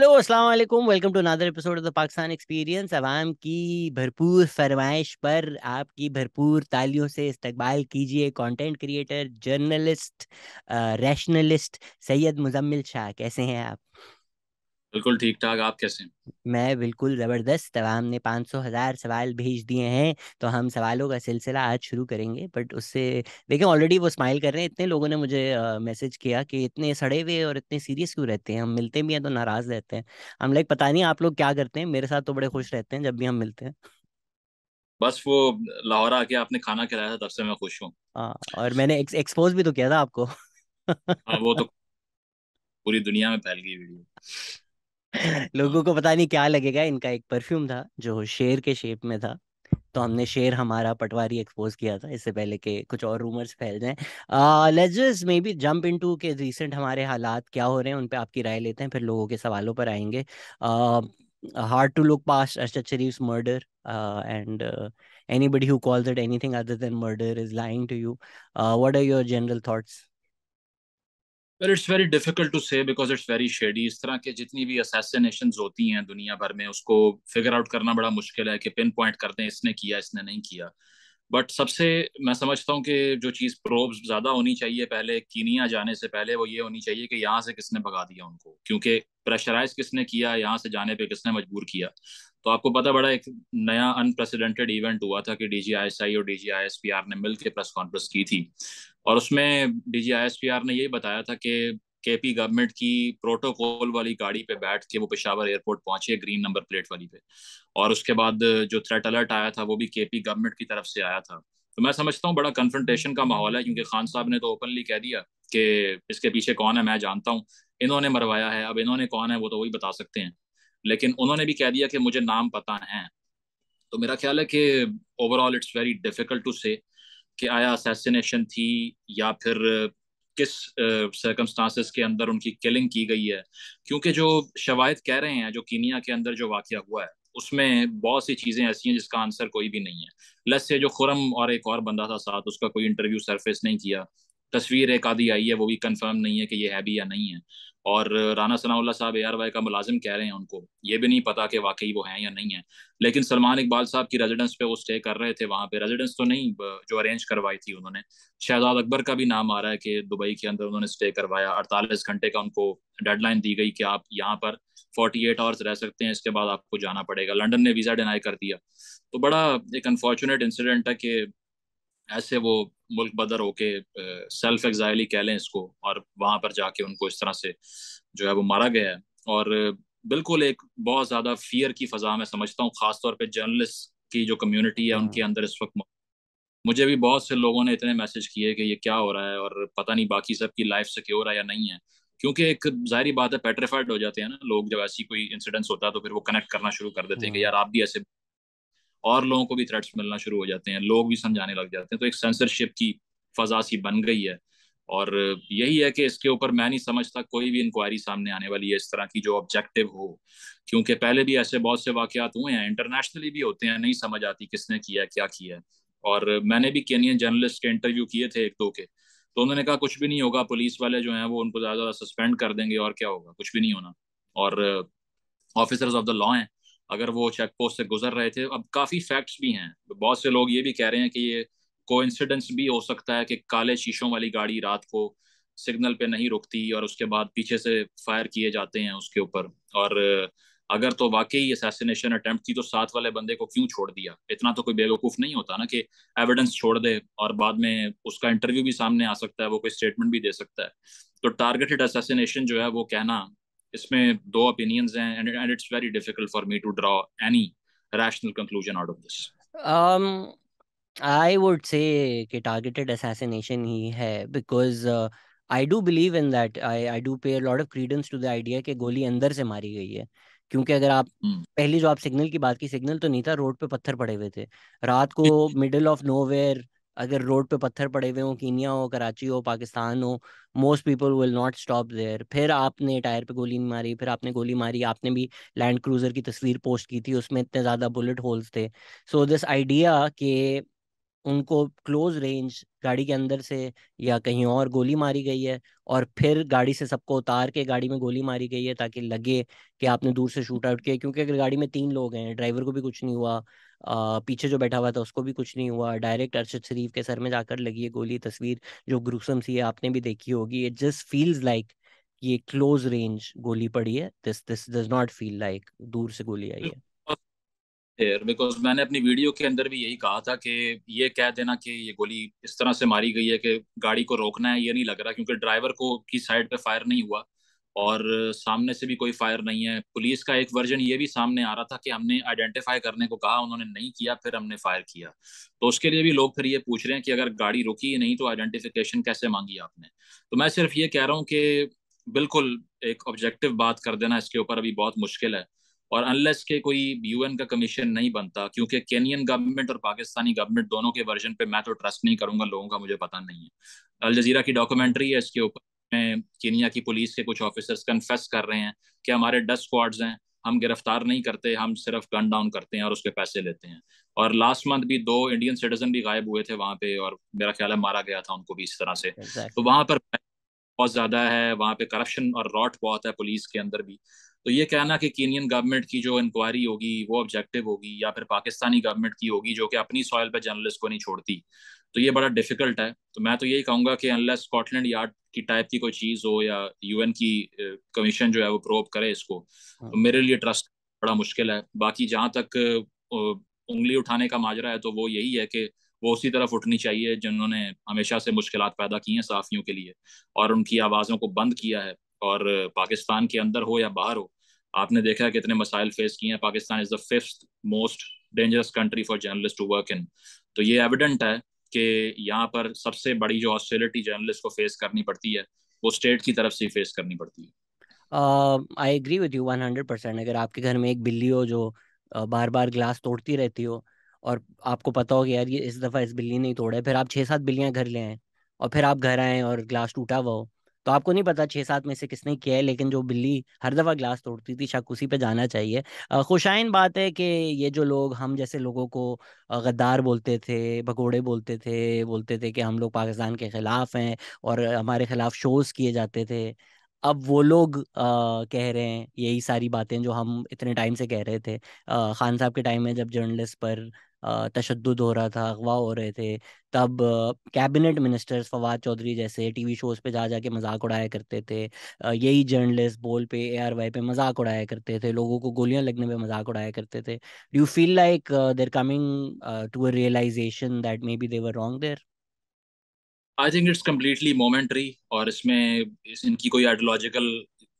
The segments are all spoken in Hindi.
हेलो अस्सलाम वालेकुम welcome to another episode of the Pakistan experience आवाम की भरपूर फरमाइश पर आपकी भरपूर तालियों से इस्तकबाल कीजिए content creator journalist rationalist Syed Muzammil Shah कैसे हैं आप बिल्कुल ठीक ठाक आप कैसे हैं मैं बिल्कुल जबरदस्त अब ने पाँच सौ हजार सवाल भेज दिए हैं तो हम सवालों का सिलसिला आज शुरू करेंगे बट उससे देखें ऑलरेडी वो स्माइल कर रहे हैं इतने लोगों ने मुझे मैसेज किया कि इतने सड़े हुए और इतने सीरियस क्यों रहते हैं हम मिलते भी हैं तो नाराज रहते हैं हम लाइक पता नहीं आप लोग क्या करते हैं मेरे साथ तो बड़े खुश रहते हैं जब भी हम मिलते हैं बस वो लाहौर आके आपने खाना खिलाया था तब से मैं खुश हूँ हाँ, और मैंने एक, एक्सपोज भी तो किया था आपको हाँ वो तो पूरी दुनिया में फैल गई वीडियो लोगों को पता नहीं क्या लगेगा इनका एक परफ्यूम था जो शेर के शेप में था तो हमने शेर हमारा पटवारी एक्सपोज किया था इससे पहले के कुछ और रूमर्स फैल जाएं let's maybe jump into के रिसेंट हमारे हालात क्या हो रहे हैं उन पे आपकी राय लेते हैं फिर लोगों के सवालों पर आएंगे hard to look past Arshad Sharif murder and anybody who calls it anything other than murder is lying to you what are your general thoughts well it's very difficult to say because it's very shady इस तरह के जितनी भी असैसिनेशन होती हैं दुनिया भर में उसको फिगर आउट करना बड़ा मुश्किल है कि पिन पॉइंट कर दें इसने किया इसने नहीं किया बट सबसे मैं समझता हूँ कि जो चीज़ प्रोब्स ज़्यादा होनी चाहिए पहले कीनिया जाने से पहले वो ये होनी चाहिए कि यहाँ से किसने भगा दिया उनको क्योंकि प्रेशराइज किसने किया यहाँ से जाने पर किसने मजबूर किया तो आपको पता बड़ा एक नया अनप्रेसिडेंटेड इवेंट हुआ था कि D G I S I और D G I S P R ने मिलकर प्रेस कॉन्फ्रेंस की थी और उसमें पी आर ने यही बताया था कि के पी गवर्नमेंट की प्रोटोकॉल वाली गाड़ी पे बैठ के वो पेशावर एयरपोर्ट पहुंचे ग्रीन नंबर प्लेट वाली पे और उसके बाद जो थ्रेट अलर्ट आया था वो भी के पी गवर्नमेंट की तरफ से आया था तो मैं समझता हूँ बड़ा कन्फ्रंटेशन का माहौल है क्योंकि खान साहब ने तो ओपनली कह दिया कि इसके पीछे कौन है मैं जानता हूँ इन्होंने मरवाया है अब इन्होंने कौन है वो तो वही बता सकते हैं लेकिन उन्होंने भी कह दिया कि मुझे नाम पता है तो मेरा ख्याल है कि overall it's very difficult to say कि आया असैसिनेशन थी या फिर किस सर्कमस्टांसिस uh, के अंदर उनकी किलिंग की गई है क्योंकि जो शवायद कह रहे हैं जो कीनिया के अंदर जो वाक़ हुआ है उसमें बहुत सी चीज़ें ऐसी हैं जिसका आंसर कोई भी नहीं है लस से जो खुरम और एक और बंदा था साथ उसका कोई इंटरव्यू सरफेस नहीं किया तस्वीर एक आधी आई है वो भी कंफर्म नहीं है कि ये है भी या नहीं है और राना सनाउल्ला साहब ए आर वाई का मुलाजिम कह रहे हैं उनको ये भी नहीं पता कि वाकई वो हैं या नहीं है लेकिन सलमान इकबाल साहब की रेजिडेंस पे वो स्टे कर रहे थे वहाँ पे रेजिडेंस तो नहीं जो अरेंज करवाई थी उन्होंने शहजाद अकबर का भी नाम आ रहा है कि दुबई के अंदर उन्होंने स्टे करवाया अड़तालीस घंटे का उनको डेडलाइन दी गई कि आप यहाँ पर फोर्टी एट आवर्स रह सकते हैं इसके बाद आपको जाना पड़ेगा लंडन ने वीज़ा डिनाई कर दिया तो बड़ा एक अनफॉर्चुनेट इंसिडेंट है कि ऐसे वो मुल्क बदर होके सेल्फ एग्जाइली कह लें इसको और वहाँ पर जाके उनको इस तरह से जो है वो मारा गया है और बिल्कुल एक बहुत ज़्यादा फियर की फ़जा मैं समझता हूँ ख़ासतौर पर जर्नलिस्ट की जो कम्यूनिटी है उनके हाँ। अंदर इस वक्त मुझे भी बहुत से लोगों ने इतने मैसेज किए कि ये क्या हो रहा है और पता नहीं बाकी सब की लाइफ सिक्योर है या नहीं है क्योंकि एक जाहिर बात है पेट्रीफाइड हो जाते हैं ना लोग जब ऐसी कोई इंसिडेंस होता है तो फिर वो कनेक्ट करना शुरू कर देते हैं कि हाँ। यार आप भी ऐसे और लोगों को भी थ्रेट्स मिलना शुरू हो जाते हैं लोग भी समझाने लग जाते हैं तो एक सेंसरशिप की फजा सी बन गई है और यही है कि इसके ऊपर मैं नहीं समझता कोई भी इंक्वायरी सामने आने वाली है इस तरह की जो ऑब्जेक्टिव हो क्योंकि पहले भी ऐसे बहुत से वाकत हुए हैं इंटरनेशनली भी होते हैं नहीं समझ आती किसने किया है क्या किया है और मैंने भी केनियन जर्नलिस्ट के इंटरव्यू किए थे एक दो के तो उन्होंने कहा कुछ भी नहीं होगा पुलिस वाले जो हैं वो उनको ज़्यादा ज़्यादा सस्पेंड कर देंगे और क्या होगा कुछ भी नहीं होना और ऑफिसर्स ऑफ द लॉ हैं अगर वो चेक पोस्ट से गुजर रहे थे अब काफ़ी फैक्ट्स भी हैं बहुत से लोग ये भी कह रहे हैं कि ये कोइंसिडेंस भी हो सकता है कि काले शीशों वाली गाड़ी रात को सिग्नल पे नहीं रुकती और उसके बाद पीछे से फायर किए जाते हैं उसके ऊपर और अगर तो वाकई असैसिनेशन अटेम्प्ट थी तो साथ वाले बंदे को क्यों छोड़ दिया इतना तो कोई बेवकूफ नहीं होता ना कि एविडेंस छोड़ दे और बाद में उसका इंटरव्यू भी सामने आ सकता है वो कोई स्टेटमेंट भी दे सकता है तो टारगेटेड असैसिनेशन जो है वो कहना इसमें दो ओपिनियंस हैं and and it's very difficult for me to draw any rational conclusion out of this um i would say कि targeted assassination ही है because uh, I do believe in that. I I do pay a lot of credence to the idea कि गोली अंदर से मारी गई है क्योंकि अगर आप hmm. पहली जो आप सिग्नल की बात की सिग्नल तो नहीं था रोड पे पत्थर पड़े हुए थे रात को मिडिल ऑफ नोवेयर अगर रोड पे पत्थर पड़े हुए हो कीनिया हो कराची हो पाकिस्तान हो most people will not stop there फिर आपने टायर पे गोली मारी फिर आपने गोली मारी आपने भी लैंड क्रूजर की तस्वीर पोस्ट की थी उसमें इतने ज़्यादा बुलेट होल्स थे सो दिस आइडिया के उनको क्लोज रेंज गाड़ी के अंदर से या कहीं और गोली मारी गई है और फिर गाड़ी से सबको उतार के गाड़ी में गोली मारी गई है ताकि लगे कि आपने दूर से शूट आउट किया क्योंकि अगर गाड़ी में तीन लोग हैं ड्राइवर को भी कुछ नहीं हुआ पीछे जो बैठा हुआ था उसको भी कुछ नहीं हुआ डायरेक्ट अरशद शरीफ के सर में जाकर लगी है गोली तस्वीर जो ग्रूसम सी है आपने भी देखी होगी इट जस्ट फील्स लाइक ये क्लोज रेंज गोली पड़ी है this this does not feel like दूर से गोली आई है बिकॉज मैंने अपनी वीडियो के अंदर भी यही कहा था कि ये कह देना कि ये गोली इस तरह से मारी गई है कि गाड़ी को रोकना है ये नहीं लग रहा क्योंकि ड्राइवर को की साइड पे फायर नहीं हुआ और सामने से भी कोई फायर नहीं है पुलिस का एक वर्जन ये भी सामने आ रहा था कि हमने आइडेंटिफाई करने को कहा उन्होंने नहीं किया फिर हमने फायर किया तो उसके लिए भी लोग फिर ये पूछ रहे हैं कि अगर गाड़ी रुकी नहीं तो आइडेंटिफिकेशन कैसे मांगी आपने तो मैं सिर्फ ये कह रहा हूँ कि बिल्कुल एक ऑब्जेक्टिव बात कर देना इसके ऊपर अभी बहुत मुश्किल है और अनलेस के कोई यू का कमीशन नहीं बनता क्योंकि केनियन गवर्नमेंट और पाकिस्तानी गवर्नमेंट दोनों के वर्जन पे मैं तो ट्रस्ट नहीं करूंगा लोगों का मुझे पता नहीं है अल जजीरा की डॉक्यूमेंट्री है इसके ऊपर में केनिया की पुलिस के कुछ ऑफिसर्स कन्फेस कर रहे हैं कि हमारे डस्ट स्क्वाड्स हैं हम गिरफ्तार नहीं करते हम सिर्फ गन डाउन करते हैं और उसके पैसे लेते हैं और लास्ट मंथ भी दो इंडियन सिटीजन भी गायब हुए थे वहां पे और मेरा ख्याल है मारा गया था उनको भी इस तरह से exactly. तो वहां पर बहुत ज्यादा है वहां पे करप्शन और रॉट बहुत है पुलिस के अंदर भी तो ये कहना कि केनियन गवर्नमेंट की जो इंक्वायरी होगी वो ऑब्जेक्टिव होगी या फिर पाकिस्तानी गवर्नमेंट की होगी जो कि अपनी सॉयल पर जर्नलिस्ट को नहीं छोड़ती तो ये बड़ा डिफिकल्ट है तो मैं तो यही कहूँगा कि अनलेस स्कॉटलैंड यार्ड की टाइप की कोई चीज़ हो या यूएन की कमीशन जो है वो प्रोव करे इसको हाँ। तो मेरे लिए ट्रस्ट बड़ा मुश्किल है बाकी जहाँ तक उंगली उठाने का माजरा है तो वो यही है कि वो उसी तरफ उठनी चाहिए जिन्होंने हमेशा से मुश्किल पैदा की हैं सहाफ़ियों के लिए और उनकी आवाज़ों को बंद किया है और पाकिस्तान के अंदर हो या बाहर हो आपने देखा है कितने मसाइल फेस किए हैं Pakistan is the fifth most dangerous country for journalist to work in तो ये एविडेंट है कि यहाँ पर सबसे बड़ी जो ऑस्ट्रेलिटी जर्नलिस्ट को फेस करनी पड़ती है वो स्टेट की तरफ से फेस करनी पड़ती है I agree with you one hundred percent अगर आपके घर में एक बिल्ली हो जो बार बार ग्लास तोड़ती रहती हो और आपको पता हो कि यार ये इस दफ़ा इस बिल्ली ने ही तोड़ा है फिर आप छः सात बिल्लियाँ घर ले आएँ और फिर आप घर आएँ और ग्लास टूटा हुआ हो तो आपको नहीं पता छः सात में से किसने किया है लेकिन जो बिल्ली हर दफ़ा ग्लास तोड़ती थी शक उसी पे जाना चाहिए खुशाइन बात है कि ये जो लोग हम जैसे लोगों को गद्दार बोलते थे भगोड़े बोलते थे बोलते थे कि हम लोग पाकिस्तान के ख़िलाफ़ हैं और हमारे ख़िलाफ़ शोज़ किए जाते थे अब वो लोग आ, कह रहे हैं यही सारी बातें जो हम इतने टाइम से कह रहे थे आ, खान साहब के टाइम में जब जर्नलिस्ट पर तशद हो रहा था अगवा हो रहे थे तब कैबिनेट मिनिस्टर्स फवाद चौधरी जैसे टीवी शोज पे जा जाके मजाक उड़ाया करते थे यही जर्नलिस्ट बोल पे ए आर वाई पे मजाक उड़ाया करते थे लोगों को गोलियां लगने पे मजाक उड़ाया करते थे do you feel like they're coming to a realisation that maybe they were wrong there I think it's completely momentary और इसमें इस इनकी कोई आइडियोलॉजिकल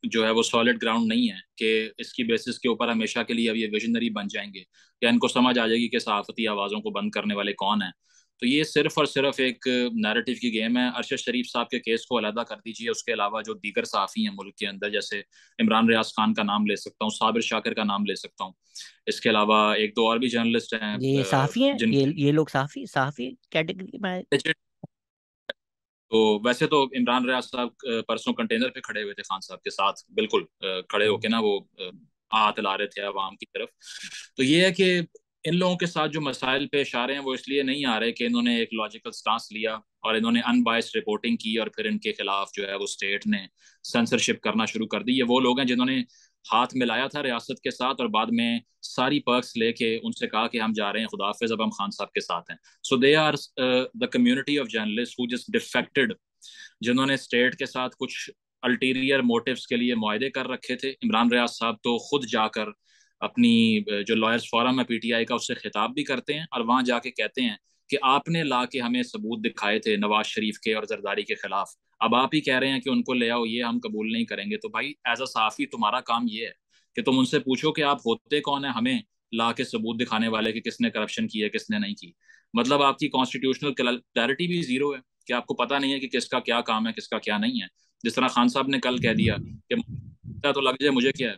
जो है वो सॉलिड ग्राउंड नहीं है कि इसकी बेसिस के ऊपर हमेशा के लिए अब ये विजनरी बन जाएंगे या इनको समझ आ जाएगी कि सहाफती आवाज़ों को बंद करने वाले कौन हैं तो ये सिर्फ और सिर्फ एक नैरेटिव की गेम है अरशद शरीफ साहब के केस को अलहदा कर दीजिए उसके अलावा जो दीगर साफ़ी हैं मुल्क के अंदर जैसे इमरान रियाज खान का नाम ले सकता हूँ साबिर शाकिर का नाम ले सकता हूँ इसके अलावा एक दो और भी जर्नलिस्ट हैं ये साफ़ी हैं ये, ये लोग साफ़ी साफ़ी कैटेगरी में तो वैसे तो इमरान रियाज साहब परसों कंटेनर पे खड़े हुए थे खान साहब के साथ बिल्कुल खड़े होके ना वो हाथ ला रहे थे आवाम की तरफ तो ये है कि इन लोगों के साथ जो मसाइल पेश आ रहे हैं वो इसलिए नहीं आ रहे कि इन्होंने एक लॉजिकल स्टांस लिया और इन्होंने अनबायस रिपोर्टिंग की और फिर इनके खिलाफ जो है वो स्टेट ने सेंसरशिप करना शुरू कर दी ये वो लोग हैं जिन्होंने हाथ मिलाया था रियासत के साथ और बाद में सारी पर्कस लेके उनसे कहा कि हम जा रहे हैं खुदाफिज अब हम खान साहब के साथ हैं so they are the community of journalist who just defected जिन्होंने स्टेट के साथ कुछ अल्टीरियर मोटिव्स के लिए माहे कर रखे थे इमरान रियाज साहब तो खुद जाकर अपनी uh, जो लॉयर्स फॉरम है पीटीआई का उससे खिताब भी करते हैं और वहाँ जाके कहते हैं कि आपने ला के हमें सबूत दिखाए थे नवाज शरीफ के और जरदारी के खिलाफ अब आप ही कह रहे हैं कि उनको ले आओ ये हम कबूल नहीं करेंगे तो भाई एज अ साफी तुम्हारा काम ये है कि तुम उनसे पूछो कि आप होते कौन है हमें ला के सबूत दिखाने वाले कि किसने करप्शन की है किसने नहीं की मतलब आपकी कॉन्स्टिट्यूशनल क्लैरिटी भी जीरो है कि आपको पता नहीं है कि किसका क्या काम है किसका क्या नहीं है जिस तरह खान साहब ने कल कह दिया कि तो लग जाए मुझे क्या है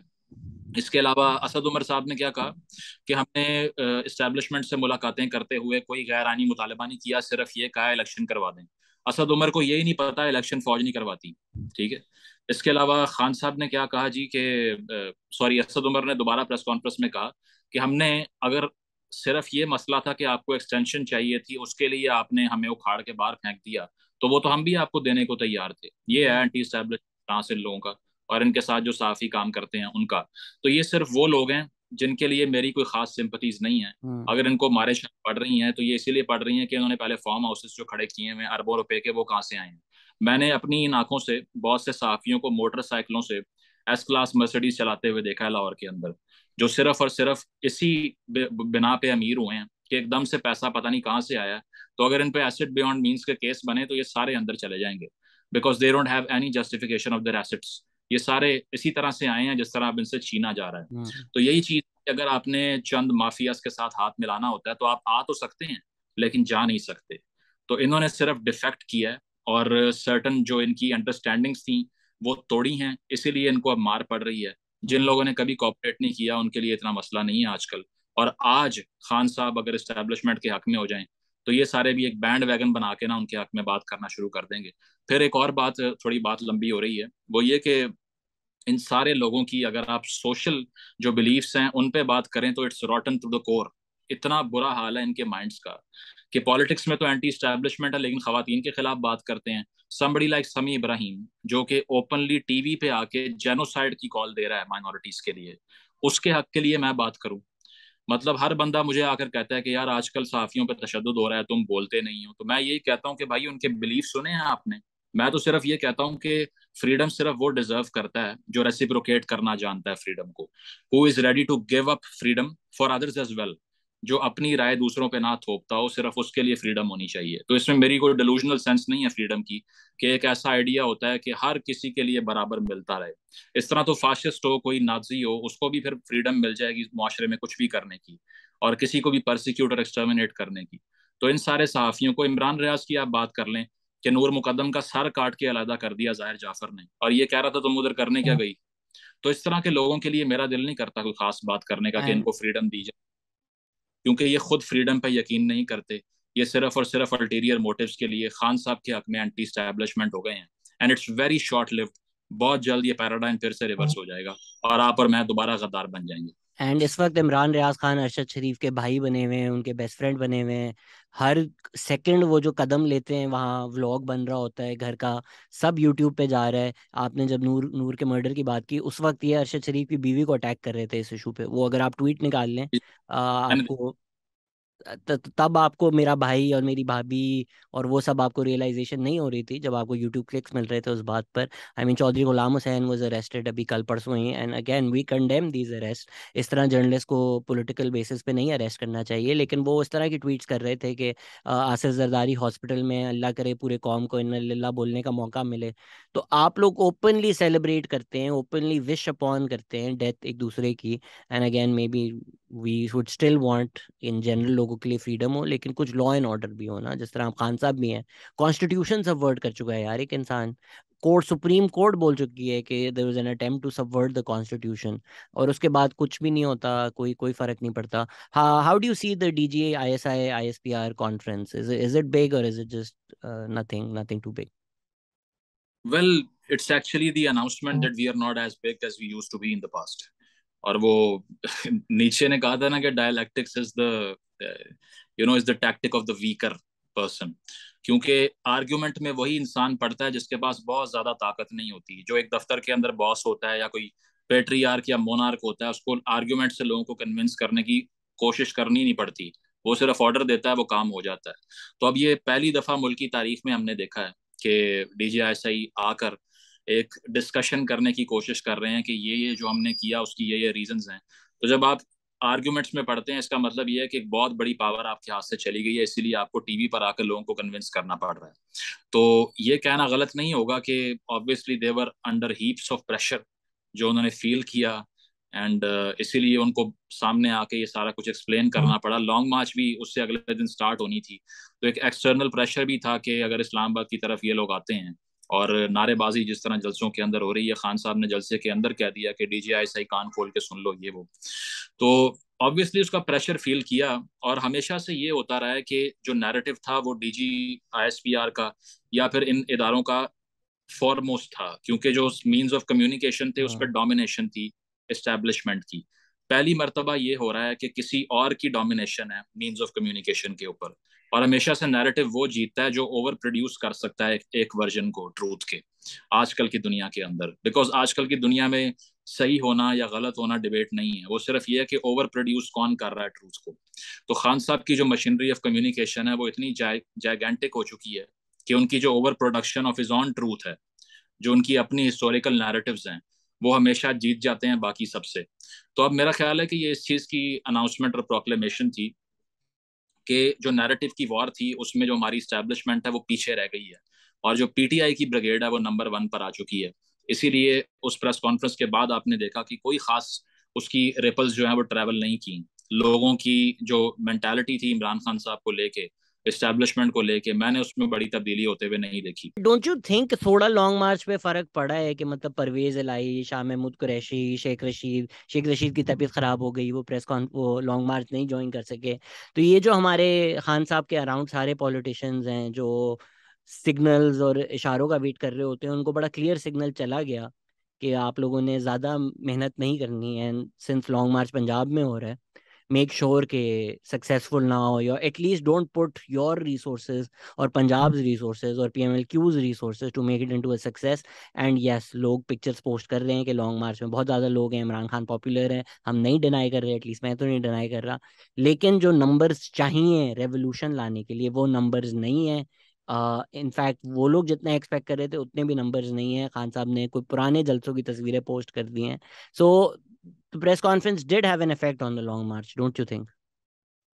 इसके अलावा असद उमर साहब ने क्या कहा कि हमने इस्टेब्लिशमेंट से मुलाकातें करते हुए कोई गैर आनी मुतालबा नहीं किया सिर्फ ये कहा इलेक्शन करवा दें असद उमर को यही नहीं पता इलेक्शन फौज नहीं करवाती ठीक है इसके अलावा खान साहब ने क्या कहा जी के सॉरी असद उमर ने दोबारा प्रेस कॉन्फ्रेंस में कहा कि हमने अगर सिर्फ ये मसला था कि आपको एक्सटेंशन चाहिए थी उसके लिए आपने हमें उखाड़ के बाहर फेंक दिया तो वो तो हम भी आपको देने को तैयार थे ये है एंटी स्टैब्लिश से लोगों का और इनके साथ जो साफी काम करते हैं उनका तो ये सिर्फ वो लोग हैं जिनके लिए मेरी कोई खास सिंपथीज नहीं है हम्म। अगर इनको मारे पड़ रही हैं तो ये इसीलिए पढ़ रही हैं कि उन्होंने पहले फार्म हाउसेस जो खड़े किए हैं अरबों रुपए के वो कहाँ से आए हैं मैंने अपनी इन आंखों से बहुत से सहाफियों को मोटरसाइकिलों से एस क्लास मर्सिडीज चलाते हुए देखा है लाहौर के अंदर जो सिर्फ और सिर्फ इसी बिना पे अमीर हुए हैं कि एकदम से पैसा पता नहीं कहाँ से आया तो अगर इन पे एसिड बियॉन्ड मीन्स के केस बने तो ये सारे अंदर चले जाएंगे because they don't have any justification of their assets ये सारे इसी तरह से आए हैं जिस तरह अब इनसे छीना जा रहा है हाँ। तो यही चीज अगर आपने चंद माफियाज के साथ हाथ मिलाना होता है तो आप आ तो सकते हैं लेकिन जा नहीं सकते तो इन्होंने सिर्फ डिफेक्ट किया है और सर्टन जो इनकी अंडरस्टैंडिंग्स थी वो तोड़ी हैं इसीलिए इनको अब मार पड़ रही है जिन लोगों ने कभी कॉपरेट नहीं किया उनके लिए इतना मसला नहीं है आजकल और आज खान साहब अगर इस्टेब्लिशमेंट के हक में हो जाएं तो ये सारे भी एक बैंड वैगन बना के ना उनके हक में बात करना शुरू कर देंगे फिर एक और बात थोड़ी बात लंबी हो रही है वो ये कि इन सारे लोगों की अगर आप सोशल जो बिलीफ्स हैं उन पे बात करें तो it's rotten to the core इतना बुरा हाल है इनके माइंड्स का कि पॉलिटिक्स में तो एंटी स्टैब्लिशमेंट है लेकिन खातन के खिलाफ बात करते हैं समबड़ी लाइक समी इब्राहिम जो कि ओपनली टीवी पे आके जेनोसाइड की कॉल दे रहा है माइनॉरिटीज के लिए उसके हक के लिए मैं बात करूं मतलब हर बंदा मुझे आकर कहता है कि यार आजकल साफियों पर तशद हो रहा है तुम बोलते नहीं हो तो मैं यही कहता हूँ कि भाई उनके बिलीफ सुने हैं आपने मैं तो सिर्फ ये कहता हूँ कि फ्रीडम सिर्फ वो डिजर्व करता है जो रेसिप्रोकेट करना जानता है फ्रीडम को who is ready to give up freedom for others as well जो अपनी राय दूसरों पे ना थोपता हो सिर्फ उसके लिए फ्रीडम होनी चाहिए तो इसमें मेरी कोई डिलूजनल सेंस नहीं है फ्रीडम की कि एक ऐसा आइडिया होता है कि हर किसी के लिए बराबर मिलता रहे इस तरह तो फाशिस्ट हो कोई नाजी हो उसको भी फिर फ्रीडम मिल जाएगी माशरे में कुछ भी करने की और किसी को भी परसिक्यूट और एक्सटर्मिनेट करने की तो इन सारे सहाफ़ियों को इमरान रियाज की आप बात कर लें कि नूर मुकदम का सर काट के अलहदा कर दिया जाहिर जाफर ने और ये कह रहा था तुम उधर करने क्या हाँ। गई तो इस तरह के लोगों के लिए मेरा दिल नहीं करता कोई खास बात करने का कि हाँ। इनको फ्रीडम दी जाए क्योंकि ये खुद फ्रीडम पर यकीन नहीं करते ये सिर्फ और सिर्फ अल्टीरियर मोटिव के लिए खान साहब के हक में एंटी स्टैब्लिशमेंट हो गए हैं and it's very short lived बहुत जल्द ये पैराडाइम फिर से रिवर्स हाँ। हो जाएगा और आप और मैं दोबारा गद्दार बन जाएंगे एंड इस वक्त इमरान रियाज खान अरशद शरीफ के भाई बने हुए हैं उनके बेस्ट फ्रेंड बने हुए हैं हर सेकंड वो जो कदम लेते हैं वहाँ व्लॉग बन रहा होता है घर का सब यूट्यूब पे जा रहा है आपने जब नूर नूर के मर्डर की बात की उस वक्त ये अरशद शरीफ की बीवी को अटैक कर रहे थे इस इशू पे वो अगर आप ट्वीट निकाल लें आपको तब आपको मेरा भाई और मेरी भाभी और वो सब आपको रियलाइजेशन नहीं हो रही थी जब आपको यूट्यूब क्लिक्स मिल रहे थे उस बात पर I mean Chaudhry Ghulam Hussain was arrested अभी कल परसों ही and again we condemn these arrest इस तरह जर्नलिस्ट को पॉलिटिकल बेसिस पे नहीं अरेस्ट करना चाहिए लेकिन वो उस तरह की ट्वीट्स कर रहे थे कि आसिफ जरदारी हॉस्पिटल में अल्लाह करे पूरे कौम को इन बोलने का मौका मिले तो आप लोग ओपनली सेलिब्रेट करते हैं ओपनली विश अपॉन करते हैं डेथ एक दूसरे की and again maybe we would still want in general लोगों के लिए फ्रीडम हो लेकिन कुछ लॉ एंड ऑर्डर भी हो ना जिस तरह खान साहब भी हैं कॉन्स्टिट्यूशन सब वर्ड कर चुका है यार एक इंसान कोर्ट सुप्रीम कोर्ट बोल चुकी है कि there is an attempt to subvert the constitution और उसके बाद कुछ भी नहीं होता कोई कोई फर्क नहीं पड़ता how do you see the D G I S I I S P R conference is is it big और is it just nothing nothing too big well it's actually the announcement that we are not as big as we used to be in the past और वो नीचे ने कहा था ना कि dialectics is the you know is the tactic of the weaker person क्योंकि आर्ग्यूमेंट में वही इंसान पड़ता है जिसके पास बहुत ज्यादा ताकत नहीं होती जो एक दफ्तर के अंदर बॉस होता है या कोई पेट्रीआर्क या मोनार्क होता है उसको आर्ग्यूमेंट से लोगों को कन्विंस करने की कोशिश करनी नहीं पड़ती वो सिर्फ ऑर्डर देता है वो काम हो जाता है तो अब ये पहली दफा मुल्क की तारीख में हमने देखा है कि डीजीआईएसआई आकर एक डिस्कशन करने की कोशिश कर रहे हैं कि ये ये जो हमने किया उसकी ये ये रीजंस हैं तो जब आप आर्ग्यूमेंट्स में पढ़ते हैं इसका मतलब ये है कि एक बहुत बड़ी पावर आपके हाथ से चली गई है इसीलिए आपको टीवी पर आकर लोगों को कन्विंस करना पड़ रहा है तो ये कहना गलत नहीं होगा कि obviously they were under heaps of pressure जो उन्होंने फील किया एंड uh, इसीलिए उनको सामने आके ये सारा कुछ एक्सप्लेन करना पड़ा लॉन्ग मार्च भी उससे अगले दिन स्टार्ट होनी थी तो एक एक्सटर्नल प्रेशर भी था कि अगर इस्लामाबाद की तरफ ये लोग आते हैं और नारेबाजी जिस तरह जलसों के अंदर हो रही है खान साहब ने जलसे के अंदर कह दिया कि डी जी आई कान खोल के सुन लो ये वो तो ऑब्वियसली उसका प्रेशर फील किया और हमेशा से ये होता रहा है कि जो नैरेटिव था वो D G I S P R का या फिर इन इदारों का फॉरमोस्ट था क्योंकि जो मीन्स ऑफ कम्युनिकेशन थे उस हाँ। पर डोमिनेशन थी इस्टेब्लिशमेंट की पहली मरतबा ये हो रहा है कि किसी और की डोमिनेशन है मीन्स ऑफ कम्युनिकेशन के ऊपर और हमेशा से नैरेटिव वो जीतता है जो ओवर प्रोड्यूस कर सकता है एक वर्जन को ट्रूथ के आजकल की दुनिया के अंदर बिकॉज आजकल की दुनिया में सही होना या गलत होना डिबेट नहीं है वो सिर्फ ये है कि ओवर प्रोड्यूस कौन कर रहा है ट्रूथ को तो खान साहब की जो मशीनरी ऑफ कम्युनिकेशन है वो इतनी जैगेंटिक हो चुकी है कि उनकी जो over production of is on truth है जो उनकी अपनी हिस्टोरिकल नैरेटिव हैं वो हमेशा जीत जाते हैं बाकी सबसे तो अब मेरा ख्याल है कि ये इस चीज़ की अनाउंसमेंट और प्रोक्लेमेशन थी कि जो नैरेटिव की वॉर थी उसमें जो हमारी स्टैब्लिशमेंट है वो पीछे रह गई है और जो पीटीआई की ब्रिगेड है वो नंबर वन पर आ चुकी है इसीलिए उस प्रेस कॉन्फ्रेंस के बाद आपने देखा कि कोई खास उसकी रिपल्स जो है वो ट्रैवल नहीं की लोगों की जो मैंटेलिटी थी इमरान खान साहब को लेके एस्टेब्लिशमेंट को लेके मैंने उसमें बड़ी तब्दीली होते हुए नहीं देखी डोंट यू थिंक थोड़ा लॉन्ग मार्च पे फर्क पड़ा है कि मतलब परवेज इलाही शाह महमूद कुरैशी शेख रशीद शेख रशीद की तबीयत खराब हो गई वो प्रेस कॉन् वो लॉन्ग मार्च नहीं ज्वाइन कर सके तो ये जो हमारे खान साहब के अराउंड सारे पॉलिटिशियंस हैं जो सिग्नल्स और इशारों का वेट कर रहे होते हैं उनको बड़ा क्लियर सिग्नल चला गया कि आप लोगों ने ज्यादा मेहनत नहीं करनी है सिंस लॉन्ग मार्च पंजाब में हो रहा है मेक श्योर के सक्सेसफुल ना हो या at least don't put your resources और पंजाब रिसोर्सेज हम्म। और P M L Q's resources to make it into a success and yes लोग पिक्चर्स पोस्ट कर रहे हैं कि लॉन्ग मार्च में बहुत ज़्यादा लोग हैं इमरान खान पॉपुलर है हम नहीं डिनाई कर रहे एटलीस्ट मैं तो नहीं डिनाई कर रहा लेकिन जो नंबर्स चाहिए रेवोल्यूशन लाने के लिए वो नंबर्स नहीं है इनफैक्ट uh, वो लोग जितना एक्सपेक्ट कर रहे थे उतने भी नंबर्स नहीं है खान साहब ने कोई पुराने जलसों की तस्वीरें पोस्ट कर दी हैं सो the press conference did have an effect on the long march, don't you think?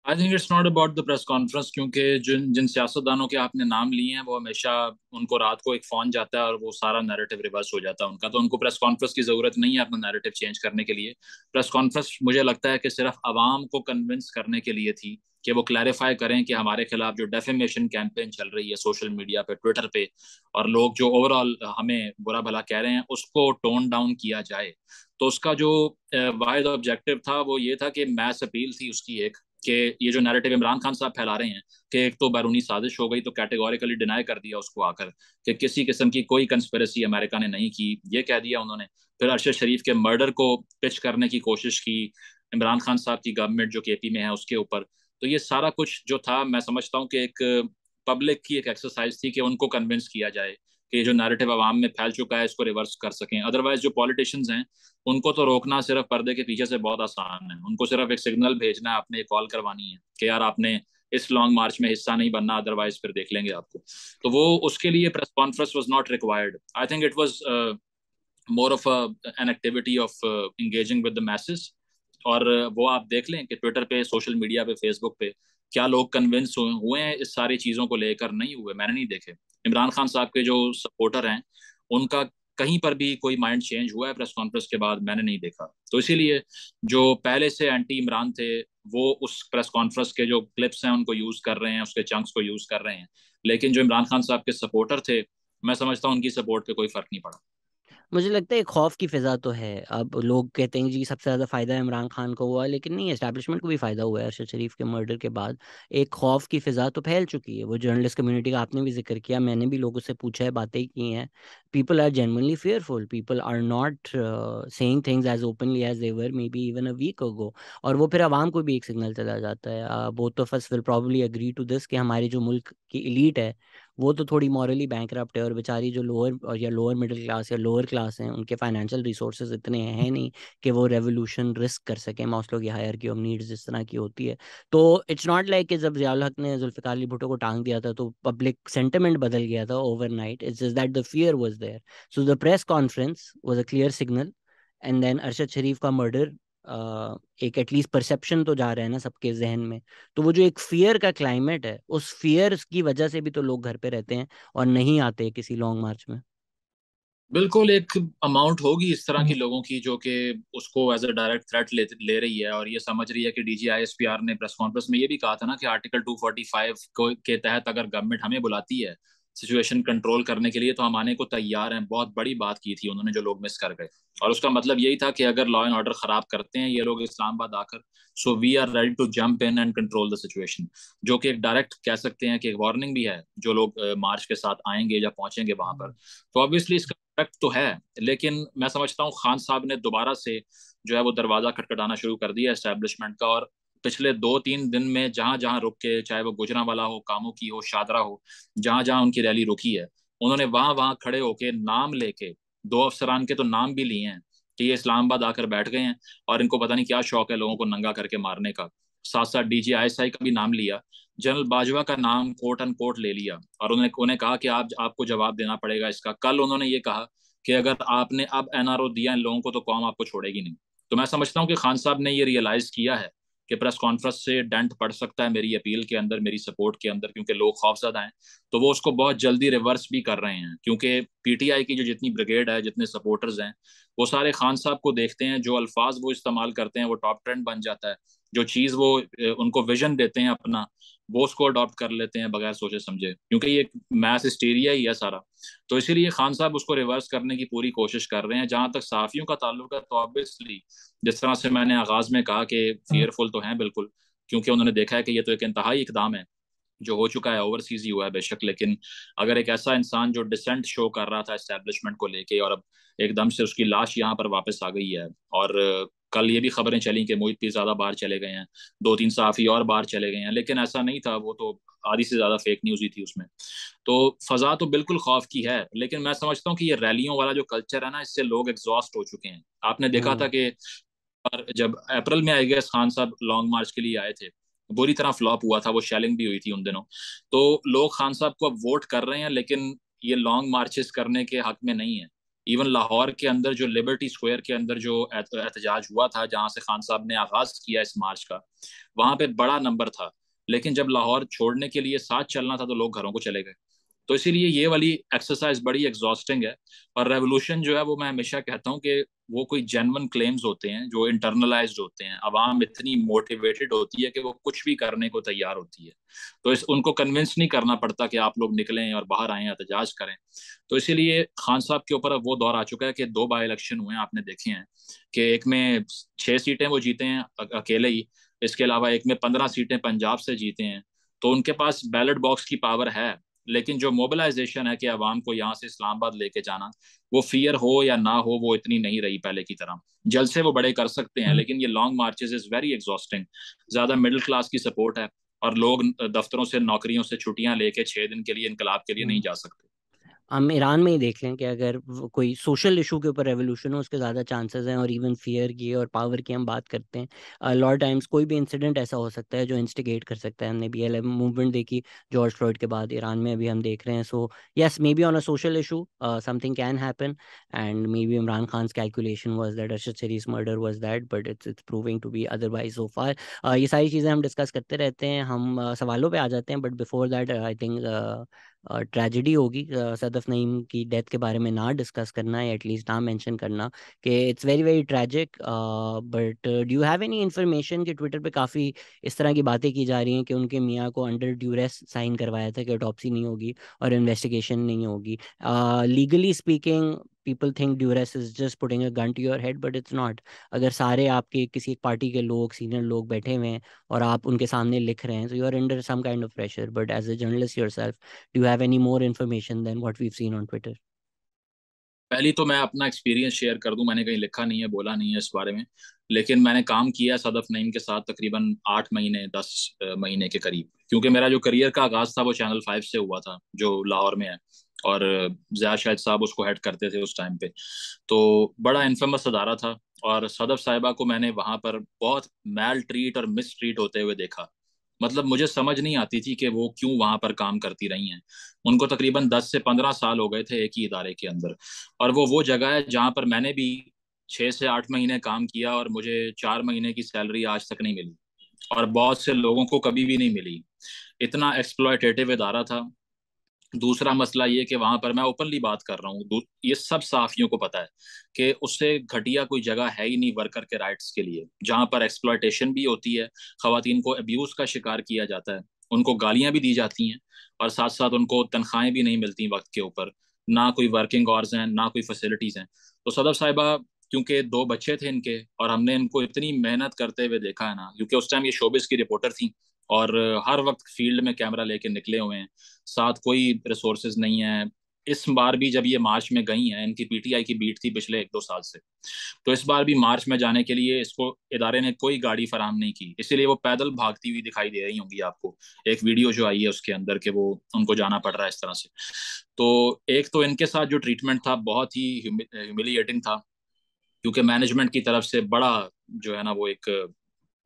i think it's not about the press conference kyunki jin jin सियासतदानों ke aapne naam liye hain wo hamesha unko raat ko ek phone jata hai और वो sara narrative reverse ho jata hai unka to unko press conference की zarurat nahi hai apna narrative change karne ke liye press conference मुझे लगता है कि सिर्फ आवाम को कन्विंस करने के लिए थी कि वो क्लैरिफाई करें कि हमारे खिलाफ जो डेफेमेशन कैंपेन चल रही है सोशल मीडिया पे ट्विटर पे और लोग जो ओवरऑल हमें बुरा भला कह रहे हैं उसको टोन डाउन किया जाए तो उसका जो वाद ऑब्जेक्टिव था वो ये था कि मैस अपील थी उसकी एक कि ये जो नैरेटिव इमरान खान साहब फैला रहे हैं कि एक तो बैरूनी साजिश हो गई तो कैटेगोरिकली डिनाई कर दिया उसको आकर कि किसी किस्म की कोई कंस्पेरेसी अमेरिका ने नहीं की ये कह दिया उन्होंने फिर अरशद शरीफ के मर्डर को पिच करने की कोशिश की इमरान खान साहब की गवर्नमेंट जो के पी में है उसके ऊपर तो ये सारा कुछ जो था मैं समझता हूँ कि एक पब्लिक की एक एक्सरसाइज थी कि उनको कन्विंस किया जाए कि जो नैरेटिव आवाम में फैल चुका है इसको रिवर्स कर सकें अदरवाइज जो पॉलिटिशियंस हैं उनको तो रोकना सिर्फ पर्दे के पीछे से बहुत आसान है उनको सिर्फ एक सिग्नल भेजना है आपने कॉल करवानी है कि यार आपने इस लॉन्ग मार्च में हिस्सा नहीं बनना अदरवाइज फिर देख लेंगे आपको तो वो उसके लिए press conference was not required I think it was more of an activity of engaging with the message और uh, वो आप देख लें कि ट्विटर पे सोशल मीडिया पे फेसबुक पे क्या लोग कन्विंस हुए हैं इस सारी चीज़ों को लेकर नहीं हुए मैंने नहीं देखे इमरान खान साहब के जो सपोर्टर हैं उनका कहीं पर भी कोई माइंड चेंज हुआ है प्रेस कॉन्फ्रेंस के बाद मैंने नहीं देखा तो इसीलिए जो पहले से एंटी इमरान थे वो उस प्रेस कॉन्फ्रेंस के जो क्लिप्स हैं उनको यूज़ कर रहे हैं उसके चंक्स को यूज़ कर रहे हैं लेकिन जो इमरान खान साहब के सपोर्टर थे मैं समझता हूँ उनकी सपोर्ट पे कोई फर्क नहीं पड़ा मुझे लगता है एक खौफ की फिजा तो है अब लोग कहते हैं जी सबसे ज्यादा फायदा इमरान खान को हुआ लेकिन नहीं एस्टेब्लिशमेंट को भी फायदा हुआ है अरशद शरीफ के मर्डर के बाद एक खौफ की फिजा तो फैल चुकी है वो जर्नलिस्ट कम्युनिटी का आपने भी जिक्र किया मैंने भी लोगों से पूछा है बातें की हैं people are genuinely fearful people are not saying things as openly as they were maybe even a week ago और वो फिर आवाम को भी एक सिग्नल चला जाता है both of us will probably agree to this कि हमारे जो मुल्क की इलीट है वो तो थोड़ी मॉरली बैंक है और बेचारी जो लोअर और या लोअर मिडिल क्लास या लोअर क्लास हैं उनके फाइनेंशियल रिसोर्सेज इतने हैं नहीं कि वो रेवोल्यूशन रिस्क कर सके मौसलों की हायर की नीड्स जिस तरह की होती है तो इट्स नॉट लाइक कि जब जियाल हक ने जुल्फ़िकार अली भुट्टो को टांग दिया था तो पब्लिक सेंटिमेंट बदल गया था night it's is that the fear was there so the press conference was a clear signal and then Arshad Sharif का मर्डर एक एटलीस्ट परसेप्शन तो जा रहा है ना सबके जहन में तो वो जो एक फियर का क्लाइमेट है उस फियर की वजह से भी तो लोग घर पे रहते हैं और नहीं आते किसी लॉन्ग मार्च में बिल्कुल एक अमाउंट होगी इस तरह की हम्म। लोगों की जो कि उसको एज अ डायरेक्ट थ्रेट ले, ले रही है और ये समझ रही है कि डी जी ने प्रेस कॉन्फ्रेंस में ये भी कहा था ना कि आर्टिकल 245 को के तहत अगर गवर्नमेंट हमें बुलाती है सिचुएशन कंट्रोल करने के लिए तो हम आने को तैयार हैं बहुत बड़ी बात की थी उन्होंने जो लोग मिस कर गए और उसका मतलब यही था कि अगर लॉ एंड ऑर्डर खराब करते हैं ये लोग इस्लामाबाद आकर so we are ready to jump in and control the situation जो कि एक डायरेक्ट कह सकते हैं कि एक वार्निंग भी है जो लोग मार्च के साथ आएंगे या पहुंचेंगे वहां पर तो ऑब्वियसली इसका इफेक्ट तो है लेकिन मैं समझता हूँ खान साहब ने दोबारा से जो है वो दरवाजा खटखटाना शुरू कर दिया एस्टेब्लिशमेंट का और पिछले दो तीन दिन में जहां जहां रुक के चाहे वो गुजरावाला हो कामों की हो शादरा हो जहां जहां उनकी रैली रुकी है उन्होंने वहां वहां खड़े होके नाम लेके दो अफसरान के तो नाम भी लिए हैं कि ये इस्लामाबाद आकर बैठ गए हैं और इनको पता नहीं क्या शौक है लोगों को नंगा करके मारने का साथ साथ डी जी का भी नाम लिया जनरल बाजवा का नाम कोर्ट एंड कोर्ट ले लिया और उन्हें उन्हें कहा कि आप आपको जवाब देना पड़ेगा इसका कल उन्होंने ये कहा कि अगर आपने अब एनआरओ दिया इन लोगों को तो कौम आपको छोड़ेगी नहीं तो मैं समझता हूँ कि खान साहब ने ये रियलाइज किया है कि प्रेस कॉन्फ्रेंस से डेंट पड़ सकता है मेरी अपील के अंदर मेरी सपोर्ट के अंदर क्योंकि लोग खौफजदा हैं तो वो उसको बहुत जल्दी रिवर्स भी कर रहे हैं क्योंकि पीटीआई की जो जितनी ब्रिगेड है जितने सपोर्टर्स हैं वो सारे खान साहब को देखते हैं जो अल्फाज वो इस्तेमाल करते हैं वो टॉप ट्रेंड बन जाता है जो चीज वो उनको विजन देते हैं अपना वो उसको अडॉप्ट कर लेते हैं बगैर सोचे समझे क्योंकि ये मैथ स्टेरिया ही है सारा तो इसीलिए खान साहब उसको रिवर्स करने की पूरी कोशिश कर रहे हैं जहां तक साफियों का ताल्लुक है तो ऑब्वियसली जिस तरह से मैंने आगाज में कहा कि फियरफुल हाँ। तो हैं बिल्कुल क्योंकि उन्होंने देखा है कि ये तो एक इंतहाई इकदाम है जो हो चुका है ओवरसीज ही हुआ है बेशक लेकिन अगर एक ऐसा इंसान जो डिसेंट शो कर रहा था इस्टेब्लिशमेंट को लेके और अब एकदम से उसकी लाश यहाँ पर वापस आ गई है और कल ये भी खबरें चली कि मोहित भी ज्यादा बाहर चले गए हैं दो तीन साफी और बाहर चले गए हैं लेकिन ऐसा नहीं था वो तो आधी से ज्यादा फेक न्यूज ही थी उसमें तो फजा तो बिल्कुल खौफ की है लेकिन मैं समझता हूँ कि ये रैलियों वाला जो कल्चर है ना इससे लोग एग्जॉस्ट हो चुके हैं आपने देखा हाँ। था कि जब अप्रैल में आई गए खान साहब लॉन्ग मार्च के लिए आए थे बुरी तरह फ्लॉप हुआ था वो शेलिंग भी हुई थी उन दिनों तो लोग खान साहब को अब वोट कर रहे हैं लेकिन ये लॉन्ग मार्चेस करने के हक में नहीं है इवन लाहौर के अंदर जो लिबर्टी स्क्वायर के अंदर जो एहतजाज हुआ था जहाँ से खान साहब ने आगाज किया इस मार्च का वहां पे बड़ा नंबर था लेकिन जब लाहौर छोड़ने के लिए साथ चलना था तो लोग घरों को चले गए तो इसीलिए ये वाली एक्सरसाइज बड़ी एग्जॉस्टिंग है और रेवोल्यूशन जो है वो मैं हमेशा कहता हूँ कि वो कोई जेनवन क्लेम्स होते हैं जो इंटरनलाइज होते हैं आवाम इतनी मोटिवेटेड होती है कि वो कुछ भी करने को तैयार होती है तो इस उनको कन्विंस नहीं करना पड़ता कि आप लोग निकलें और बाहर आएँ एहतजाज करें तो इसीलिए खान साहब के ऊपर अब वो दौर आ चुका है कि दो बाई इलेक्शन हुए हैं आपने देखे हैं कि एक में छः सीटें वो जीते हैं अकेले ही इसके अलावा एक में पंद्रह सीटें पंजाब से जीते हैं तो उनके पास बैलेट बॉक्स की पावर है लेकिन जो मोबिलाइजेशन है कि आवाम को यहाँ से इस्लामाबाद लेके जाना वो फियर हो या ना हो वो इतनी नहीं रही पहले की तरह जलसे वो बड़े कर सकते हैं हम्म। लेकिन ये long marches is very exhausting ज़्यादा मिडिल क्लास की सपोर्ट है और लोग दफ्तरों से नौकरियों से छुट्टियां लेके छः दिन के लिए इनकलाब के लिए हम्म। नहीं जा सकते हम ईरान में ही देख लें कि अगर कोई सोशल इशू के ऊपर रेवोल्यूशन हो उसके ज़्यादा चांसेस हैं और इवन फियर की और पावर की हम बात करते हैं लॉर्ड टाइम्स कोई भी इंसिडेंट ऐसा हो सकता है जो इंस्टिगेट कर सकता है हमने बी एल मूवमेंट देखी जॉर्ज फ्लॉइड के बाद ईरान में अभी हम देख रहे हैं so yes maybe on a social issue something can happen and maybe Imran Khan calculation was that Arshad Sharif's murder was that but it's it's proving to be otherwise so far ये सारी चीज़ें हम डिस्कस करते रहते हैं हम uh, सवालों पर आ जाते हैं but before that I think tragedy होगी सदफ नईम की डेथ के बारे में ना डिस्कस करना या एटलीस्ट ना मेंशन करना कि it's very very tragic but do have any information कि ट्विटर पे काफ़ी इस तरह की बातें की जा रही हैं कि उनके मियाँ को अंडर ड्यूरेस साइन करवाया था कि ऑटोपसी नहीं होगी और इन्वेस्टिगेशन नहीं होगी legally speaking people think duress is just putting a gun to your head but it's not अगर सारे आपके किसी एक पार्टी के लोग सीनियर लोग बैठे हुए हैं और आप उनके सामने लिख रहे हैं so you are under some kind of pressure but as a journalist yourself do have any more information than what we've seen on Twitter पहली तो मैं अपना एक्सपीरियंस शेयर कर दूं मैंने कहीं लिखा नहीं है बोला नहीं है इस बारे में लेकिन मैंने काम किया सदफ नईम के साथ तकरीबन आठ महीने दस महीने के करीब क्योंकि मेरा जो करियर का आगाज था वो चैनल फाइव से हुआ था जो लाहौर में है और जया शाहिद साहब उसको हेड करते थे उस टाइम पे तो बड़ा इनफेमस अदारा था और सदफ साहिबा को मैंने वहाँ पर बहुत मैल ट्रीट और मिस ट्रीट होते हुए देखा मतलब मुझे समझ नहीं आती थी कि वो क्यों वहाँ पर काम करती रही हैं उनको तकरीबन दस से पंद्रह साल हो गए थे एक ही इदारे के अंदर और वो वो जगह है जहाँ पर मैंने भी छः से आठ महीने काम किया और मुझे चार महीने की सैलरी आज तक नहीं मिली और बहुत से लोगों को कभी भी नहीं मिली इतना एक्सप्लॉयटेटिव इदारा था दूसरा मसला ये कि वहां पर मैं ओपनली बात कर रहा हूँ ये सब सहाफियों को पता है कि उससे घटिया कोई जगह है ही नहीं वर्कर के राइट्स के लिए जहाँ पर एक्सप्लाइटेशन भी होती है खातन को अब्यूज़ का शिकार किया जाता है उनको गालियाँ भी दी जाती हैं और साथ साथ उनको तनख्वाहें भी नहीं मिलती वक्त के ऊपर ना कोई वर्किंग आवर्स हैं ना कोई फैसिलिटीज़ हैं तो सदर साहिबा क्योंकि दो बच्चे थे इनके और हमने इनको इतनी मेहनत करते हुए देखा है ना क्योंकि उस टाइम ये शोबिस की रिपोर्टर थी और हर वक्त फील्ड में कैमरा लेके निकले हुए हैं साथ कोई रिसोर्सेज नहीं है इस बार भी जब ये मार्च में गई हैं इनकी पीटीआई की बीट थी पिछले एक दो साल से तो इस बार भी मार्च में जाने के लिए इसको इदारे ने कोई गाड़ी फराम नहीं की इसीलिए वो पैदल भागती हुई दिखाई दे रही होंगी आपको एक वीडियो जो आई है उसके अंदर के वो उनको जाना पड़ रहा है इस तरह से तो एक तो इनके साथ जो ट्रीटमेंट था बहुत ही ह्यूमिलिएटिंग था क्योंकि मैनेजमेंट की तरफ से बड़ा जो है ना वो एक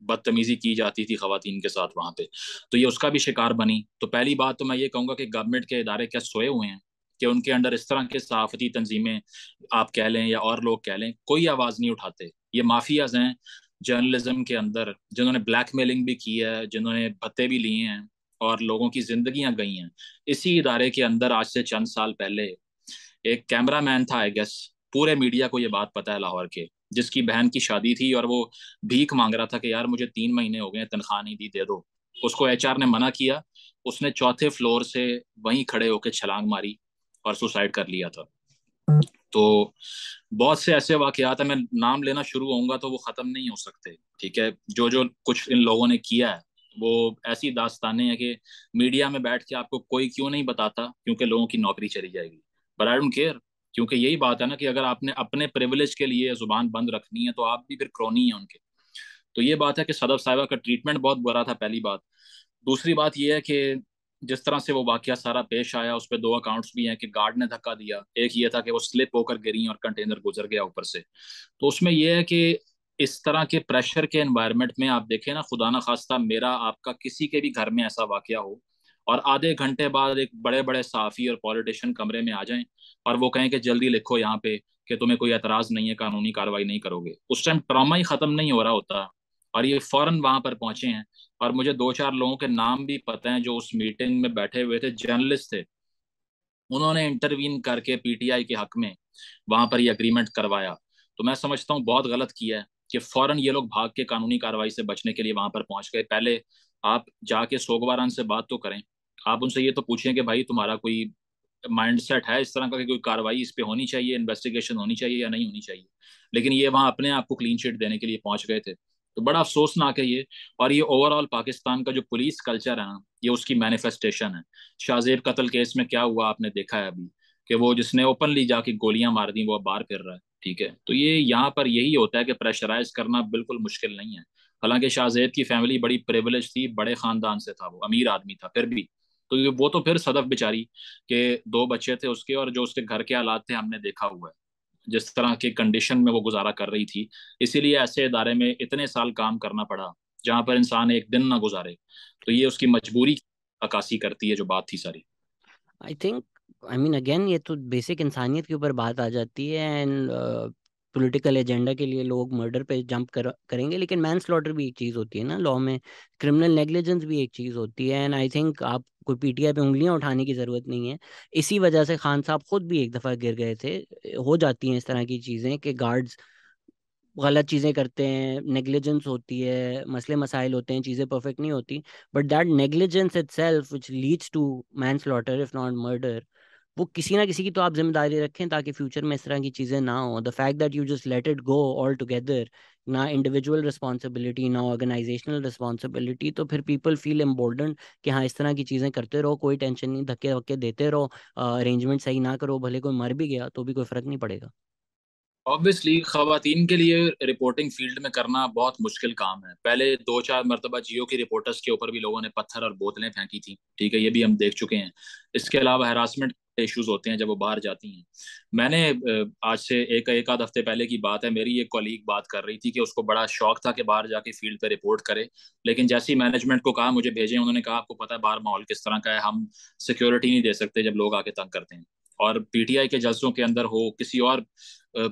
बदतमीजी की जाती थी खातन के साथ वहाँ पे तो ये उसका भी शिकार बनी तो पहली बात तो मैं ये कहूँगा कि गवर्नमेंट के इदारे क्या सोए हुए हैं कि उनके अंडर इस तरह के सहाफ़ती तंजीमें आप कह लें या और लोग कह लें कोई आवाज़ नहीं उठाते ये माफियाज हैं जर्नलिज्म के अंदर जिन्होंने ब्लैक मेलिंग भी की है जिन्होंने भत्ते भी लिए हैं और लोगों की जिंदगियां गई हैं इसी इदारे के अंदर आज से चंद साल पहले एक कैमरा मैन था आई गेस पूरे मीडिया को ये बात पता है लाहौर के जिसकी बहन की शादी थी और वो भीख मांग रहा था कि यार मुझे तीन महीने हो गए तनख्वाह नहीं दी दे दो उसको एच ने मना किया उसने चौथे फ्लोर से वहीं खड़े होकर छलांग मारी और सुसाइड कर लिया था तो बहुत से ऐसे वाकयात है मैं नाम लेना शुरू होऊंगा तो वो ख़त्म नहीं हो सकते ठीक है जो जो कुछ इन लोगों ने किया है वो ऐसी दास्तानें हैं कि मीडिया में बैठ के आपको कोई क्यों नहीं बताता क्योंकि लोगों की नौकरी चली जाएगी बट आई डोंट केयर क्योंकि यही बात है ना कि अगर आपने अपने प्रिवलेज के लिए जुबान बंद रखनी है तो आप भी फिर क्रोनी है उनके तो ये बात है कि सदब साहिबा का ट्रीटमेंट बहुत बुरा था पहली बात दूसरी बात यह है कि जिस तरह से वो वाक्य सारा पेश आया उस पर दो अकाउंट्स भी हैं कि गार्ड ने धक्का दिया एक ये था कि वो स्लिप होकर गिरी और कंटेनर गुजर गया ऊपर से तो उसमें यह है कि इस तरह के प्रेशर के एनवायरनमेंट में आप देखें ना खुदा ना खास्ता मेरा आपका किसी के भी घर में ऐसा वाक़ हो और आधे घंटे बाद एक बड़े बड़े साफी और पॉलिटिशियन कमरे में आ जाएं और वो कहें कि जल्दी लिखो यहाँ पे कि तुम्हें कोई एतराज नहीं है कानूनी कार्रवाई नहीं करोगे उस टाइम ट्रामा ही खत्म नहीं हो रहा होता और ये फौरन वहां पर पहुंचे हैं और मुझे दो चार लोगों के नाम भी पता हैं जो उस मीटिंग में बैठे हुए थे जर्नलिस्ट थे उन्होंने इंटरवीन करके पीटीआई के हक में वहां पर ये अग्रीमेंट करवाया तो मैं समझता हूँ बहुत गलत किया है कि फौरन ये लोग भाग के कानूनी कार्रवाई से बचने के लिए वहां पर पहुंच गए पहले आप जाके सोगवारान से बात तो करें आप उनसे ये तो पूछें कि भाई तुम्हारा कोई माइंड सेट है इस तरह का कि कोई कार्रवाई इस पर होनी चाहिए इन्वेस्टिगेशन होनी चाहिए या नहीं होनी चाहिए लेकिन ये वहाँ अपने आप को क्लीन चिट देने के लिए पहुँच गए थे तो बड़ा अफसोसनाक है ये और ये ओवरऑल पाकिस्तान का जो पुलिस कल्चर है ना ये उसकी मैनिफेस्टेशन है शाहजेब कत्ल केस में क्या हुआ आपने देखा है अभी कि वो जिसने ओपनली जाके गोलियां मार दी वो अब बाहर फिर रहा है ठीक है तो ये यहाँ पर यही होता है कि प्रेशराइज करना बिल्कुल मुश्किल नहीं है हालांकि शाहजेद की फैमिली बड़ी प्रिवलेज थी बड़े खानदान से था वो अमीर आदमी था फिर भी तो वो तो फिर सदफ बेचारी के दो बच्चे थे उसके और जो उसके घर के हालात थे हमने देखा हुआ है जिस तरह के कंडीशन में वो गुजारा कर रही थी इसीलिए ऐसे इदारे में इतने साल काम करना पड़ा जहाँ पर इंसान एक दिन ना गुजारे तो ये उसकी मजबूरी अकासी करती है जो बात थी सारी I think I mean again ये तो बेसिक इंसानियत के ऊपर बात आ जाती है एंड पॉलिटिकल एजेंडा के लिए लोग मर्डर पे जंप कर, करेंगे लेकिन मैन स्लॉटर भी एक चीज़ होती है ना लॉ में क्रिमिनल नेग्लिजेंस भी एक चीज़ होती है एंड आई थिंक आप कोई पीटीआई पे उंगलियां उठाने की ज़रूरत नहीं है इसी वजह से खान साहब खुद भी एक दफ़ा गिर गए थे हो जाती हैं इस तरह की चीज़ें कि गार्ड्स गलत चीज़ें करते हैं नेग्लिजेंस होती है मसले मसाइल होते हैं चीज़ें परफेक्ट नहीं होती but that negligence itself which leads to manslaughter if not murder वो किसी ना किसी की तो आप जिम्मेदारी रखें ताकि फ्यूचर में इस तरह की चीज़ें ना हो the fact that you just let it go altogether ना इंडिविजुअल रिस्पॉन्सिबिलिटी ना ऑर्गेनाइजेशनल रिस्पॉन्सिबिलिटी तो फिर पीपल फील एम्बोल्डेंट कि हाँ इस तरह की चीज़ें करते रहो कोई टेंशन नहीं धक्के वक्के देते रहो अरेंजमेंट सही ना करो भले कोई मर भी गया तो भी कोई फ़र्क नहीं पड़ेगा ऑब्वियसली खातन के लिए रिपोर्टिंग फील्ड में करना बहुत मुश्किल काम है पहले दो चार मरतबा जियो के रिपोर्टर्स के ऊपर भी लोगों ने पत्थर और बोतलें फेंकी थी ठीक है ये भी हम देख चुके हैं इसके अलावा हरासमेंट इश्यूज होते हैं जब वो बाहर जाती हैं मैंने आज से एक एक आध हफ्ते पहले की बात है मेरी एक कॉलीग बात कर रही थी कि उसको बड़ा शौक था कि बाहर जाके फील्ड पे रिपोर्ट करे लेकिन जैसे ही मैनेजमेंट को कहा मुझे भेजे उन्होंने कहा आपको पता है बाहर माहौल किस तरह का है हम सिक्योरिटी नहीं दे सकते जब लोग आके तंग करते हैं और पीटीआई के जल्सों के अंदर हो किसी और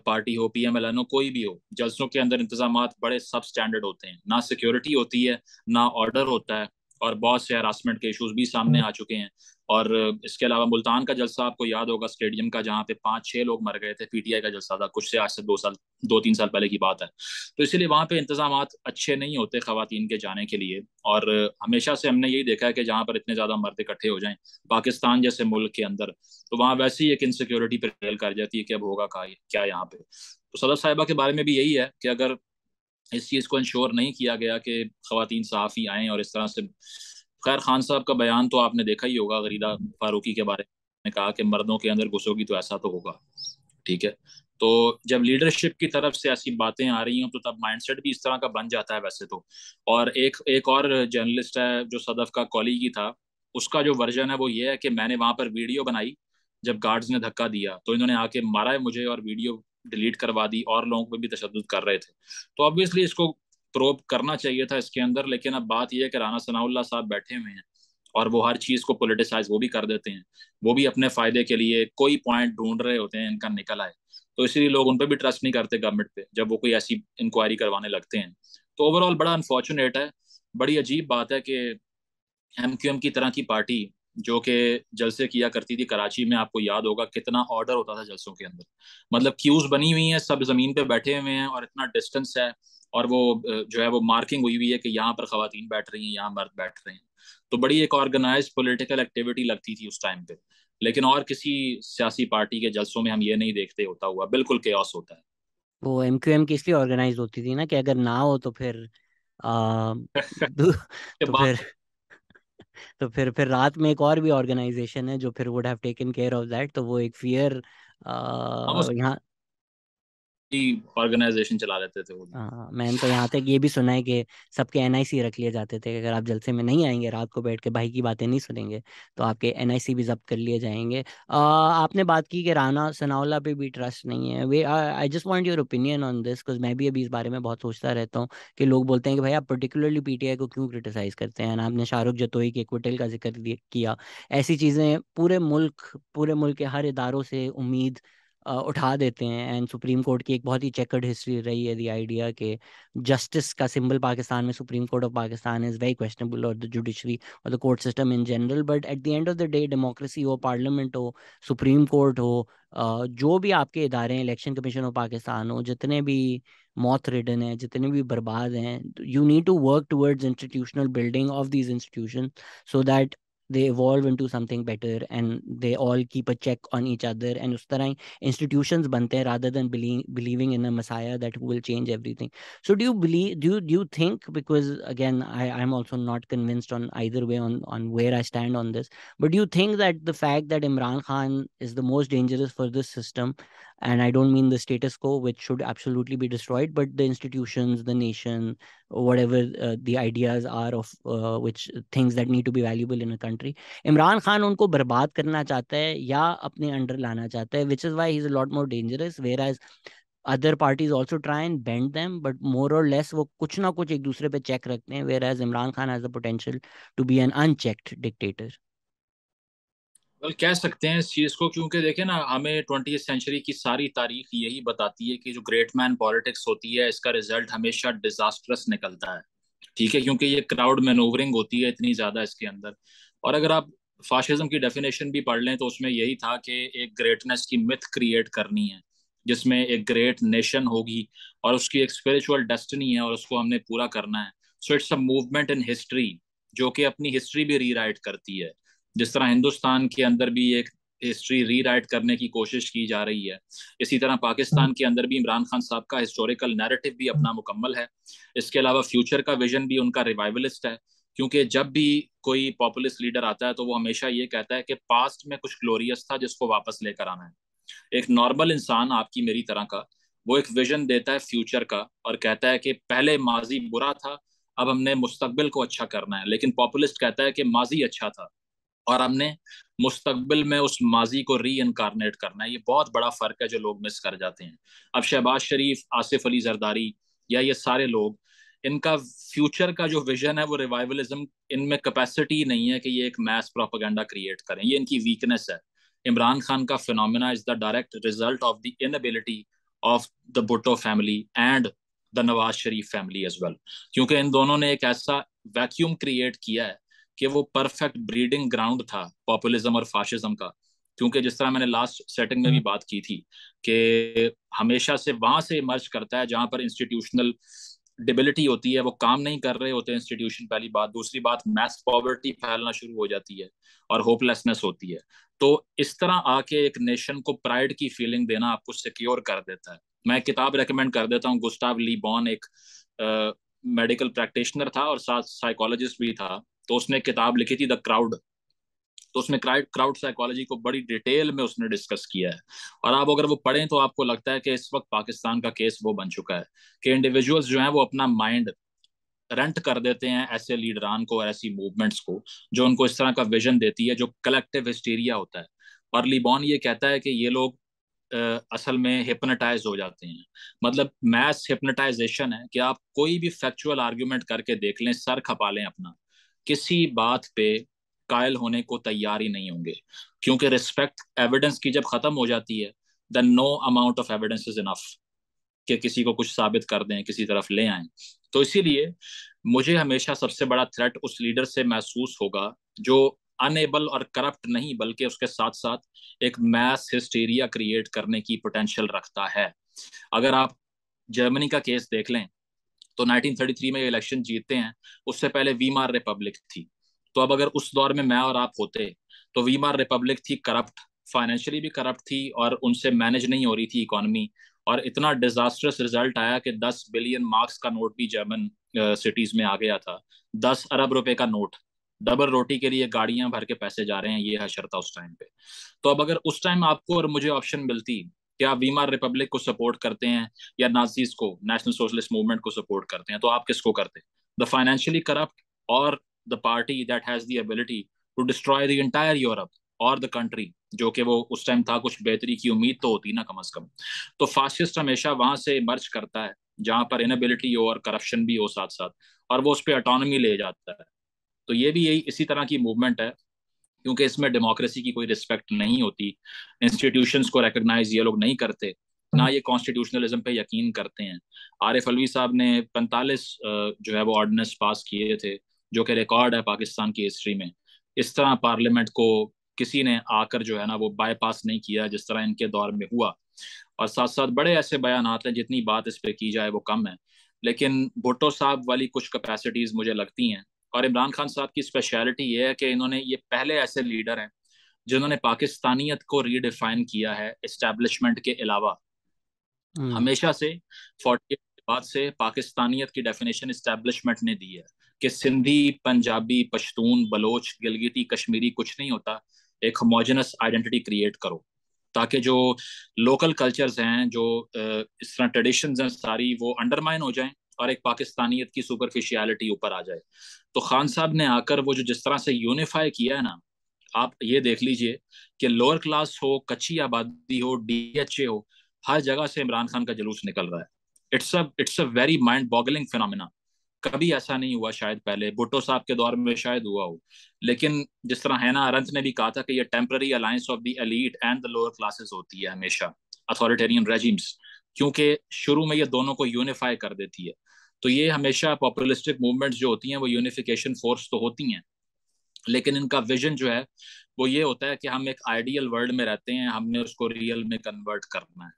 पार्टी हो पी एम एल एन हो कोई भी हो जल्सों के अंदर इंतजाम बड़े सब स्टैंडर्ड होते हैं ना सिक्योरिटी होती है ना ऑर्डर होता है और बहुत से हरासमेंट के इश्यूज भी सामने हम्म। आ चुके हैं और इसके अलावा मुल्तान का जलसा आपको याद होगा स्टेडियम का जहाँ पे पाँच छः लोग मर गए थे पीटीआई का जलसा था कुछ से आज से दो साल दो तीन साल पहले की बात है तो इसीलिए वहाँ पे इंतजाम अच्छे नहीं होते खातन के जाने के लिए और हमेशा से हमने यही देखा है कि जहाँ पर इतने ज़्यादा मर्द इकट्ठे हो जाए पाकिस्तान जैसे मुल्क के अंदर तो वहाँ वैसे ही एक इनसिक्योरिटी पर कर जाती है कि अब होगा क्या यहाँ पे तो सदर साहिबा के बारे में भी यही है कि अगर इस चीज़ को इंश्योर नहीं किया गया कि खातन साफ ही आएँ और इस तरह से खैर खान साहब का बयान तो आपने देखा ही होगा गरीदा फारूकी के बारे में कहा कि मर्दों के अंदर घुसोगी तो ऐसा तो होगा ठीक है तो जब लीडरशिप की तरफ से ऐसी बातें आ रही हैं तो तब माइंडसेट भी इस तरह का बन जाता है वैसे तो और एक एक और जर्नलिस्ट है जो सदफ का कॉलीग ही था उसका जो वर्जन है वो ये है कि मैंने वहां पर वीडियो बनाई जब गार्ड्स ने धक्का दिया तो इन्होंने आके मारा है मुझे और वीडियो डिलीट करवा दी और लोगों पर भी तशद कर रहे थे तो ऑब्वियसली इसको प्रोप करना चाहिए था इसके अंदर लेकिन अब बात यह है कि राना सनाउल्ला साहब बैठे हुए हैं और वो हर चीज़ को पोलिटिसाइज वो भी कर देते हैं वो भी अपने फायदे के लिए कोई पॉइंट ढूंढ रहे होते हैं इनका निकल आए तो इसीलिए लोग उन पर भी ट्रस्ट नहीं करते गवर्नमेंट पे जब वो कोई ऐसी इंक्वायरी करवाने लगते हैं तो ओवरऑल बड़ा अनफॉर्चुनेट है बड़ी अजीब बात है कि एम की तरह की पार्टी जो कि जलसे किया करती थी कराची में आपको याद होगा कितना ऑर्डर होता था जलसों के अंदर मतलब क्यूज बनी हुई है सब ज़मीन पे बैठे हुए हैं और इतना डिस्टेंस है और वो जो है वो मार्किंग हुई हुई है कि यहाँ पर खातन बैठ रही हैं यहाँ मर्द बैठ रहे हैं तो बड़ी एक ऑर्गेनाइज पोलिटिकल एक्टिविटी लगती थी उस टाइम पे लेकिन और किसी सियासी पार्टी के जलसों में हम ये नहीं देखते होता हुआ बिल्कुल केस होता है वो एम क्यू एम की इसलिए ऑर्गेनाइज होती थी ना कि अगर ना हो तो फिर आ, तो फिर तो फिर फिर रात में एक और भी ऑर्गेनाइजेशन है जो फिर would have taken care of that तो वो एक फियर हाँ, यहाँ ऑर्गेनाइजेशन चला लेते थे हाँ मैंने तो यहाँ तक ये भी सुना है कि सबके एनआईसी रख लिए जाते थे अगर आप जलसे में नहीं आएंगे रात को बैठ के भाई की बातें नहीं सुनेंगे तो आपके एनआईसी भी जब्त कर लिए जाएंगे आ, आपने बात की कि राना सनाउला पे भी ट्रस्ट नहीं है way I just want your opinion on this because मैं भी अभी इस बारे में बहुत सोचता रहता हूँ कि लोग बोलते हैं कि भाई आप पर्टिकुलरली पीटीआई को क्यों क्रिटिसाइज करते हैं आपने शाहरुख जतोई के क्विटल का जिक्र किया ऐसी चीज़ें पूरे मुल्क पूरे मुल्क के हर इदारों से उम्मीद उठा देते हैं एंड सुप्रीम कोर्ट की एक बहुत ही चेकर्ड हिस्ट्री रही है दी आइडिया के जस्टिस का सिंबल पाकिस्तान में Supreme Court of Pakistan is very questionable और द जुडिशरी और the court system in general but at the end of the day democracy हो पार्लियामेंट हो सुप्रीम कोर्ट हो जो भी आपके इदारे हैं इलेक्शन कमीशन ऑफ पाकिस्तान हो जितने भी मौत रिडन है जितने भी बर्बाद हैं you need to work towards institutional building of these institution so that they evolve into something better and they all keep a check on each other and us tarah institutions bante rather than believing believing in a messiah that will change everything so do you believe do you do you think because again i i'm also not convinced on either way on on where i stand on this but do you think that the fact that imran khan is the most dangerous for this system and i don't mean the status quo which should absolutely be destroyed but the institutions the nation whatever uh, the ideas are of uh, which things that need to be valuable in a country imran khan unko barbaad karna chahta hai ya apne under lana chahta which is why he's a lot more dangerous whereas other parties also try and bend them but more or less wo kuch na kuch ek dusre pe check rakhte hain whereas imran khan has the potential to be an unchecked dictator well, कह सकते हैं इस चीज को क्योंकि देखे ना हमें ट्वेंटी सेंचुरी की सारी तारीख यही बताती है कि जो ग्रेट मैन पॉलिटिक्स होती है इसका रिजल्ट हमेशा डिजास्ट्रस निकलता है ठीक है क्योंकि ये क्राउड मैनोवरिंग होती है इतनी ज्यादा इसके अंदर और अगर आप फाशिज्म की डेफिनेशन भी पढ़ लें तो उसमें यही था कि एक ग्रेटनेस की मिथ क्रिएट करनी है जिसमें एक ग्रेट नेशन होगी और उसकी एक स्पिरिचुअल डेस्टिनी है और उसको हमने पूरा करना है so it's a movement in history जो कि अपनी हिस्ट्री भी रीराइट करती है जिस तरह हिंदुस्तान के अंदर भी एक हिस्ट्री री राइट करने की कोशिश की जा रही है इसी तरह पाकिस्तान के अंदर भी इमरान खान साहब का हिस्टोरिकल नैरेटिव भी अपना मुकम्मल है इसके अलावा फ्यूचर का विजन भी उनका रिवाइवलिस्ट है क्योंकि जब भी कोई पॉपुलिस्ट लीडर आता है तो वो हमेशा ये कहता है कि पास्ट में कुछ ग्लोरियस था जिसको वापस लेकर आना है एक नॉर्मल इंसान आपकी मेरी तरह का वो एक विजन देता है फ्यूचर का और कहता है कि पहले माजी बुरा था अब हमने मुस्तबिल को अच्छा करना है लेकिन पॉपुलिस्ट कहता है कि माजी अच्छा था और हमने मुस्तबिल में उस माजी को री इनकारनेट करना है ये बहुत बड़ा फ़र्क है जो लोग मिस कर जाते हैं अब शहबाज शरीफ आसिफ अली जरदारी या ये सारे लोग इनका फ्यूचर का जो विजन है वो रिवाइवलिज्म इनमें कैपेसिटी नहीं है कि ये एक मैस प्रोपागेंडा क्रिएट करें ये इनकी वीकनेस है इमरान खान का phenomena is the direct result of the inability of the Bhutto family and the Nawaz Sharif family as well क्योंकि इन दोनों ने एक ऐसा वैक्यूम क्रिएट किया है कि वो परफेक्ट ब्रीडिंग ग्राउंड था पॉपुलिज्म और फाशिज्म का क्योंकि जिस तरह मैंने लास्ट सेटिंग में भी हम्म। बात की थी कि हमेशा से वहां से इमर्ज करता है जहां पर इंस्टीट्यूशनल डिबिलिटी होती है वो काम नहीं कर रहे होते इंस्टीट्यूशन पहली बात दूसरी बात मैस पॉवर्टी फैलना शुरू हो जाती है और होपलेसनेस होती है तो इस तरह आके एक नेशन को प्राइड की फीलिंग देना आपको सिक्योर कर देता है मैं किताब रेकमेंड कर देता हूँ गुस्ताव बॉन एक मेडिकल प्रैक्टिशनर था और साथ साइकोलॉजिस्ट भी था तो उसने किताब लिखी थी द क्राउड तो उसमें क्राउड क्राउड साइकोलॉजी को बड़ी डिटेल में उसने डिस्कस किया है और आप अगर वो पढ़ें तो आपको लगता है कि इस वक्त पाकिस्तान का केस वो बन चुका है कि इंडिविजुअल्स जो हैं वो अपना माइंड रेंट कर देते हैं ऐसे लीडरान को और ऐसी मूवमेंट्स को जो उनको इस तरह का विजन देती है जो कलेक्टिव हिस्टीरिया होता है और लिबॉन ये कहता है कि ये लोग आ, असल में हिप्नोटाइज हो जाते हैं मतलब मैथ हिप्नोटाइजेशन है कि आप कोई भी फैक्चुअल आर्ग्यूमेंट करके देख लें सर खपा लें अपना किसी बात पे कायल होने को तैयार ही नहीं होंगे क्योंकि रिस्पेक्ट एविडेंस की जब खत्म हो जाती है then no amount of evidence is enough कि किसी को कुछ साबित कर दें किसी तरफ ले आए तो इसीलिए मुझे हमेशा सबसे बड़ा थ्रेट उस लीडर से महसूस होगा जो अनएबल और करप्ट नहीं बल्कि उसके साथ साथ एक मैस हिस्टेरिया क्रिएट करने की पोटेंशियल रखता है अगर आप जर्मनी का केस देख लें तो 1933 में इलेक्शन जीतते हैं उससे पहले वीमार रिपब्लिक थी तो अब अगर उस दौर में मैं और आप होते तो वीमार रिपब्लिक थी करप्ट फाइनेंशियली भी करप्ट थी और उनसे मैनेज नहीं हो रही थी इकोनॉमी और इतना डिजास्टरस रिजल्ट आया कि 10 बिलियन मार्क्स का नोट भी जर्मन सिटीज में आ गया था 10 अरब रुपए का नोट डबल रोटी के लिए गाड़ियां भर के पैसे जा रहे हैं ये है शर्ता उस टाइम पे तो अब अगर उस टाइम आपको और मुझे ऑप्शन मिलती क्या वीमार रिपब्लिक को सपोर्ट करते हैं या नाजीज को नेशनल सोशलिस्ट मूवमेंट को सपोर्ट करते हैं तो आप किसको करते द फाइनेंशियली करप्ट और the party that has the ability to destroy the entire Europe और द कंट्री जो कि वो उस टाइम था कुछ बेहतरी की उम्मीद तो होती ना कम अज कम तो फासिस्ट हमेशा वहां से मर्ज करता है जहां पर इनबिलिटी हो और करप्शन भी हो साथ साथ और वो उस पर अटोनमी ले जाता है तो ये भी यही इसी तरह की मूवमेंट है क्योंकि इसमें डेमोक्रेसी की कोई रिस्पेक्ट नहीं होती इंस्टीट्यूशन को रिकॉग्नाइज ये लोग नहीं करते ना ये कॉन्स्टिट्यूशनलिज्म पे यकीन करते हैं आर एफ अलवी साहब ने पैंतालीस जो है वो ऑर्डिनेंस पास किए थे जो कि रिकॉर्ड है पाकिस्तान की हिस्ट्री में इस तरह पार्लियामेंट को किसी ने आकर जो है ना वो बाईपास नहीं किया जिस तरह इनके दौर में हुआ और साथ साथ बड़े ऐसे बयान हैं जितनी बात इस पर की जाए वो कम है लेकिन भुट्टो साहब वाली कुछ कैपेसिटीज़ मुझे लगती हैं और इमरान खान साहब की स्पेशलिटी ये है कि इन्होंने ये पहले ऐसे लीडर हैं जिन्होंने पाकिस्तानियत को रीडिफाइन किया है इस्टेब्लिशमेंट के अलावा हम्म। हमेशा से फोर्टी के बाद से पाकिस्तानियत की डेफिनेशन इस्टेब्लिशमेंट ने दी है कि सिंधी पंजाबी पश्तून बलोच गिलगिटी कश्मीरी कुछ नहीं होता एक होमोजनस आइडेंटिटी क्रिएट करो ताकि जो लोकल कल्चर्स हैं जो इस तरह ट्रेडिशन हैं सारी वो अंडरमाइन हो जाएं और एक पाकिस्तानियत की सुपरफिशियलिटी ऊपर आ जाए तो खान साहब ने आकर वो जो जिस तरह से यूनिफाई किया है ना आप ये देख लीजिए कि लोअर क्लास हो कच्ची आबादी हो डी एच ए हो हर जगह से इमरान खान का जुलूस निकल रहा है it's a it's a very mind boggling phenomena कभी ऐसा नहीं हुआ शायद पहले भुट्टो साहब के दौर में शायद हुआ हो लेकिन जिस तरह है ना अरंत ने भी कहा था कि ये temporary alliance of the elite and the lower classes होती है हमेशा अथॉरिटेरियन रेजिम्स क्योंकि शुरू में ये दोनों को यूनिफाई कर देती है तो ये हमेशा पॉपुलिस्टिक मूवमेंट्स जो होती हैं वो यूनिफिकेशन फोर्स तो होती हैं लेकिन इनका विजन जो है वो ये होता है कि हम एक आइडियल वर्ल्ड में रहते हैं हमने उसको रियल में कन्वर्ट करना है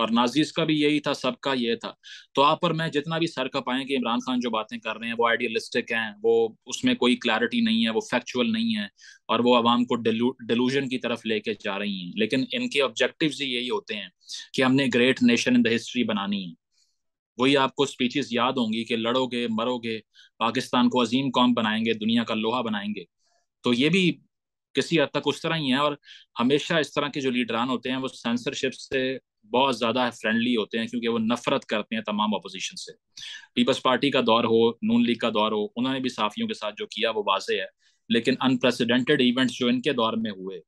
और नाजीज का भी यही था सबका ये था तो आप पर मैं जितना भी सर का पाएं कि इमरान खान जो बातें कर रहे हैं वो आइडियलिस्टिक हैं वो उसमें कोई क्लैरिटी नहीं है वो फैक्चुअल नहीं है और वो आवाम को डिलूजन की तरफ लेके जा रही हैं लेकिन इनके ऑब्जेक्टिव ही यही होते हैं कि हमने great nation in the history बनानी है वही आपको स्पीचेस याद होंगी कि लड़ोगे मरोगे पाकिस्तान को अजीम कौम बनाएंगे दुनिया का लोहा बनाएंगे तो ये भी किसी हद तक उस तरह ही है और हमेशा इस तरह के जो लीडरान होते हैं वो सेंसरशिप से बहुत ज़्यादा फ्रेंडली होते हैं क्योंकि वो नफरत करते हैं तमाम अपोजिशन से पीपल्स पार्टी का दौर हो नून लीग का दौर हो उन्होंने भी साफियों के साथ जो किया वो वाजे है लेकिन अनप्रेसिडेंटेड इवेंट्स जो इनके दौर में हुए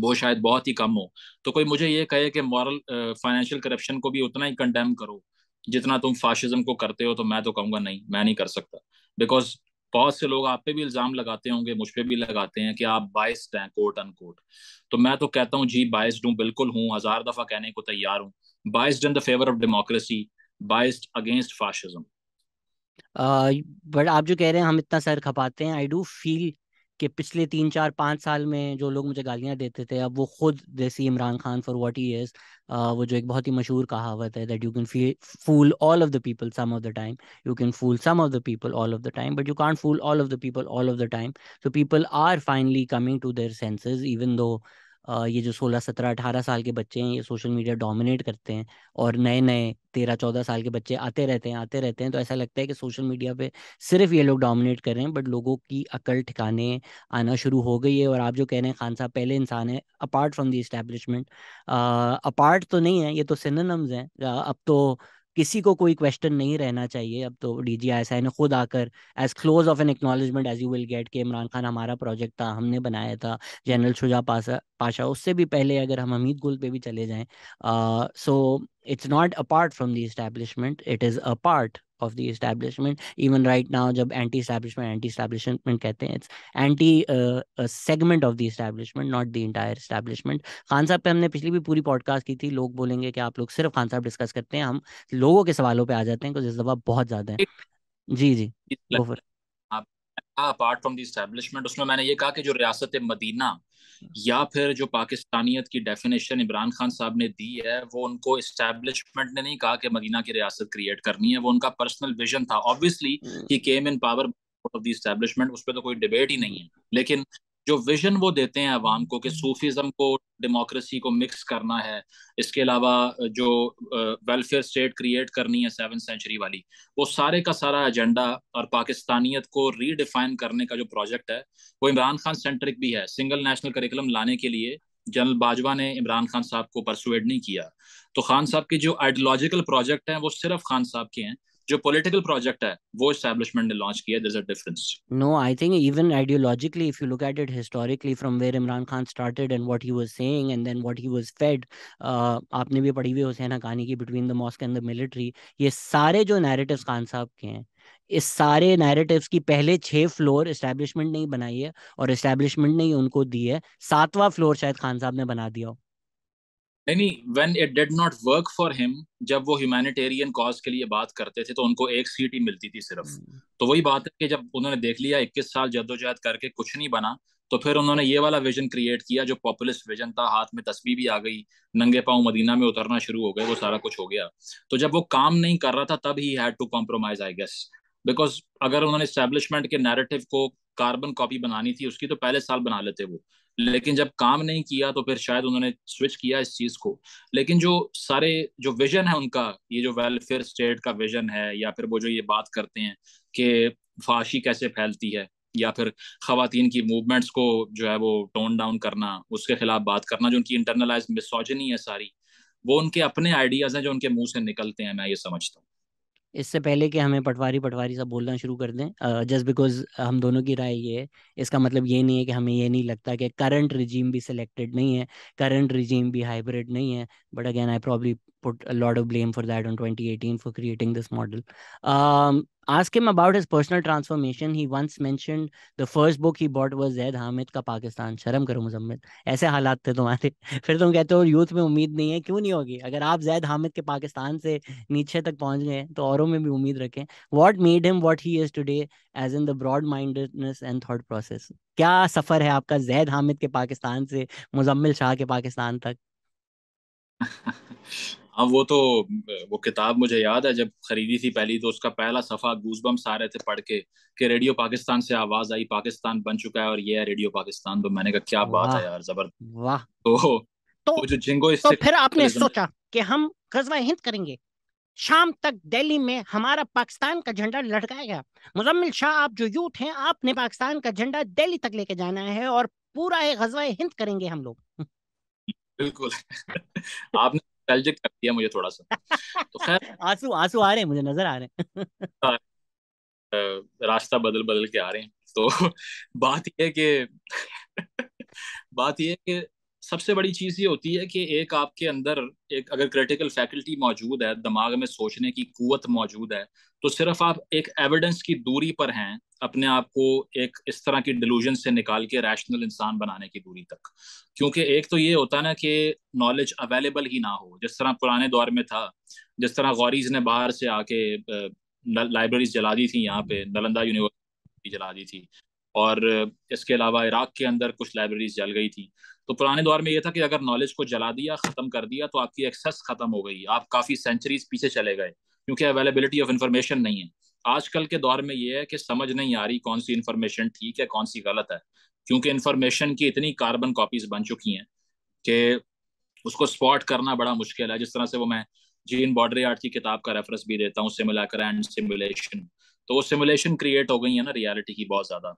वो शायद बहुत ही कम हो तो कोई मुझे ये कहे कि मॉरल फाइनेंशियल करप्शन को भी उतना ही कंडेम करो जितना तुम फाशिज्म को करते हो तो मैं तो कहूंगा नहीं मैं नहीं कर सकता बिकॉज बहुत से लोग आप पे भी इल्ज़ाम लगाते होंगे मुझ पर भी लगाते हैं कि आप बाइस्ड हैं कोट अन तो मैं तो कहता हूँ जी बाइस्ड हूँ बिल्कुल हूँ हज़ार दफ़ा कहने को तैयार हूँ biased in the favour of democracy biased against fascism but आप जो कह रहे हैं हम इतना सर खपाते हैं आई डू फील कि पिछले तीन चार पाँच साल में जो लोग मुझे गालियां देते थे अब वो खुद जैसी Imran Khan for what he is वो जो एक बहुत ही मशहूर कहावत है that you can fool all of the people some of the time you can fool some of the people all of the time but you can't fool all of the people all of the time so people are finally coming to their senses even though ये जो सोलह सत्रह अठारह साल के बच्चे हैं ये सोशल मीडिया डोमिनेट करते हैं और नए नए तेरह चौदह साल के बच्चे आते रहते हैं आते रहते हैं तो ऐसा लगता है कि सोशल मीडिया पे सिर्फ ये लोग डोमिनेट कर रहे हैं बट लोगों की अकल ठिकाने आना शुरू हो गई है और आप जो कह रहे हैं खान साहब पहले इंसान है apart from the establishment apart तो नहीं है ये तो सिननम्स हैं अब तो किसी को कोई क्वेश्चन नहीं रहना चाहिए अब तो डी जी आई एस आई ने खुद आकर as close of an acknowledgement as you will get के इमरान खान हमारा प्रोजेक्ट था हमने बनाया था जनरल शुजा पाशा पाशा उससे भी पहले अगर हम हमीद गुल पे भी चले जाएं so it's not a part from the establishment it is a part of the establishment even right now जब एंटी इस्टेब्लिशमेंट एंटी इस्टेब्लिशमेंट कहते हैं it's anti segment of the establishment not the entire establishment Khan साहब पे हमने पिछली भी पूरी पॉडकास्ट की थी लोग बोलेंगे कि आप लोग सिर्फ खान साहब डिस्कस करते हैं हम लोगों के सवालों पे आ जाते हैं कुछ इस बहुत ज्यादा है जी जी अपार्ट फ्रॉम द उसमें मैंने ये कहा कि जो रियासत मदीना या फिर जो पाकिस्तानियत की डेफिनेशन इमरान खान साहब ने दी है वो उनको इस्टेब्लिशमेंट ने नहीं कहा कि मदीना की रियासत क्रिएट करनी है वो उनका पर्सनल विजन था obviously he came in power of the उस पर तो कोई डिबेट ही नहीं है लेकिन जो विजन वो देते हैं अवाम को कि हम्म। सूफीज़म को डेमोक्रेसी को मिक्स करना है इसके अलावा जो वेलफेयर स्टेट क्रिएट करनी है सेवन सेंचुरी वाली वो सारे का सारा एजेंडा और पाकिस्तानियत को रीडिफाइन करने का जो प्रोजेक्ट है वो इमरान खान सेंट्रिक भी है सिंगल नेशनल करिकुलम लाने के लिए जनरल बाजवा ने इमरान खान साहब को परसुएड नहीं किया तो खान साहब के जो आइडियोलॉजिकल प्रोजेक्ट हैं वो सिर्फ खान साहब के हैं जो पॉलिटिकल प्रोजेक्ट है वो एस्टेब्लिशमेंट ने लॉन्च किया there is a difference no I think even ideologically if you look at it historically from where Imran Khan started and what he was saying and then what he was fed आपने भी पढ़ी हुई हुसैन हकानी की between the mosque and the military ये सारे जो नैरेटिव्स खान साहब के हैं इस सारे नैरेटिव्स की पहले छह फ्लोर इस्टेब्लिशमेंट ने ही बनाई है और इस्टेब्लिशमेंट ने ही उनको दी है सातवां फ्लोर शायद खान साहब ने बना दिया हो नहीं when it did not work for him जब वो ह्यूमैनिटेरियन कॉज के लिए बात करते थे तो उनको एक सीट ही मिलती थी सिर्फ hmm. तो वही बात है कि जब उन्होंने देख लिया 21 साल जद्दोजहद करके कुछ नहीं बना तो फिर उन्होंने ये वाला विजन क्रिएट किया जो पॉपुलिस्ट विजन था हाथ में तस्वीर भी आ गई नंगे पाँव मदीना में उतरना शुरू हो गए वो सारा कुछ हो गया तो जब वो काम नहीं कर रहा था तब he had to compromise I guess because अगर उन्होंने स्टैब्लिशमेंट के नैरेटिव को कार्बन कॉपी बनानी थी उसकी तो पहले साल बना लेते वो लेकिन जब काम नहीं किया तो फिर शायद उन्होंने स्विच किया इस चीज को लेकिन जो सारे जो विजन है उनका ये जो वेलफेयर स्टेट का विजन है या फिर वो जो ये बात करते हैं कि फाशी कैसे फैलती है या फिर खातन की मूवमेंट्स को जो है वो टोन डाउन करना उसके खिलाफ बात करना जो उनकी इंटरनलाइज मिसोजनी है सारी वो उनके अपने आइडियाज हैं जो उनके मुंह से निकलते हैं मैं ये समझता हूँ इससे पहले कि हमें पटवारी पटवारी सब बोलना शुरू कर दें जस्ट बिकॉज हम दोनों की राय ये है इसका मतलब ये नहीं है कि हमें ये नहीं लगता कि करंट रिजीम भी सिलेक्टेड नहीं है करंट रिजीम भी हाइब्रिड नहीं है but again I probably put a lot of blame for that on 2018 for creating this model. Um, ask him about his personal transformation. He once mentioned the first book he bought was Zaid Hamid का पाकिस्तान शर्म करो मुजम्मिल ऐसे हालात थे तुम्हारे फिर तुम कहते हो यूथ में उम्मीद नहीं है क्यों नहीं होगी अगर आप जैद हामिद के पाकिस्तान से नीचे तक पहुंच गए तो औरों में भी उम्मीद रखें what made him what he is today as in the broad mindedness and thought process क्या सफर है आपका जैद हामिद के पाकिस्तान से मुजम्मिल शाह के पाकिस्तान तक हाँ वो तो वो किताब मुझे याद है जब खरीदी थी पहली तो उसका पहला सफा गूजबम सारे थे पढ़ के कि रेडियो पाकिस्तान से आवाज आई पाकिस्तान बन चुका है और ये है रेडियो पाकिस्तान तो मैंने कहा क्या बात है यार जबर वाह तो तो, वो जो जिंगो तो इससे तो फिर आपने सोचा कि हम गजवा हिंद करेंगे शाम तक दिल्ली में हमारा पाकिस्तान का झंडा लटकाएगा मुजम्मिल शाह आप जो यूथ हैं आपने पाकिस्तान का झंडा दिल्ली तक लेके जाना है और पूरा गजवा हिंद करेंगे हम लोग बिल्कुल आपने नॉस्टैल्जिक कर दिया मुझे थोड़ा सा तो खैर आंसू आंसू आ रहे हैं मुझे नजर आ रहे हैं हाँ। रास्ता बदल बदल के आ रहे हैं तो बात यह है कि बात यह है कि सबसे बड़ी चीज ये होती है कि एक आपके अंदर एक अगर क्रिटिकल फैकल्टी मौजूद है दिमाग में सोचने की क़ुत मौजूद है तो सिर्फ आप एक एविडेंस की दूरी पर हैं अपने आप को एक इस तरह की डिलूजन से निकाल के रैशनल इंसान बनाने की दूरी तक क्योंकि एक तो ये होता ना कि नॉलेज अवेलेबल ही ना हो जिस तरह पुराने दौर में था जिस तरह गौरीज ने बाहर से आके लाइब्रेरीज जला दी थी यहाँ पे नालंदा यूनिवर्सिटी जला दी थी और इसके अलावा इराक के अंदर कुछ लाइब्रेरीज जल गई थी तो पुराने दौर में यह था कि अगर नॉलेज को जला दिया ख़त्म कर दिया तो आपकी एक्सेस ख़त्म हो गई आप काफ़ी सेंचुरीज पीछे चले गए क्योंकि अवेलेबिलिटी ऑफ इन्फॉर्मेशन नहीं है आजकल के दौर में ये है कि समझ नहीं आ रही कौन सी इन्फॉर्मेशन ठीक है कौन सी गलत है क्योंकि इन्फॉर्मेशन की इतनी कार्बन कॉपीज बन चुकी हैं कि उसको स्पॉट करना बड़ा मुश्किल है जिस तरह से वो मैं जीन बॉर्डर आर्ट की किताब का रेफरेंस भी देता हूँ सिमिलाकर एंड सिमुलेशन तो वो सिमुलेशन क्रिएट हो गई है ना रियलिटी की बहुत ज़्यादा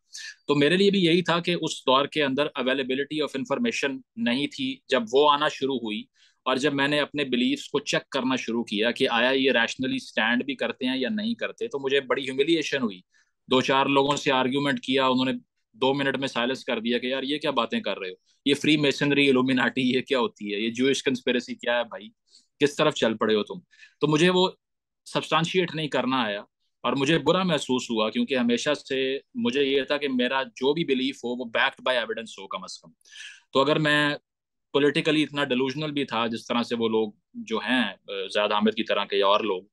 तो मेरे लिए भी यही था कि उस दौर के अंदर अवेलेबिलिटी ऑफ इंफॉर्मेशन नहीं थी जब वो आना शुरू हुई और जब मैंने अपने बिलीव्स को चेक करना शुरू किया कि आया ये रैशनली स्टैंड भी करते हैं या नहीं करते तो मुझे बड़ी ह्यूमिलिएशन हुई दो चार लोगों से आर्ग्यूमेंट किया उन्होंने दो मिनट में साइलेंस कर दिया कि यार ये क्या बातें कर रहे हो ये फ्री मेसनरी एलोमिनाटी ये क्या होती है ये जूश कंस्पेरेसी क्या है भाई किस तरफ चल पड़े हो तुम तो मुझे वो सब्सटांशिएट नहीं करना आया और मुझे बुरा महसूस हुआ क्योंकि हमेशा से मुझे ये था कि मेरा जो भी बिलीफ हो वो बैक्ड बाय एविडेंस हो कम अज कम तो अगर मैं पॉलिटिकली इतना डिलूजनल भी था जिस तरह से वो लोग जो हैं जयाद आमिर की तरह के और लोग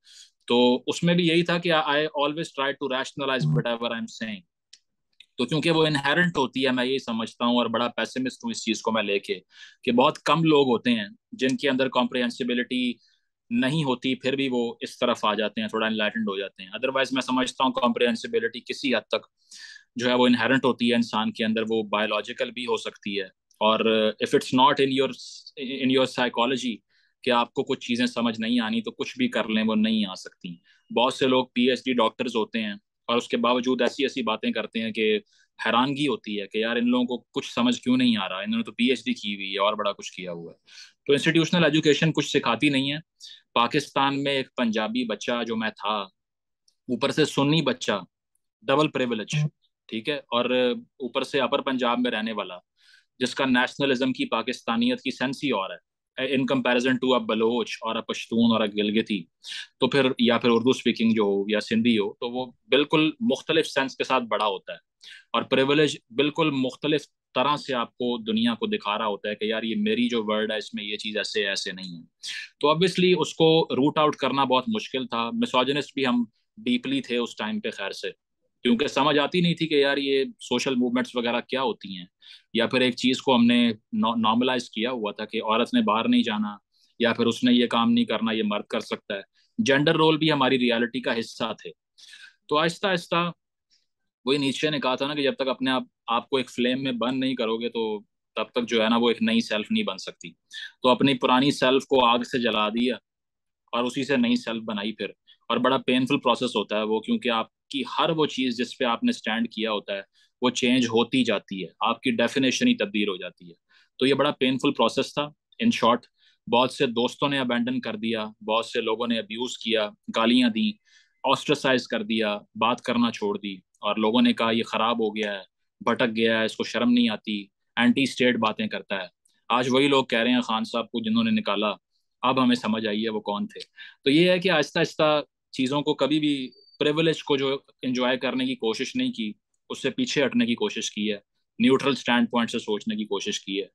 तो उसमें भी यही था कि I always try to rationalise whatever I am saying तो क्योंकि वो इनहेरेंट होती है मैं यही समझता हूँ और बड़ा पैसेमिस्ट हूँ इस चीज़ को मैं लेके कि बहुत कम लोग होते हैं जिनके अंदर कॉम्प्रिहेंसिबिलिटी नहीं होती फिर भी वो इस तरफ आ जाते हैं थोड़ा इनलाइटेंड हो जाते हैं अदरवाइज मैं समझता हूँ कॉम्प्रिहेंसिबिलिटी किसी हद तक जो है वो इनहेरेंट होती है इंसान के अंदर वो बायोलॉजिकल भी हो सकती है और if it's not in your in your psychology कि आपको कुछ चीज़ें समझ नहीं आनी तो कुछ भी कर लें वो नहीं आ सकती बहुत से लोग पीएचडी डॉक्टर्स होते हैं और उसके बावजूद ऐसी ऐसी बातें करते हैं कि हैरानगी होती है कि यार इन लोगों को कुछ समझ क्यों नहीं आ रहा इन्होंने तो पीएचडी की हुई है और बड़ा कुछ किया हुआ है तो इंस्टीट्यूशनल एजुकेशन कुछ सिखाती नहीं है पाकिस्तान में एक पंजाबी बच्चा जो मैं था ऊपर से सुन्नी बच्चा डबल प्रिविलेज हम्म। ठीक है और ऊपर से अपर पंजाब में रहने वाला जिसका नेशनलिज्म की पाकिस्तानियत की सेंस ही और है in comparison to a Baloch और अ पश्तून और अ गिलगिती तो फिर या फिर उर्दू स्पीकिंग जो हो या सिंधी हो तो वो बिल्कुल मुख्तलिफ सेंस के साथ बड़ा होता है और प्रिवलेज बिल्कुल मुख्तलिफ तरह से आपको दुनिया को दिखा रहा होता है कि यार ये मेरी जो वर्ल्ड है इसमें ये चीज़ ऐसे ऐसे नहीं है तो ऑब्वियसली उसको रूट आउट करना बहुत मुश्किल था मिसोजनिस्ट भी हम डीपली थे उस टाइम पे खैर से क्योंकि समझ आती नहीं थी कि यार ये सोशल मूवमेंट्स वगैरह क्या होती हैं या फिर एक चीज़ को हमने नॉर्मलाइज किया हुआ था कि औरत ने बाहर नहीं जाना या फिर उसने ये काम नहीं करना ये मर्द कर सकता है जेंडर रोल भी हमारी रियलिटी का हिस्सा थे तो आहिस्ता आहिस्ता वही नीचे ने कहा था ना कि जब तक अपने आप आपको एक फ्लेम में बंद नहीं करोगे तो तब तक जो है ना वो एक नई सेल्फ नहीं बन सकती तो अपनी पुरानी सेल्फ को आग से जला दिया और उसी से नई सेल्फ बनाई फिर और बड़ा पेनफुल प्रोसेस होता है वो क्योंकि आपकी हर वो चीज़ जिस पे आपने स्टैंड किया होता है वो चेंज होती जाती है आपकी डेफिनेशन ही तब्दील हो जाती है तो ये बड़ा पेनफुल प्रोसेस था इन शॉर्ट बहुत से दोस्तों ने अबेंडन कर दिया बहुत से लोगों ने अब्यूज़ किया गालियाँ दी ऑस्ट्रसाइज कर दिया बात करना छोड़ दी और लोगों ने कहा ये ख़राब हो गया है भटक गया है इसको शर्म नहीं आती एंटी स्टेट बातें करता है आज वही लोग कह रहे हैं खान साहब को जिन्होंने निकाला अब हमें समझ आई है वो कौन थे तो ये है कि आहिस्ता आहिस्ता चीज़ों को कभी भी प्रिवलेज को जो इंजॉय करने की कोशिश नहीं की उससे पीछे हटने की कोशिश की है न्यूट्रल स्टैंड पॉइंट से सोचने की कोशिश की है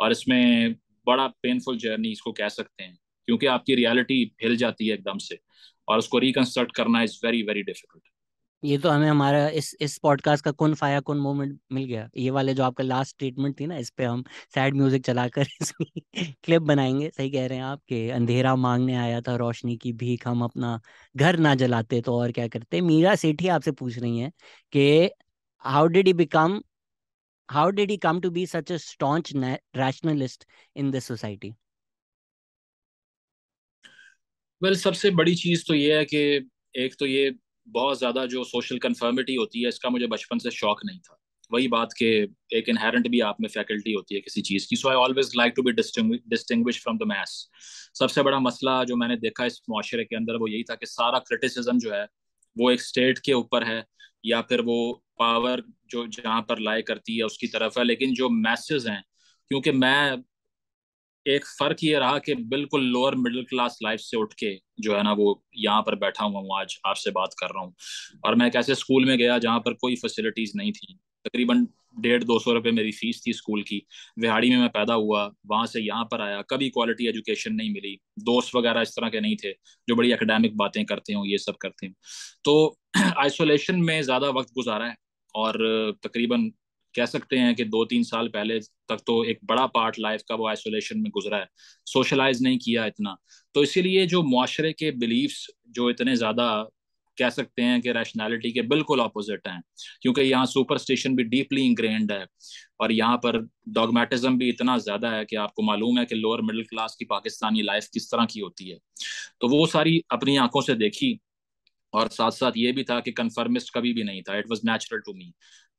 और इसमें बड़ा पेनफुल जर्नी इसको कह सकते हैं क्योंकि आपकी रियलिटी हिल जाती है एकदम से और उसको रिकन्स्ट्रक्ट करना इज़ वेरी वेरी डिफिकल्ट ये तो हमें हमारा इस इस पॉडकास्ट का कौन फाया कौन मोमेंट मिल गया ये वाले जो आपका लास्ट ट्रीटमेंट थी ना इस पे हम सैड म्यूजिक चलाकर क्लिप बनाएंगे सही कह रहे हैं आप कि अंधेरा मांगने आया था रोशनी की भीख हम अपना घर ना जलाते तो और क्या करते मीरा सेठी आपसे पूछ रही है कि how did he become how did he come to be such a staunch rationalist in this society well सबसे बड़ी चीज तो ये है कि एक तो ये बहुत ज़्यादा जो सोशल कन्फर्मिटी होती है इसका मुझे बचपन से शौक नहीं था वही बात के एक इनहेरेंट भी आप में फैकल्टी होती है किसी चीज़ की so I always like to be distinguish from the mass सबसे बड़ा मसला जो मैंने देखा इस माशरे के अंदर वो यही था कि सारा क्रिटिसिज्म जो है वो एक स्टेट के ऊपर है या फिर वो पावर जो जहाँ पर लाए करती है उसकी तरफ है लेकिन जो मैसेज हैं क्योंकि मैं एक फर्क ये रहा कि बिल्कुल लोअर मिडिल क्लास लाइफ से उठ के जो है ना वो यहाँ पर बैठा हुआ हूँ आज आपसे बात कर रहा हूँ और मैं कैसे स्कूल में गया जहाँ पर कोई फैसिलिटीज नहीं थी तकरीबन डेढ़ दो सौ रुपये मेरी फीस थी स्कूल की विहाड़ी में मैं पैदा हुआ वहाँ से यहाँ पर आया कभी क्वालिटी एजुकेशन नहीं मिली दोस्त वगैरह इस तरह के नहीं थे जो बड़ी एकेडमिक बातें करते हों ये सब करते हैं तो आइसोलेशन में ज़्यादा वक्त गुजारा है और तकरीबन कह सकते हैं कि दो तीन साल पहले तक तो एक बड़ा पार्ट लाइफ का वो आइसोलेशन में गुजरा है सोशलाइज नहीं किया इतना तो इसीलिए जो माशरे के बिलीफ्स जो इतने ज़्यादा कह सकते हैं कि रैशनैलिटी के बिल्कुल अपोजिट हैं क्योंकि यहाँ सुपर भी डीपली इंग्रेंड है और यहाँ पर डॉगमेटिज्म भी इतना ज़्यादा है कि आपको मालूम है कि लोअर मिडिल क्लास की पाकिस्तानी लाइफ किस तरह की होती है तो वो सारी अपनी आंखों से देखी और साथ साथ ये भी था कि कन्फर्मिस्ट कभी भी नहीं था it was natural to me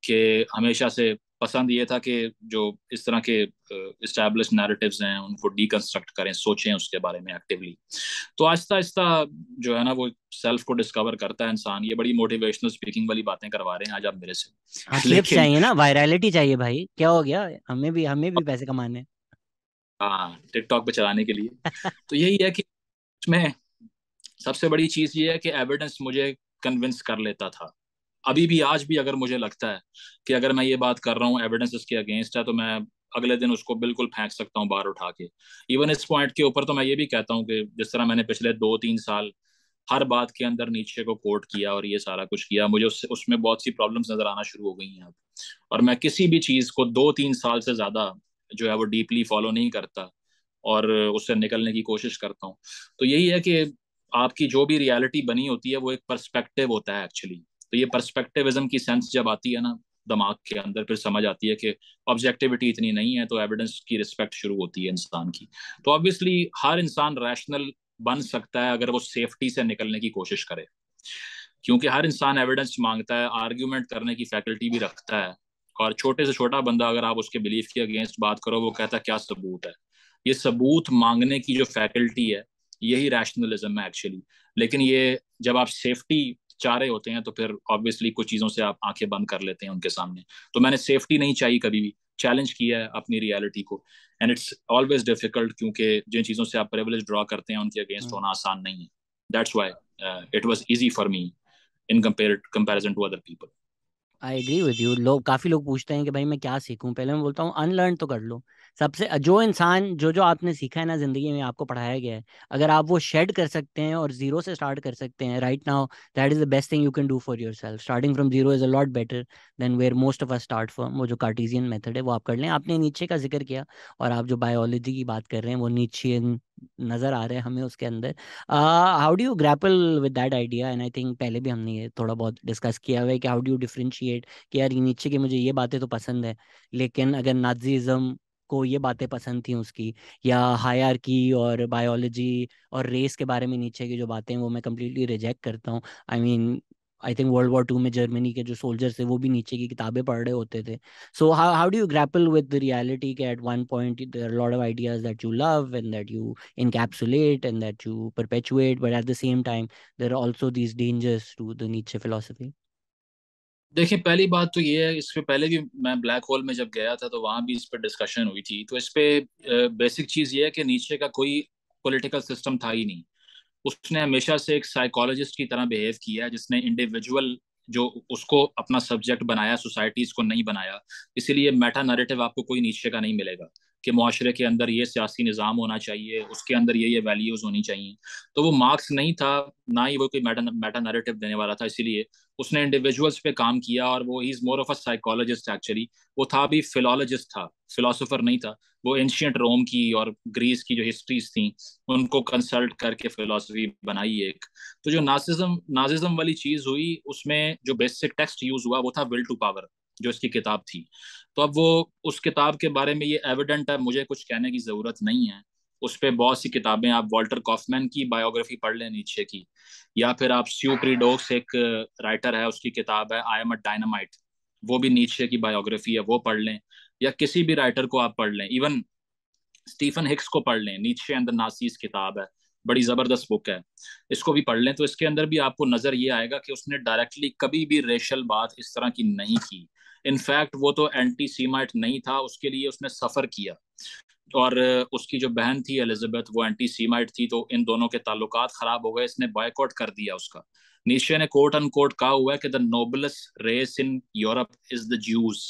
कि हमेशा से पसंद ये था कि जो इस तरह के इस्टेब्लिश uh, नैरेटिव्स हैं उनको डीकंस्ट्रक्ट करें सोचें उसके बारे में एक्टिवली तो आहिस्ता आहिस्ता जो है ना वो सेल्फ को डिस्कवर करता है इंसान ये बड़ी मोटिवेशनल स्पीकिंग वाली बातें करवा रहे हैं आज आप मेरे से हाँ, तो लेकिन... चाहिए ना वायरलिटी चाहिए भाई क्या हो गया हमें भी हमें भी हाँ। पैसे कमाने हाँ टिकटॉक पे चलाने के लिए तो यही है कि उसमें सबसे बड़ी चीज ये है कि एविडेंस मुझे कन्विंस कर लेता था अभी भी आज भी अगर मुझे लगता है कि अगर मैं ये बात कर रहा हूँ एविडेंस इसके अगेंस्ट है तो मैं अगले दिन उसको बिल्कुल फेंक सकता हूँ बाहर उठा के इवन इस पॉइंट के ऊपर तो मैं ये भी कहता हूँ कि जिस तरह मैंने पिछले दो तीन साल हर बात के अंदर नीचे को कोर्ट किया और ये सारा कुछ किया मुझे उस, उसमें बहुत सी प्रॉब्लम्स नजर आना शुरू हो गई हैं अब और मैं किसी भी चीज को दो तीन साल से ज्यादा जो है वो डीपली फॉलो नहीं करता और उससे निकलने की कोशिश करता हूँ तो यही है कि आपकी जो भी रियलिटी बनी होती है वो एक परस्पेक्टिव होता है एक्चुअली तो ये परस्पेक्टिविज्म की सेंस जब आती है ना दिमाग के अंदर फिर समझ आती है कि ऑब्जेक्टिविटी इतनी नहीं है तो एविडेंस की रिस्पेक्ट शुरू होती है इंसान की तो ऑब्वियसली हर इंसान रैशनल बन सकता है अगर वो सेफ्टी से निकलने की कोशिश करे क्योंकि हर इंसान एविडेंस मांगता है आर्ग्यूमेंट करने की फैकल्टी भी रखता है और छोटे से छोटा बंदा अगर आप उसके बिलीफ के अगेंस्ट बात करो वो कहता है क्या सबूत है ये सबूत मांगने की जो फैकल्टी है यही रैशनलिज्म है एक्चुअली लेकिन ये जब आप सेफ्टी चारे होते हैं तो फिर ऑब्वियसली कुछ चीज़ों से आप आंखें बंद कर लेते हैं उनके सामने तो मैंने सेफ्टी नहीं चाहिए कभी भी चैलेंज किया है अपनी रियलिटी को एंड इट्स ऑलवेज डिफिकल्ट क्योंकि जिन चीज़ों से आप प्रिविलेज ड्रॉ करते हैं उनके अगेंस्ट हम्म। होना आसान नहीं है that's why it was easy for me in compare comparison to other people I agree with you लोग काफी लोग पूछते हैं कि भाई मैं क्या सीखूं पहले मैं बोलता हूँ अनलर्न तो कर लो सबसे जो इंसान जो जो आपने सीखा है ना जिंदगी में आपको पढ़ाया गया है अगर आप वो शेड कर सकते हैं और जीरो से स्टार्ट कर सकते हैं right now that is the best thing you can do for yourself starting from zero is a lot better than where most of a start from वो जो कार्टिजियन मेथड है वो आप कर लें आपने नीचे का जिक्र किया और आप जो बायोलॉजी की बात कर रहे हैं वो नीचे नजर आ रहे हैं हमें उसके अंदर how do you grapple with that idea and I think पहले भी हमने ये थोड़ा बहुत डिस्कस किया हुआ है कि how do you differentiate appreciate कि यार नीचे की मुझे ये बातें तो पसंद है लेकिन अगर नाजीज़म को ये बातें पसंद थी उसकी या हायर की और बायोलॉजी और रेस के बारे में नीचे की जो बातें वो मैं कम्प्लीटली रिजेक्ट करता हूँ I I mean mean, I think world war two में जर्मनी के जो सोल्जर्स थे वो भी नीचे की किताबें पढ़ रहे होते थे so how how do you grapple with reality के at one point lot of ideas that you love and that you encapsulate and that you perpetuate but at the same time there are also these dangers to the Nietzsche philosophy देखिए पहली बात तो ये है इस पहले भी मैं ब्लैक होल में जब गया था तो वहां भी इस पर डिस्कशन हुई थी तो इस पर बेसिक चीज़ ये है कि नीचे का कोई पॉलिटिकल सिस्टम था ही नहीं उसने हमेशा से एक साइकोलॉजिस्ट की तरह बिहेव किया जिसने इंडिविजुअल जो उसको अपना सब्जेक्ट बनाया सोसाइटीज को नहीं बनाया इसीलिए मेटा नरेटिव आपको कोई नीचे का नहीं मिलेगा कि माशरे के अंदर ये सियासी निज़ाम होना चाहिए उसके अंदर ये ये वैल्यूज़ होनी चाहिए तो वो मार्क्स नहीं था ना ही वो कोई मेटा मेटा नरेटिव देने वाला था इसीलिए उसने इंडिविजुअल्स पे काम किया और वो he is more of a psychologist actually वो था भी फिलोलॉजिस्ट था फिलोसोफर नहीं था वो एंशियंट रोम की और ग्रीस की जो हिस्ट्रीज थी उनको कंसल्ट करके फिलोसफी बनाई एक तो जो नाजिज़म नाजिज्म वाली चीज़ हुई उसमें जो बेसिक टेक्स्ट यूज़ हुआ वो था विल टू पावर जो इसकी किताब थी तो अब वो उस किताब के बारे में ये एविडेंट है मुझे कुछ कहने की ज़रूरत नहीं है उस पर बहुत सी किताबें आप वॉल्टर कॉफमैन की बायोग्राफी पढ़ लें नीचे की या फिर आप स्यू एक राइटर है उसकी किताब है आई एम अ डायनामाइट वो भी नीचे की बायोग्राफी है वो पढ़ लें या किसी भी राइटर को आप पढ़ लें इवन स्टीफन हिक्स को पढ़ लें नीचे अंदर नासीज किताब है बड़ी ज़बरदस्त बुक है इसको भी पढ़ लें तो इसके अंदर भी आपको नज़र ये आएगा कि उसने डायरेक्टली कभी भी रेशल बात इस तरह की नहीं की इनफैक्ट वो तो एंटी सीमाइट नहीं था उसके लिए उसने सफ़र किया और उसकी जो बहन थी एलिजाबेथ वो एंटी सीमाइट थी तो इन दोनों के ताल्लुक खराब हो गए इसने बॉयकॉट कर दिया उसका निशे ने कोर्ट एंड कोर्ट कहा हुआ है कि the noblest race in Europe is the Jews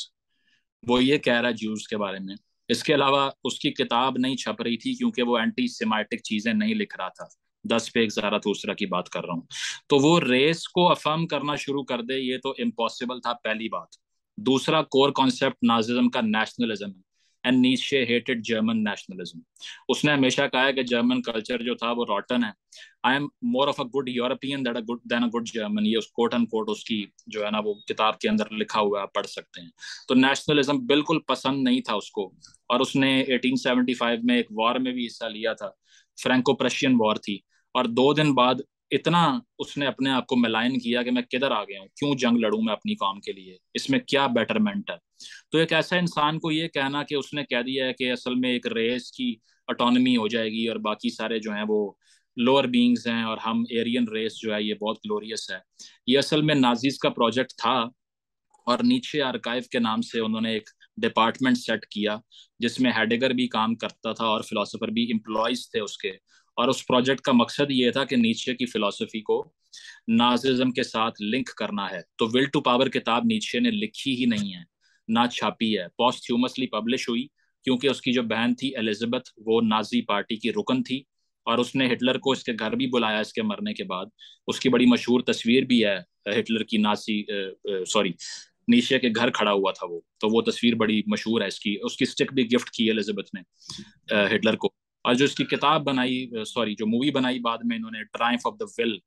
वो ये कह रहा है जूस के बारे में इसके अलावा उसकी किताब नहीं छप रही थी क्योंकि वो एंटी सीमाइटिक चीजें नहीं लिख रहा था दस पे एक जरा दूसरा की बात कर रहा हूँ तो वो रेस को अफर्म करना शुरू कर दे ये तो इम्पॉसिबल था पहली बात दूसरा कोर कॉन्सेप्ट नाजिज्म का नेशनलिज्म है and Nietzsche hated German nationalism उसने हमेशा कहा है कि जर्मन कल्चर जो था वो रॉटन है I am more of a good European that a good than a good German ये उस कोट एंड कोट उसकी जो है ना वो किताब के अंदर लिखा हुआ है पढ़ सकते हैं तो नेशनलिज्म बिल्कुल पसंद नहीं था उसको और उसने 1875 में एक वॉर में भी हिस्सा लिया था फ्रेंको प्रशियन वॉर थी और दो दिन बाद इतना उसने अपने आप को मिलाइन किया कि मैं किधर आ गया हूँ क्यों जंग लड़ू मैं अपनी काम के लिए इसमें क्या बेटरमेंट है तो एक ऐसा इंसान को ये कहना कि उसने कह दिया है कि असल में एक रेस की अटोनमी हो जाएगी और बाकी सारे जो हैं वो लोअर बींग्स हैं और हम एरियन रेस जो है ये बहुत ग्लोरियस है ये असल में नाजीज का प्रोजेक्ट था और नीचे आर्काइव के नाम से उन्होंने एक डिपार्टमेंट सेट किया जिसमें हेडेगर भी काम करता था और फिलोसोफर भी इम्प्लॉयज थे उसके और उस प्रोजेक्ट का मकसद ये था कि नीचे की फिलोसफी को नाजिज्म के साथ लिंक करना है तो विल टू पावर किताब नीचे ने लिखी ही नहीं है ना छापी है ह्यूमसली पब्लिश हुई क्योंकि उसकी जो बहन थी एलिजबेथ वो नाजी पार्टी की रुकन थी और उसने हिटलर को इसके घर भी बुलाया इसके मरने के बाद उसकी बड़ी मशहूर तस्वीर भी है हिटलर की नाजी सॉरी नीशे के घर खड़ा हुआ था वो तो वो तस्वीर बड़ी मशहूर है इसकी उसकी स्टिक भी गिफ्ट की एलिजबेथ ने हिटलर को और जो इसकी किताब बनाई सॉरी जो मूवी बनाई बाद में इन्होंने ट्राइफ ऑफ द विल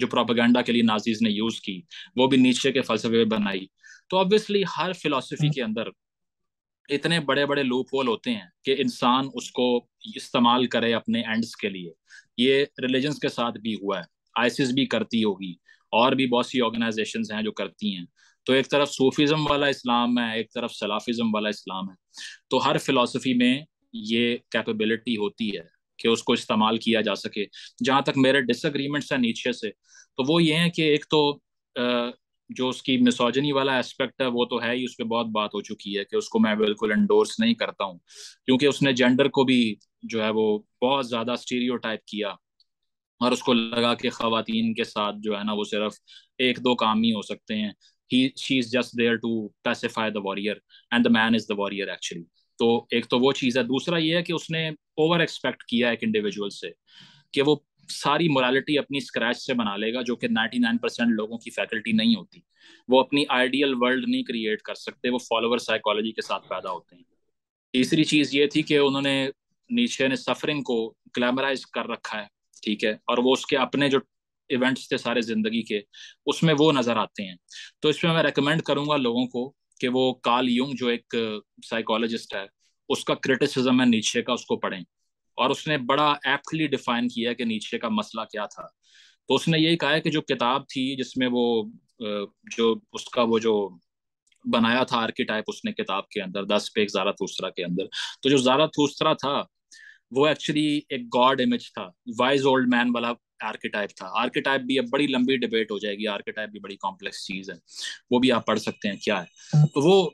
जो प्रोपागेंडा के लिए नाजीज ने यूज की वो भी नीचे के फलसफे बनाई तो ऑब्वियसली हर फिलोसफी हम्म। के अंदर इतने बड़े बड़े लूप होल होते हैं कि इंसान उसको इस्तेमाल करे अपने एंड्स के लिए ये रिलीजन्स के साथ भी हुआ है आइसिस भी करती होगी और भी बहुत सी ऑर्गेनाइजेशन हैं जो करती हैं तो एक तरफ सूफिज्म वाला इस्लाम है एक तरफ सलाफिज्म वाला इस्लाम है तो हर फिलोसफी में ये कैपेबिलिटी होती है कि उसको इस्तेमाल किया जा सके जहाँ तक मेरे डिसग्रीमेंट्स हैं नीचे से तो वो ये हैं कि एक तो जो उसकी मिसोजनी वाला एस्पेक्ट है वो तो है ही उस पर बहुत बात हो चुकी है कि उसको मैं बिल्कुल एंडोर्स नहीं करता हूँ क्योंकि उसने जेंडर को भी जो है वो बहुत ज़्यादा स्टीरियो किया और उसको लगा कि खातन के साथ जो है ना वो सिर्फ एक दो काम ही हो सकते हैं he she is just there to pacify the warrior and the man is the warrior actually तो एक तो वो चीज़ है दूसरा ये है कि उसने ओवर एक्सपेक्ट किया एक इंडिविजुअल से कि वो सारी मोरालिटी अपनी स्क्रैच से बना लेगा जो कि 99 परसेंट लोगों की फैकल्टी नहीं होती वो अपनी आइडियल वर्ल्ड नहीं क्रिएट कर सकते वो फॉलोअर साइकोलॉजी के साथ पैदा होते हैं तीसरी चीज़ ये थी कि उन्होंने नीचे ने सफरिंग को ग्लैमराइज कर रखा है ठीक है और वो उसके अपने जो इवेंट्स थे सारे ज़िंदगी के उसमें वो नज़र आते हैं तो इसमें मैं रिकमेंड करूँगा लोगों को कि वो काल यूंग जो एक साइकोलॉजिस्ट uh, है उसका क्रिटिसिज्म है नीचे का उसको पढ़ें और उसने बड़ा एप्टली डिफाइन किया कि नीचे का मसला क्या था तो उसने यही कहा है कि जो किताब थी जिसमें वो uh, जो उसका वो जो बनाया था आर्किटाइप उसने किताब के अंदर दस एक जारा थूसरा के अंदर तो जो जारा थूसरा था वो एक्चुअली एक गॉड इमेज था वाइज ओल्ड मैन वाला आर्किटाइप था आर्किटाइप भी अब बड़ी लंबी डिबेट हो जाएगी आर्किटाइप भी बड़ी कॉम्प्लेक्स चीज है वो भी आप पढ़ सकते हैं क्या है तो वो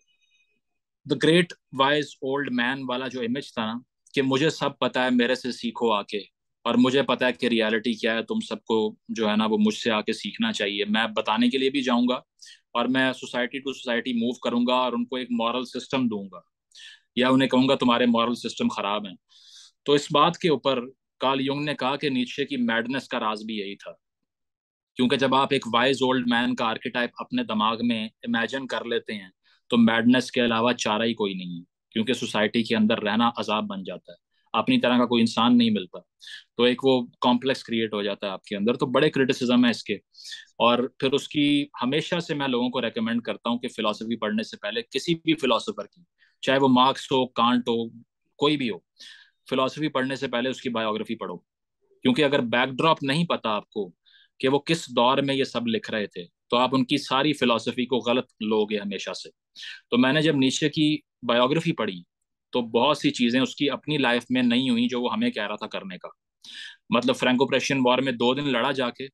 the great wise old man वाला जो इमेज था ना कि मुझे सब पता है मेरे से सीखो आके और मुझे पता है कि रियलिटी क्या है तुम सबको जो है ना वो मुझसे आके सीखना चाहिए मैं बताने के लिए भी जाऊंगा और मैं सोसाइटी टू सोसाइटी मूव करूंगा और उनको एक मॉरल सिस्टम दूंगा या उन्हें कहूंगा तुम्हारे मॉरल सिस्टम खराब हैं तो इस बात के ऊपर कार्ल युंग ने कहा कि नीचे की मैडनेस का राज भी यही था क्योंकि जब आप एक वाइज ओल्ड मैन का आर्किटाइप अपने दिमाग में इमेजिन कर लेते हैं तो मैडनेस के अलावा चारा ही कोई नहीं है क्योंकि सोसाइटी के अंदर रहना अजाब बन जाता है अपनी तरह का कोई इंसान नहीं मिलता तो एक वो कॉम्प्लेक्स क्रिएट हो जाता है आपके अंदर तो बड़े क्रिटिसिज्म है इसके और फिर उसकी हमेशा से मैं लोगों को रेकमेंड करता हूँ कि फिलोसफी पढ़ने से पहले किसी भी फिलोसफर की चाहे वो मार्क्स हो कांट हो कोई भी हो फिलोसफी पढ़ने से पहले उसकी बायोग्राफी पढ़ो क्योंकि अगर बैकड्रॉप नहीं पता आपको कि वो किस दौर में ये सब लिख रहे थे तो आप उनकी सारी फिलोसफी को गलत लोगे हमेशा से तो मैंने जब नीचे की बायोग्राफी पढ़ी तो बहुत सी चीज़ें उसकी अपनी लाइफ में नहीं हुई जो वो हमें कह रहा था करने का मतलब फ्रेंको प्रेशियन वॉर में दो दिन लड़ा जाके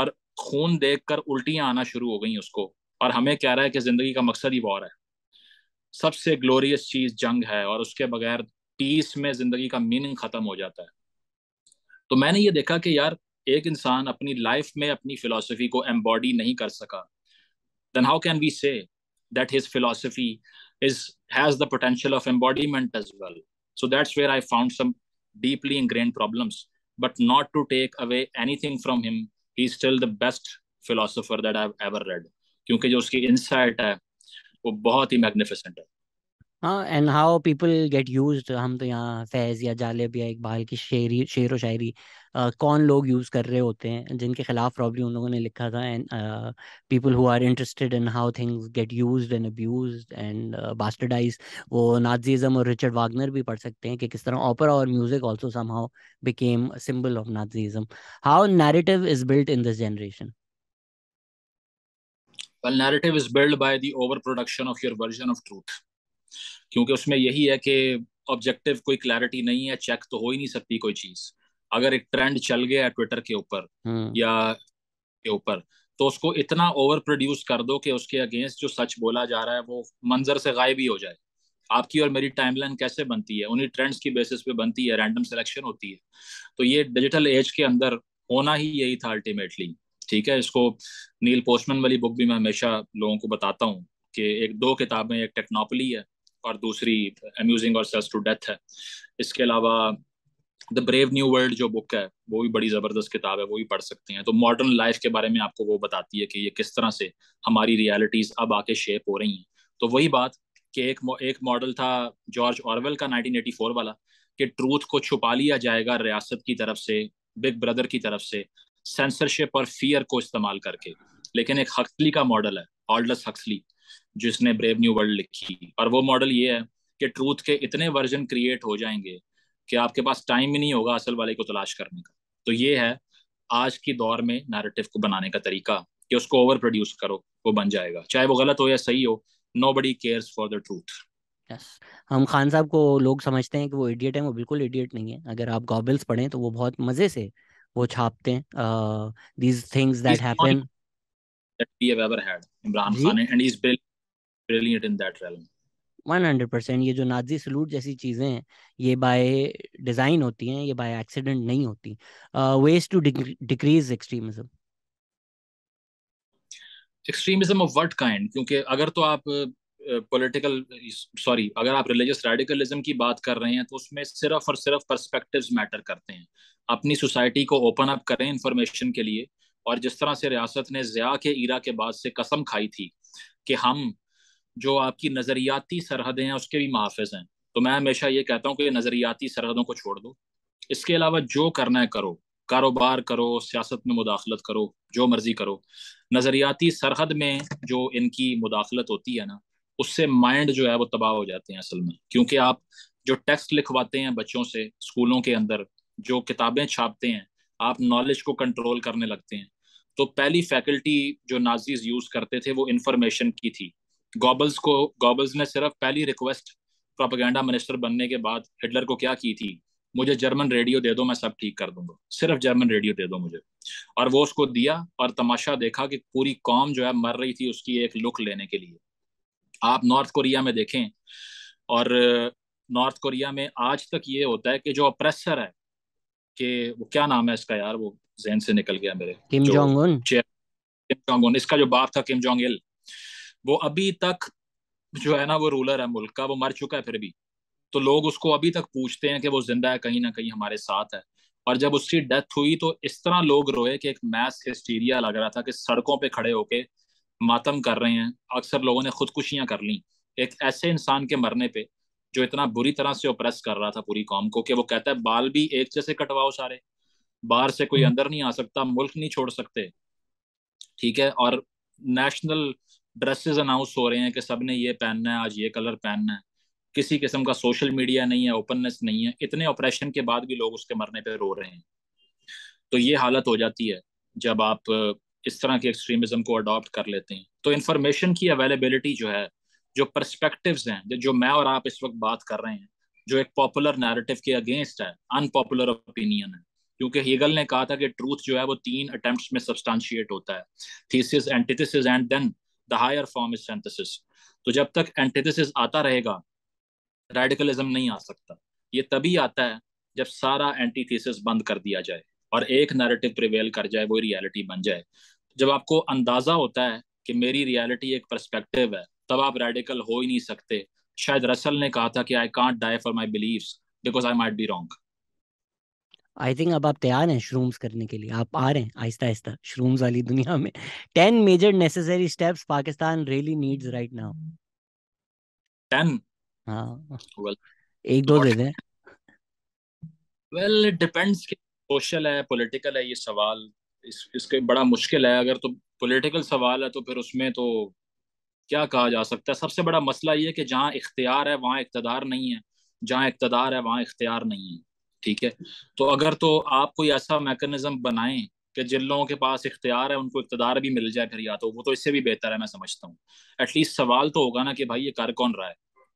और खून देख कर उल्टियाँ आना शुरू हो गई उसको और हमें कह रहा है कि ज़िंदगी का मकसद ही वॉर है सबसे ग्लोरियस चीज़ जंग है और उसके बगैर पीस में जिंदगी का मीनिंग खत्म हो जाता है तो मैंने ये देखा कि यार एक इंसान अपनी लाइफ में अपनी फिलोसफी को एम्बॉडी नहीं कर सका then how can we say that his philosophy is has the potential of embodiment as well so that's where I found some deeply ingrained problems but not to take away anything from him he is still the best philosopher that I ever read क्योंकि जो उसकी इंसाइट है वो बहुत ही मैग्निफिसेंट है हाँ and how people get used हम तो यहाँ फैज़ या जालेब या इकबाल की शेरी शेर व शायरी अ, कौन लोग यूज़ कर रहे होते हैं जिनके खिलाफ प्रॉब्लम उन लोगों ने लिखा था and people who are interested in how things get used and abused and bastardise वो नाजीज़म और रिचर्ड वागनर भी पढ़ सकते हैं कि किस तरह ओपेरा और music also somehow became symbol of Nazism how narrative is built in this generation Well, narrative is built by the overproduction of your version of truth. क्योंकि उसमें यही है कि ऑब्जेक्टिव कोई क्लैरिटी नहीं है चेक तो हो ही नहीं सकती कोई चीज अगर एक ट्रेंड चल गया है ट्विटर के ऊपर हम्म। या के ऊपर तो उसको इतना ओवर प्रोड्यूस कर दो कि उसके अगेंस्ट जो सच बोला जा रहा है वो मंजर से गायब ही हो जाए आपकी और मेरी टाइमलाइन कैसे बनती है उन्हीं ट्रेंड्स की बेसिस पे बनती है रैंडम सिलेक्शन होती है तो ये डिजिटल एज के अंदर होना ही यही था अल्टीमेटली ठीक है इसको नील पोस्टमैन वाली बुक भी मैं हमेशा लोगों को बताता हूँ कि एक दो किताबें एक टेक्नोपली है और दूसरी अम्यूजिंग और सेल्स टू डेथ है इसके अलावा द ब्रेव न्यू वर्ल्ड जो बुक है वो भी बड़ी ज़बरदस्त किताब है वो भी पढ़ सकते हैं तो मॉडर्न लाइफ के बारे में आपको वो बताती है कि ये किस तरह से हमारी रियलिटीज़ अब आके शेप हो रही हैं तो वही बात कि एक एक मॉडल था जॉर्ज ऑरवेल का 1984 वाला कि ट्रूथ को छुपा लिया जाएगा रियासत की तरफ से बिग ब्रदर की तरफ से सेंसरशिप और फियर को इस्तेमाल करके लेकिन एक हक्सली का मॉडल है ऑल्डस हक्सली जिसने ब्रेव न्यू वर्ल्ड लिखी और वो मॉडल ये है कि ट्रूथ के इतने वर्जन क्रिएट हो जाएंगे कि आपके पास टाइम ही नहीं होगा असल वाले को तलाश करने का तो ये है आज की दौर में नैरेटिव को बनाने का तरीका कि उसको ओवर प्रोड्यूस करो वो बन जाएगा चाहे वो गलत हो या सही हो nobody cares for the truth yes हम खान साहब को लोग समझते हैं कि वो इडियट हैं वो बिल्कुल इडियट नहीं है अगर आप गॉबल्स पढ़ें तो वो बहुत मज़े से वो छापते हैं these things that happen that we have ever had, Imran ji? Khan, and he's brilliant in that realm. 100% ये जो नाजी सलूट जैसी चीज़ें हैं ये बाय डिज़ाइन होती हैं ये बाय एक्सीडेंट नहीं होती ways to decrease extremism extremism of what kind क्योंकि अगर तो आप पॉलिटिकल uh, सॉरी अगर आप रिलीजियस रेडिकलिज्म की बात कर रहे हैं तो उसमें सिर्फ और सिर्फ पर्सपेक्टिव्स मैटर करते हैं अपनी सोसाइटी को ओपन अप करें इंफॉर्मेशन के लिए और जिस तरह से रियासत ने ज़िया के इरा के बाद से कसम खाई थी कि हम जो आपकी नज़रियाती सरहदें हैं उसके भी मुहाफ़ हैं तो मैं हमेशा ये कहता हूँ कि नज़रियाती सरहदों को छोड़ दो इसके अलावा जो करना है करो कारोबार करो सियासत में मुदाखलत करो जो मर्जी करो नज़रियाती सरहद में जो इनकी मुदाखलत होती है ना उससे माइंड जो है वो तबाह हो जाते हैं असल में क्योंकि आप जो टेक्स्ट लिखवाते हैं बच्चों से स्कूलों के अंदर जो किताबें छापते हैं आप नॉलेज को कंट्रोल करने लगते हैं तो पहली फैकल्टी जो नाजीज यूज करते थे वो इंफॉर्मेशन की थी गॉबल्स को गॉबल्स ने सिर्फ पहली रिक्वेस्ट प्रोपागेंडा मिनिस्टर बनने के बाद हिटलर को क्या की थी मुझे जर्मन रेडियो दे दो मैं सब ठीक कर दूंगा सिर्फ जर्मन रेडियो दे दो मुझे और वो उसको दिया और तमाशा देखा कि पूरी कॉम जो है मर रही थी उसकी एक लुक लेने के लिए आप नॉर्थ कोरिया में देखें और नॉर्थ कोरिया में आज तक ये होता है कि जो अप्रेसर है कि वो क्या नाम है इसका यार वो जहन से निकल गया मेरे Kim Jong Un Kim Jong Un इसका जो बाप था किम जोंग इल वो अभी तक जो है ना वो रूलर है मुल्क का वो मर चुका है फिर भी तो लोग उसको अभी तक पूछते हैं कि वो जिंदा है कहीं ना कहीं हमारे साथ है और जब उसकी डेथ हुई तो इस तरह लोग रोए कि एक मैस हिस्टीरिया लग रहा था कि सड़कों पे खड़े होके मातम कर रहे हैं अक्सर लोगों ने खुदकुशियां कर ली एक ऐसे इंसान के मरने पे जो इतना बुरी तरह से ओप्रेस कर रहा था पूरी कौम को कि वो कहता है बाल भी एक जैसे कटवाओ सारे बाहर से कोई हम्म। अंदर नहीं आ सकता मुल्क नहीं छोड़ सकते ठीक है और नेशनल ड्रेसेस अनाउंस हो रहे हैं कि सब ने ये पहनना है आज ये कलर पहनना है किसी किस्म का सोशल मीडिया नहीं है ओपननेस नहीं है इतने ऑपरेशन के बाद भी लोग उसके मरने पर रो रहे हैं तो ये हालत हो जाती है जब आप इस तरह के एक्सट्रीमिज्म को अडॉप्ट कर लेते हैं तो इन्फॉर्मेशन की अवेलेबिलिटी जो है जो परस्पेक्टिव हैं जो मैं और आप इस वक्त बात कर रहे हैं जो एक पॉपुलर नैरेटिव के अगेंस्ट है अनपॉपुलर ओपिनियन है क्योंकि हेगल ने कहा था कि ट्रूथ जो है वो तीन अटेम्प्ट में सबस्टांशिएट होता है thesis antithesis and then the higher form is synthesis तो जब तक एंटीथिस आता रहेगा रेडिकलिज्म नहीं आ सकता ये तभी आता है जब सारा एंटीथीसिस बंद कर दिया जाए और एक नैरेटिव प्रिवेल कर जाए वो रियलिटी बन जाए जब आपको अंदाजा होता है कि मेरी रियलिटी एक परस्पेक्टिव है तब आप रेडिकल हो ही नहीं सकते शायद रसल ने कहा था कि I can't die for my believe because I might be wrong I think अब आप तैयार हैं श्रूम्स करने के लिए आप आ रहे हैं आहिस्ता आहिस्ता श्रूम्स वाली दुनिया में ten major necessary steps Pakistan really needs right now ten हाँ well, एक दो दे दें वेल इट डिपेंड्स कि सोशल है पॉलिटिकल है ये सवाल इस इसके बड़ा मुश्किल है अगर तो पॉलिटिकल सवाल है तो फिर उसमें तो क्या कहा जा सकता है सबसे बड़ा मसला ये है कि जहाँ इख्तियार है वहाँ इकतदार नहीं है जहाँ इकतदार है वहाँ इख्तियार नहीं है ठीक है तो अगर तो आप कोई ऐसा मैकेनिज्म बनाए कि जिन लोगों के पास इख्तियार है उनको इकतदार भी मिल जाए फिर या तो वो तो इससे भी बेहतर है मैं समझता हूँ एटलीस्ट सवाल तो होगा ना कि भाई ये कर कौन रहा है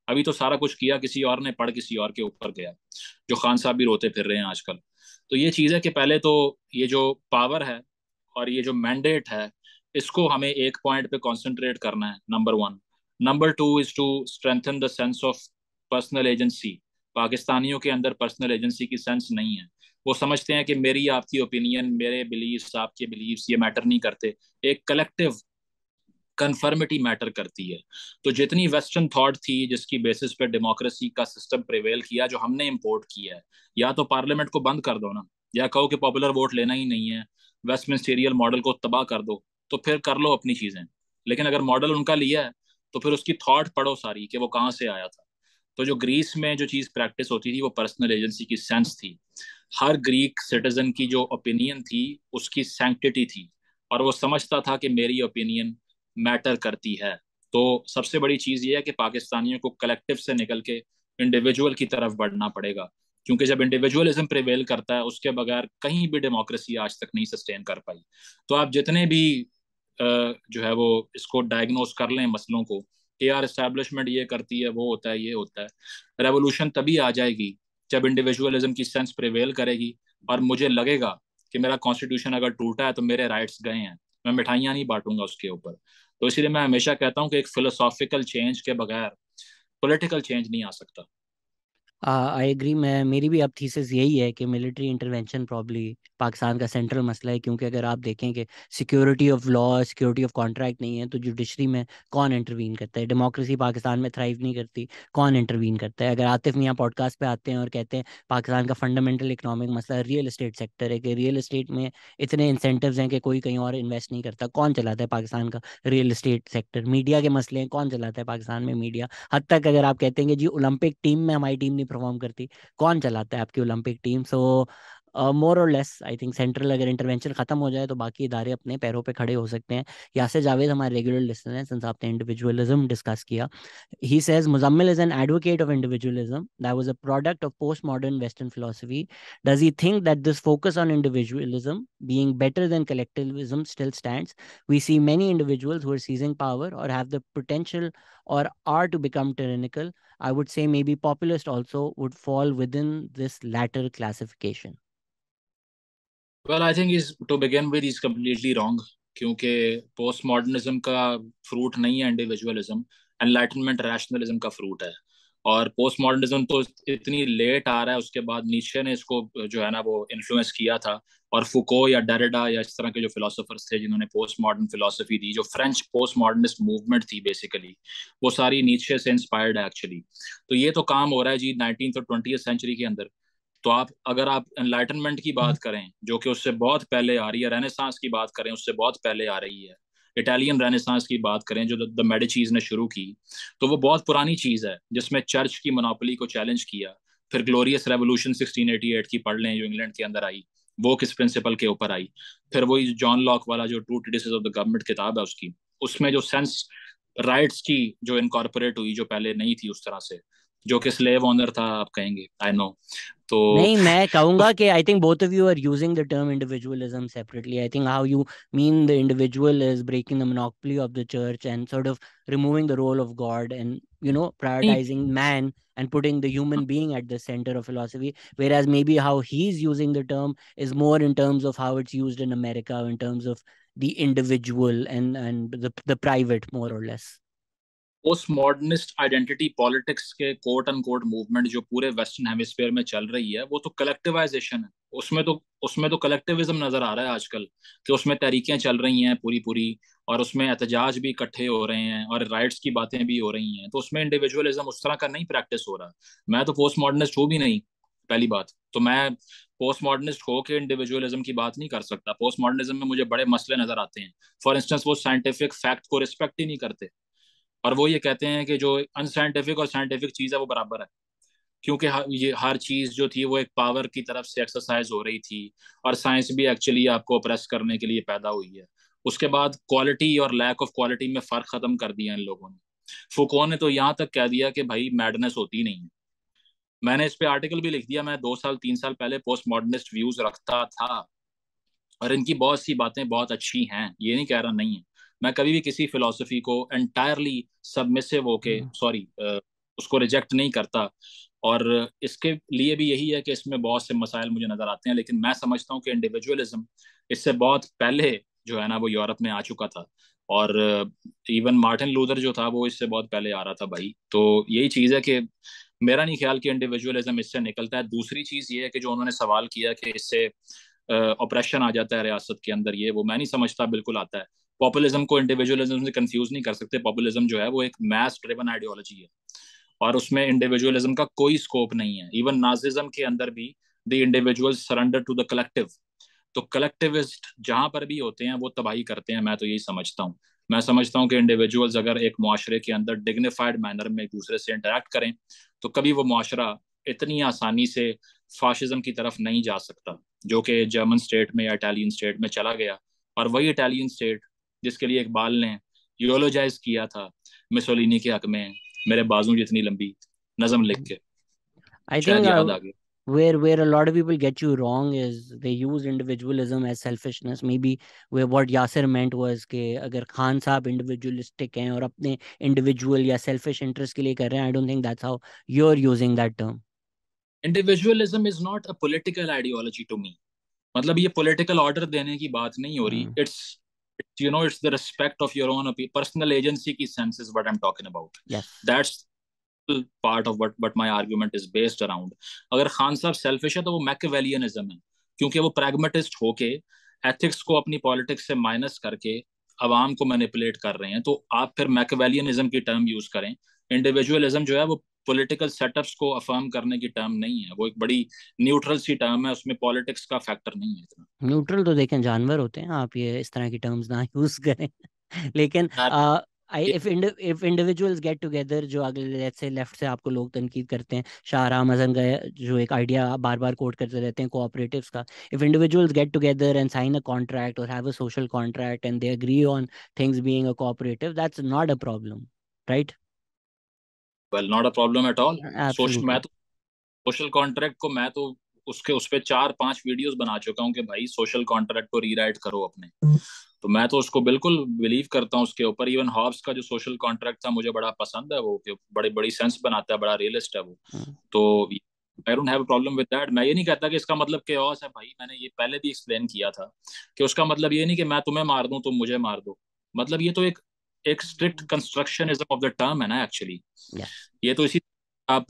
अभी तो सारा कुछ किया किसी और ने पढ़ किसी और के ऊपर गया जो खान साहब भी रोते फिर रहे हैं आजकल तो ये चीज़ है कि पहले तो ये जो पावर है और ये जो मैंडेट है इसको हमें एक पॉइंट पे कंसंट्रेट करना है number one number two is to strengthen the sense of personal agency पाकिस्तानियों के अंदर पर्सनल एजेंसी की सेंस नहीं है वो समझते हैं कि मेरी आपकी ओपिनियन मेरे बिलीव आपके बिलीव ये मैटर नहीं करते एक कलेक्टिव कन्फर्मिटी मैटर करती है तो जितनी वेस्टर्न थॉट थी जिसकी बेसिस पे डेमोक्रेसी का सिस्टम प्रिवेल किया जो हमने इम्पोर्ट किया है या तो पार्लियामेंट को बंद कर दो ना या कहो कि पॉपुलर वोट लेना ही नहीं है वेस्ट मिनिस्टेरियल मॉडल को तबाह कर दो तो फिर कर लो अपनी चीज़ें लेकिन अगर मॉडल उनका लिया है तो फिर उसकी थॉट पढ़ो सारी कि वो कहाँ से आया था तो जो ग्रीस में जो चीज़ प्रैक्टिस होती थी वो पर्सनल एजेंसी की सेंस थी हर ग्रीक सिटीजन की जो ओपिनियन थी उसकी सेंटिटी थी और वो समझता था कि मेरी ओपिनियन मैटर करती है तो सबसे बड़ी चीज़ ये है कि पाकिस्तानियों को कलेक्टिव से निकल के इंडिविजुअल की तरफ बढ़ना पड़ेगा क्योंकि जब इंडिविजुअलिज्म प्रिवेल करता है उसके बगैर कहीं भी डेमोक्रेसी आज तक नहीं सस्टेन कर पाई तो आप जितने भी जो है वो इसको डायग्नोस कर लें मसलों को के आर एस्टेब्लिशमेंट ये करती है वो होता है ये होता है रेवोल्यूशन तभी आ जाएगी जब इंडिविजुअलिज्म की सेंस प्रिवेल करेगी और मुझे लगेगा कि मेरा कॉन्स्टिट्यूशन अगर टूटा है तो मेरे राइट्स गए हैं मैं मिठाइयाँ नहीं बांटूंगा उसके ऊपर तो इसलिए मैं हमेशा कहता हूँ कि एक फिलोसॉफिकल चेंज के बगैर पोलिटिकल चेंज नहीं आ सकता आई एग्री मैं मेरी भी अब थीसिस यही है कि मिलिट्री इंटरवेंशन प्रॉब्ली पाकिस्तान का सेंट्रल मसला है क्योंकि अगर आप देखें कि security of law security of contract नहीं है तो जुडिशरी में कौन इंटरवीन करता है डेमोक्रेसी पाकिस्तान में थ्राइव नहीं करती कौन इंटरवीन करता है अगर आतिफ मियाँ पॉडकास्ट पर आते हैं और कहते हैं पाकिस्तान का फंडामेंटल इकनॉमिक मसला रियल इस्टेट सेक्टर है कि रियल इस्टेट में इतने इंसेंटिव हैं कि कोई कहीं और इन्वेस्ट नहीं करता कौन चलाता है पाकिस्तान का रियल इस्टेट सेक्टर मीडिया के मसले हैं कौन चलाता है पाकिस्तान में मीडिया हद तक अगर आप कहते हैं कि जी ओलंपिक टीम में हमारी टीम नहीं परफॉर्म करती कौन चलाता है आपकी ओलंपिक टीम सो मोर और लेस आई थिंक सेंट्रल अगर इंटरवेंशन खत्म हो जाए तो बाकी इदारे अपने पैरों पे खड़े हो सकते हैं यासिर जावेद हमारे रेगुलर लिसनर हैं सिंस आपने इंडिविजुअलिज्म डिस्कस किया he says Muzammil is an advocate of individualism that was a product of post modern western philosophy does he think that this focus on individualism being better than collectivism still stands we see many individuals who are seizing power और have the potential or are to become tyrannical, I would say maybe populist also would fall within this latter classification. Well I think is to begin with is completely wrong क्योंकि पोस्ट मॉडर्निज्म का फ्रूट नहीं है इंडिविजुअलिज्म एनलाइटनमेंट रैशनलिज्म का फ्रूट है और पोस्ट मॉडर्निज्म तो इतनी लेट आ रहा है उसके बाद नीचे ने इसको जो है ना वो इन्फ्लुएंस किया था और फुको या डेरेडा या इस तरह के जो फिलोसोफर्स थे जिन्होंने पोस्ट मॉडर्न फिलोसफी दी जो फ्रेंच पोस्ट मॉडर्निस्ट मूवमेंट थी बेसिकली वो सारी नीचे से इंस्पायर्ड है एक्चुअली तो ये तो काम हो रहा है जी नाइनटीन और ट्वेंटी सेंचुरी के अंदर तो आप अगर आप एनलाइटनमेंट की बात हम्म। करें जो कि उससे बहुत पहले आ रही है रेनेसांस की बात करें उससे बहुत पहले आ रही है इटालियन रेनेसांस की बात करें जो द मेडिचीज ने शुरू की तो वो बहुत पुरानी चीज़ है जिसमें चर्च की मनापली को चैलेंज किया फिर ग्लोरियस रेवोल्यूशन 1688 की पढ़ लें जो इंग्लैंड के अंदर आई वो किस प्रिंसिपल के ऊपर आई फिर वही जॉन लॉक वाला जो two treatises of the government किताब है उसकी उसमें जो सेंस राइट्स की जो इनकॉर्पोरेट हुई जो पहले नहीं थी उस तरह से जो कि स्लेव ओनर था आप कहेंगे आई नो तो नहीं मैं कहूंगा कि I think both of you are using the term individualism separately I think how you mean the individual is breaking the monopoly of the church and sort of removing the role of God and you know prioritizing man and putting the human being at the center of philosophy whereas maybe how he's using the term is more in terms of how it's used in america in terms of the individual and and the the private more or less post modernist identity politics के कोर्ट एंड कोर्ट मूवमेंट जो पूरे वेस्टर्न हेमिस्फेयर में चल रही है वो तो कलेक्टिवाइजेशन है उसमें तो उसमें तो कलेक्टिविज्म नजर आ रहा है आजकल कि उसमें तहरीकें चल रही हैं पूरी पूरी और उसमें एहतजाज भी इकट्ठे हो रहे हैं और राइट्स की बातें भी हो रही हैं तो उसमें इंडिविजुअलिज्म उस तरह का नहीं प्रैक्टिस हो रहा मैं तो पोस्ट मॉडर्निस्ट हूँ भी नहीं पहली बात तो मैं पोस्ट मॉडर्निस्ट हो के इंडिविजुअलिज्म की बात नहीं कर सकता पोस्ट मॉडर्निज्म में मुझे बड़े मसले नजर आते हैं फॉर इंस्टेंस वो साइंटिफिक फैक्ट को रिस्पेक्ट ही नहीं करते और वो ये कहते हैं कि जो अनसाइंटिफिक और साइंटिफिक चीज़ है वो बराबर है क्योंकि ये हर चीज़ जो थी वो एक पावर की तरफ से एक्सरसाइज हो रही थी और साइंस भी एक्चुअली आपको अप्रेस करने के लिए पैदा हुई है उसके बाद क्वालिटी और लैक ऑफ क्वालिटी में फ़र्क ख़त्म कर दिया इन लोगों ने फुको ने तो यहाँ तक कह दिया कि भाई मैडनेस होती नहीं है मैंने इस पर आर्टिकल भी लिख दिया मैं दो साल तीन साल पहले पोस्ट मॉडर्निस्ट व्यूज़ रखता था और इनकी बहुत सी बातें बहुत अच्छी हैं ये नहीं कह रहा नहीं है मैं कभी भी किसी फिलोसफी को एंटायरली सबमिसिव होके सॉरी हम्म। उसको रिजेक्ट नहीं करता और इसके लिए भी यही है कि इसमें बहुत से मसाइल मुझे नज़र आते हैं लेकिन मैं समझता हूँ कि इंडिविजुअलिज्म इससे बहुत पहले जो है ना वो यूरोप में आ चुका था और इवन मार्टिन लूदर जो था वो इससे बहुत पहले आ रहा था भाई तो यही चीज़ है कि मेरा नहीं ख्याल कि इंडिविजुअलिज्म इससे निकलता है दूसरी चीज़ ये है कि जो उन्होंने सवाल किया कि इससे ऑपरेशन आ जाता है रियासत के अंदर ये वो मैं नहीं समझता बिल्कुल आता है पॉपुलिज्म को इंडिविजुअलिज्म से कंफ्यूज नहीं कर सकते पॉपुलिज्म जो है वो एक मैस ड्रिवन आइडियोलॉजी है और उसमें इंडिविजुअलिज्म का कोई स्कोप नहीं है इवन नाजिज्म के अंदर भी the individual surrender to the collective तो कलेक्टिविस्ट जहां पर भी होते हैं वो तबाही करते हैं मैं तो यही समझता हूँ मैं समझता हूँ कि इंडिविजुअल्स अगर एक माशरे के अंदर डिग्निफाइड मैनर में एक दूसरे से इंटरेक्ट करें तो कभी वो माशरा इतनी आसानी से फाशिज्म की तरफ नहीं जा सकता जो कि जर्मन स्टेट में या इटालियन स्टेट में चला गया और वही इटालियन स्टेट जिसके लिए इकबाल ने योलोजाइज किया था मिसोलिनी के हक में मेरे बाजू जितनी लंबी नजम लिख के I think where where a lot of people get you wrong is they use individualism as selfishness maybe where what yasser meant was ke agar khan sahab individualistic hain aur apne individual ya selfish interest ke liye kar rahe hain i don't think that's how you're using that term individualism is not a political ideology to me मतलब ये political order देने की बात नहीं हो रही it's you know it's the respect of your own personal agency key sense is what i'm talking about yes that's part of what but my argument is based around अगर खान साहब सेल्फिश है तो वो मैकेवेलियनिज्म है क्योंकि वो प्रैग्मेटिस्ट होके एथिक्स को अपनी पॉलिटिक्स से माइनस करके आवाम को मैनिपुलेट कर रहे हैं तो आप फिर मैकेवेलियनिज्म की टर्म यूज करें इंडिविजुअलिज्म जो है वो पॉलिटिकल सेटअप्स को अफर्म करने की टर्म नहीं है वो एक बड़ी न्यूट्रल सी टर्म है उसमें पॉलिटिक्स का फैक्टर नहीं है इतना न्यूट्रल तो देखें जानवर होते हैं आप ये इस तरह की टर्म्स ना यूज करें लेकिन if if individuals get together जो अगले लेफ्ट से लेफ्ट से आपको लोग तनकीद करते हैं शाहराम हसन का जो एक आइडिया बार बार कोट करते रहते हैं कोऑपरेटिव्स का if individuals get together and sign a contract और have a social contract and they agree on things being a cooperative that's not a problem right well not a problem at all social मैं तो सोशल कॉन्ट्रैक्ट को मैं तो उसके उस पर चार पांच वीडियोस बना चुका हूँ कि भाई सोशल कॉन्ट्रैक्ट को रीराइट करो अपने तो मैं तो उसको बिल्कुल बिलीव करता हूँ उसके ऊपर इवन हॉब्स का जो सोशल कॉन्ट्रैक्ट था मुझे बड़ा पसंद है वो कि बड़ी बड़ी सेंस बनाता है बड़ा रियलिस्ट है वो हाँ। तो I don't have a problem with that मैं ये नहीं कहता कि इसका मतलब के है भाई मैंने ये पहले भी एक्सप्लेन किया था कि उसका मतलब ये नहीं कि मैं तुम्हें मार दूं तुम मुझे मार दो मतलब ये तो एक एक strict constructionism of the term है ना एक्चुअली ये तो इसी आप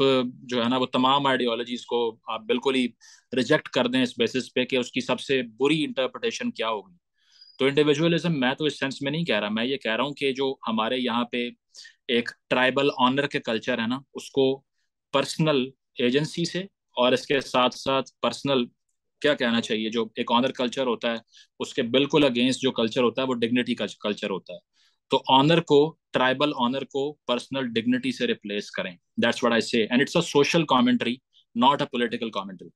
जो है ना वो तमाम आइडियोलॉजीज को आप बिल्कुल ही रिजेक्ट कर दें इस बेसिस पे कि उसकी सबसे बुरी इंटरप्रिटेशन क्या होगी तो इंडिविजुअलिज्म मैं तो इस सेंस में नहीं कह रहा मैं ये कह रहा हूँ कि जो हमारे यहाँ पे एक ट्राइबल ऑनर के कल्चर है ना उसको पर्सनल एजेंसी से और इसके साथ साथ पर्सनल क्या कहना चाहिए जो एक ऑनर कल्चर होता है उसके बिल्कुल अगेंस्ट जो कल्चर होता है वो डिग्निटी का कल्चर होता है तो ऑनर को ट्राइबल ऑनर को पर्सनल डिग्निटी से रिप्लेस करें that's what I say and it's a social commentary not a political commentary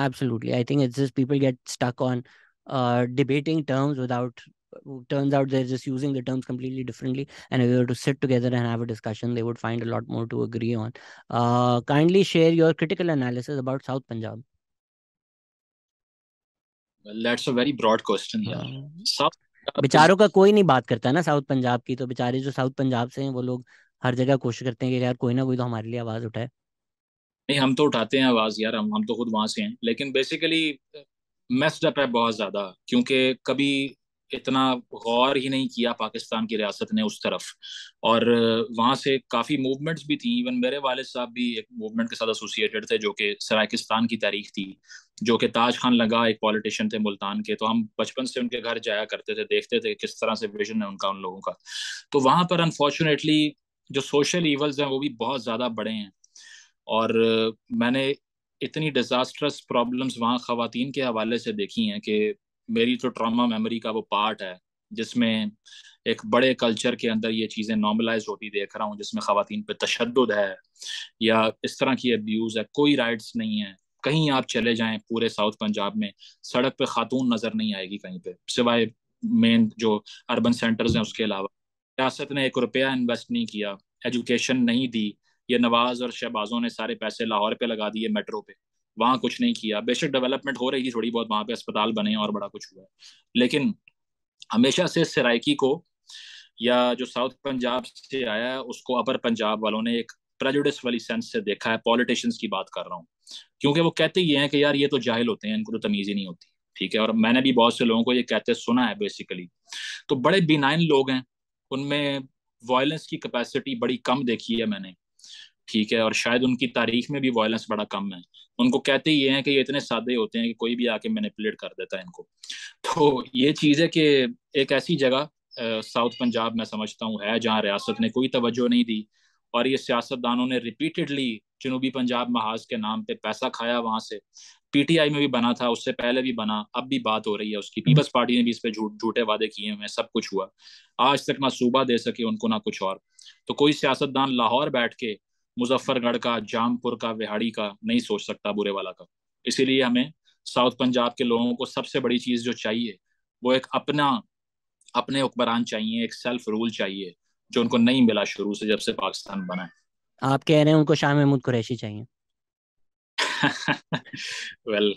absolutely i think it's just people get stuck on uh, debating terms without turns out they're just using the terms completely differently and if we were to sit together and have a discussion they would find a lot more to agree on uh, kindly share your critical analysis about south punjab well that's a very broad question yeah. Uh, south बेचारों तो का कोई नहीं बात करता ना साउथ पंजाब की तो बेचारे जो साउथ पंजाब से हैं वो लोग हर जगह कोशिश करते हैं कि यार कोई ना कोई तो हमारे लिए आवाज उठाए नहीं हम तो उठाते हैं आवाज यार हम हम तो खुद वहां से हैं लेकिन बेसिकली मेस्ड अप है बहुत ज्यादा क्योंकि कभी इतना गौर ही नहीं किया पाकिस्तान की रियासत ने उस तरफ और वहाँ से काफ़ी मूवमेंट्स भी थी इवन मेरे वाले साहब भी एक मूवमेंट के साथ एसोसिएटेड थे जो कि सराकिस्तान की तारीख थी जो कि ताज खान लगा एक पॉलिटिशियन थे मुल्तान के तो हम बचपन से उनके घर जाया करते थे देखते थे किस तरह से विजन है उनका उन लोगों का तो वहाँ पर अनफॉर्चुनेटली जो सोशल इवल्स हैं वो भी बहुत ज़्यादा बड़े हैं और मैंने इतनी डिज़ास्ट्रस प्रॉब्लम्स वहाँ खातन के हवाले से देखी हैं कि मेरी जो ट्रामा मेमोरी का वो पार्ट है जिसमें एक बड़े कल्चर के अंदर ये चीज़ें नॉर्मलाइज होती देख रहा हूँ जिसमें खातन पे तशद है या इस तरह की अब्यूज़ है कोई राइट्स नहीं है कहीं आप चले जाएं पूरे साउथ पंजाब में सड़क पे खातून नज़र नहीं आएगी कहीं पे सिवाय मेन जो अर्बन सेंटर्स हैं उसके अलावा रियासत ने एक रुपया इन्वेस्ट नहीं किया एजुकेशन नहीं दी ये नवाज और शहबाजों ने सारे पैसे लाहौर पे लगा दिए मेट्रो पे वहाँ कुछ नहीं किया बेशक डेवलपमेंट हो रही थी थोड़ी बहुत वहाँ पे अस्पताल बने और बड़ा कुछ हुआ लेकिन हमेशा से सिरायकी को या जो साउथ पंजाब से आया है उसको अपर पंजाब वालों ने एक प्रेजुडिस वाली सेंस से देखा है पॉलिटिशियंस की बात कर रहा हूँ क्योंकि वो कहते ये हैं कि यार ये तो जाहिल होते हैं इनको तो तमीज़ ही नहीं होती ठीक है और मैंने भी बहुत से लोगों को ये कहते सुना है बेसिकली तो बड़े बिनाइन लोग हैं उनमें वायलेंस की कैपेसिटी बड़ी कम देखी है मैंने ठीक है और शायद उनकी तारीख में भी वायलेंस बड़ा कम है उनको कहते ही ये हैं कि ये इतने सादे होते हैं कि कोई भी आके मैनिपुलेट कर देता है इनको तो ये चीज़ है कि एक ऐसी जगह साउथ पंजाब मैं समझता हूँ है जहाँ रियासत ने कोई तवज्जो नहीं दी और ये सियासतदानों ने रिपीटेडली जनूबी पंजाब महाज के नाम पे पैसा खाया वहाँ से पीटीआई में भी बना था उससे पहले भी बना अब भी बात हो रही है उसकी पीपल्स पार्टी ने भी इस पर झूठ झूठे वादे किए हुए हैं सब कुछ हुआ आज तक ना सूबा दे सके उनको ना कुछ और तो कोई सियासतदान लाहौर बैठ के मुजफ्फरगढ़ का जामपुर का विहाड़ी का नहीं सोच सकता बुरे वाला का इसीलिए हमें साउथ पंजाब के लोगों को सबसे बड़ी चीज जो चाहिए वो एक अपना अपने हुक्मरान चाहिए एक सेल्फ रूल चाहिए जो उनको नहीं मिला शुरू से जब से पाकिस्तान बना है आप कह रहे हैं उनको शाह महमूद कुरैशी चाहिए वेल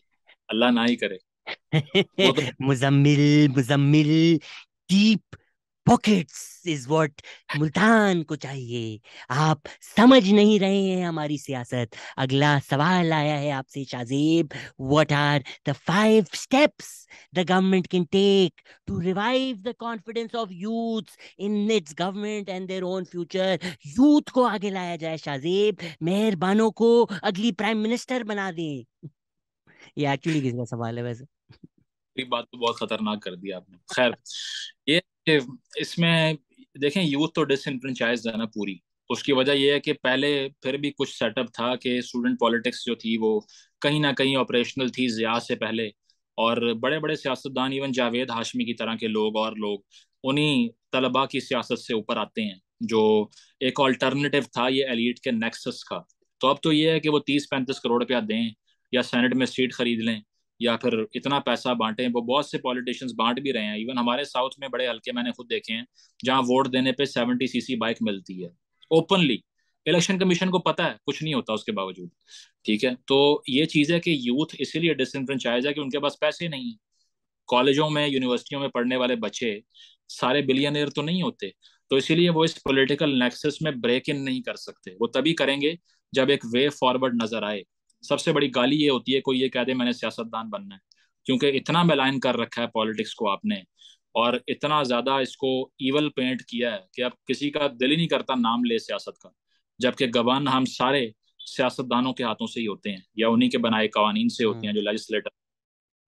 अल्लाह ना ही करे Muzammil Muzammil deep pockets is what Multan को चाहिए आप समझ नहीं रहे हैं हमारी सियासत अगला सवाल आया है आपसे Shahzeb what are the five steps the government can take to revive the confidence of youths in its government and their own future youth को आगे लाया जाए शाजेब मेहरबानों को अगली प्राइम मिनिस्टर बना दें ये एक्चुअली किसका सवाल है वैसे बात तो बहुत खतरनाक कर दी आपने खैर ये इसमें देखें यूथ तो डिस है ना पूरी उसकी वजह यह है कि पहले फिर भी कुछ सेटअप था कि स्टूडेंट पॉलिटिक्स जो थी वो कहीं ना कहीं ऑपरेशनल थी जिया से पहले और बड़े बड़े सियासतदान इवन जावेद हाशमी की तरह के लोग और लोग उन्हीं तलबा की सियासत से ऊपर आते हैं जो एक ऑल्टरनेटिव था ये एलिट के नेक्सस का तो अब तो ये है कि वो तीस पैंतीस करोड़ रुपया दें या सेनेट में सीट खरीद लें या फिर इतना पैसा बांटे वो बहुत से पॉलिटिशियंस बांट भी रहे हैं इवन हमारे साउथ में बड़े हल्के मैंने खुद देखे हैं जहाँ वोट देने पे सेवेंटी सीसी बाइक मिलती है ओपनली इलेक्शन कमीशन को पता है कुछ नहीं होता उसके बावजूद ठीक है तो ये चीज़ है कि यूथ इसीलिए डिसफ्रेंचाइज है कि उनके पास पैसे नहीं है कॉलेजों में यूनिवर्सिटियों में पढ़ने वाले बच्चे सारे बिलियनियर तो नहीं होते तो इसीलिए वो इस पॉलिटिकल नेक्सस में ब्रेक इन नहीं कर सकते वो तभी करेंगे जब एक वे फॉरवर्ड नजर आए सबसे बड़ी गाली ये होती है कोई ये कह दे मैंने सियासतदान बनना है क्योंकि इतना मेलाइन कर रखा है पॉलिटिक्स को आपने और इतना ज्यादा इसको इवल पेंट किया है कि अब किसी का दिल ही नहीं करता नाम ले सियासत का जबकि गवान हम सारे सियासतदानों के हाथों से ही होते हैं या उन्हीं के बनाए कवानीन से होते हैं हाँ। जो लेजिस्लेटर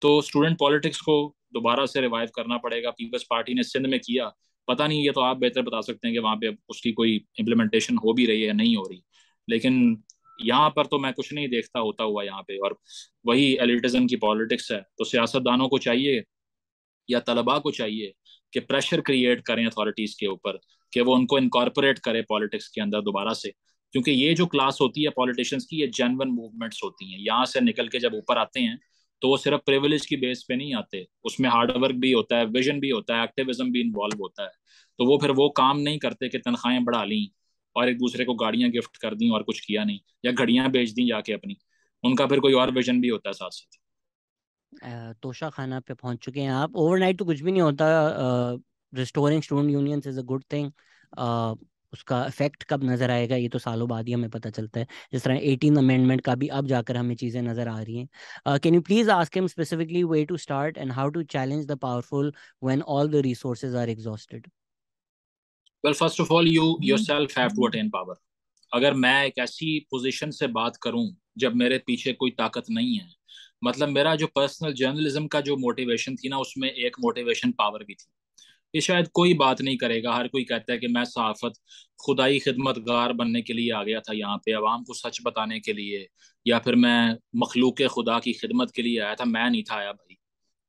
तो स्टूडेंट पॉलिटिक्स को दोबारा से रिवाइव करना पड़ेगा पीपल्स पार्टी ने सिंध में किया पता नहीं ये तो आप बेहतर बता सकते हैं कि वहाँ पे उसकी कोई इम्प्लीमेंटेशन हो भी रही है नहीं हो रही लेकिन यहाँ पर तो मैं कुछ नहीं देखता होता हुआ यहाँ पे और वही एलिटिज्म की पॉलिटिक्स है तो सियासतदानों को चाहिए या तलबा को चाहिए कि प्रेशर क्रिएट करें अथॉरिटीज के ऊपर कि वो उनको इनकॉर्पोरेट करें पॉलिटिक्स के अंदर दोबारा से क्योंकि ये जो क्लास होती है पॉलिटिशियंस की ये जेनवन मूवमेंट्स होती हैं यहाँ से निकल के जब ऊपर आते हैं तो वो सिर्फ प्रिविलेज की बेस पे नहीं आते उसमें हार्डवर्क भी होता है विजन भी होता है एक्टिविज्म भी इन्वॉल्व होता है तो वो फिर वो काम नहीं करते कि तनख्वाहें बढ़ा ली और एक दूसरे को गाड़ियां गिफ्ट कर दी और कुछ किया नहीं या घड़ियां बेच दी जाके अपनी उनका फिर कोई और विजन भी होता है साथ साथ तोशा खाना पे पहुंच चुके हैं आप ओवरनाइट तो कुछ भी नहीं होता restoring student union is a good thing उसका इफेक्ट कब नज़र आएगा ये तो सालों बाद ही हमें पता चलता है जिस तरह एटीन अमेंडमेंट का भी अब जाकर हमें चीज़ें नज़र आ रही हैं can you please ask him specifically way to start and how to challenge the powerful when all the resources are exhausted well first of all you yourself have to attain power अगर मैं एक ऐसी पोजिशन से बात करूं जब मेरे पीछे कोई ताकत नहीं है मतलब मेरा जो पर्सनल जर्नलिज्म का जो मोटिवेशन थी ना उसमें एक मोटिवेशन पावर भी थी ये शायद कोई बात नहीं करेगा हर कोई कहता है कि मैं सहाफत खुदाई खिदमत गार बनने के लिए आ गया था यहाँ पे आवाम को सच बताने के लिए या फिर मैं मखलूक खुदा की खिदमत के लिए आया था मैं नहीं था आया भाई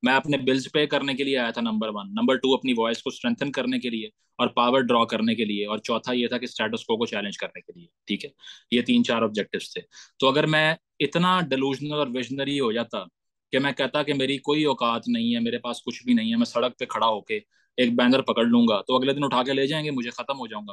मैं अपने बिल्स पे करने के लिए आया था नंबर वन नंबर टू अपनी वॉइस को स्ट्रेंथन करने के लिए और पावर ड्रॉ करने के लिए और चौथा ये था कि स्टेटस को चैलेंज करने के लिए ठीक है ये तीन चार ऑब्जेक्टिव थे तो अगर मैं इतना डिलूजनल और विजनरी हो जाता कि मैं कहता कि मेरी कोई औकात नहीं है मेरे पास कुछ भी नहीं है मैं सड़क पे खड़ा होके एक बैनर पकड़ लूंगा तो अगले दिन उठा के ले जाएंगे मुझे खत्म हो जाऊंगा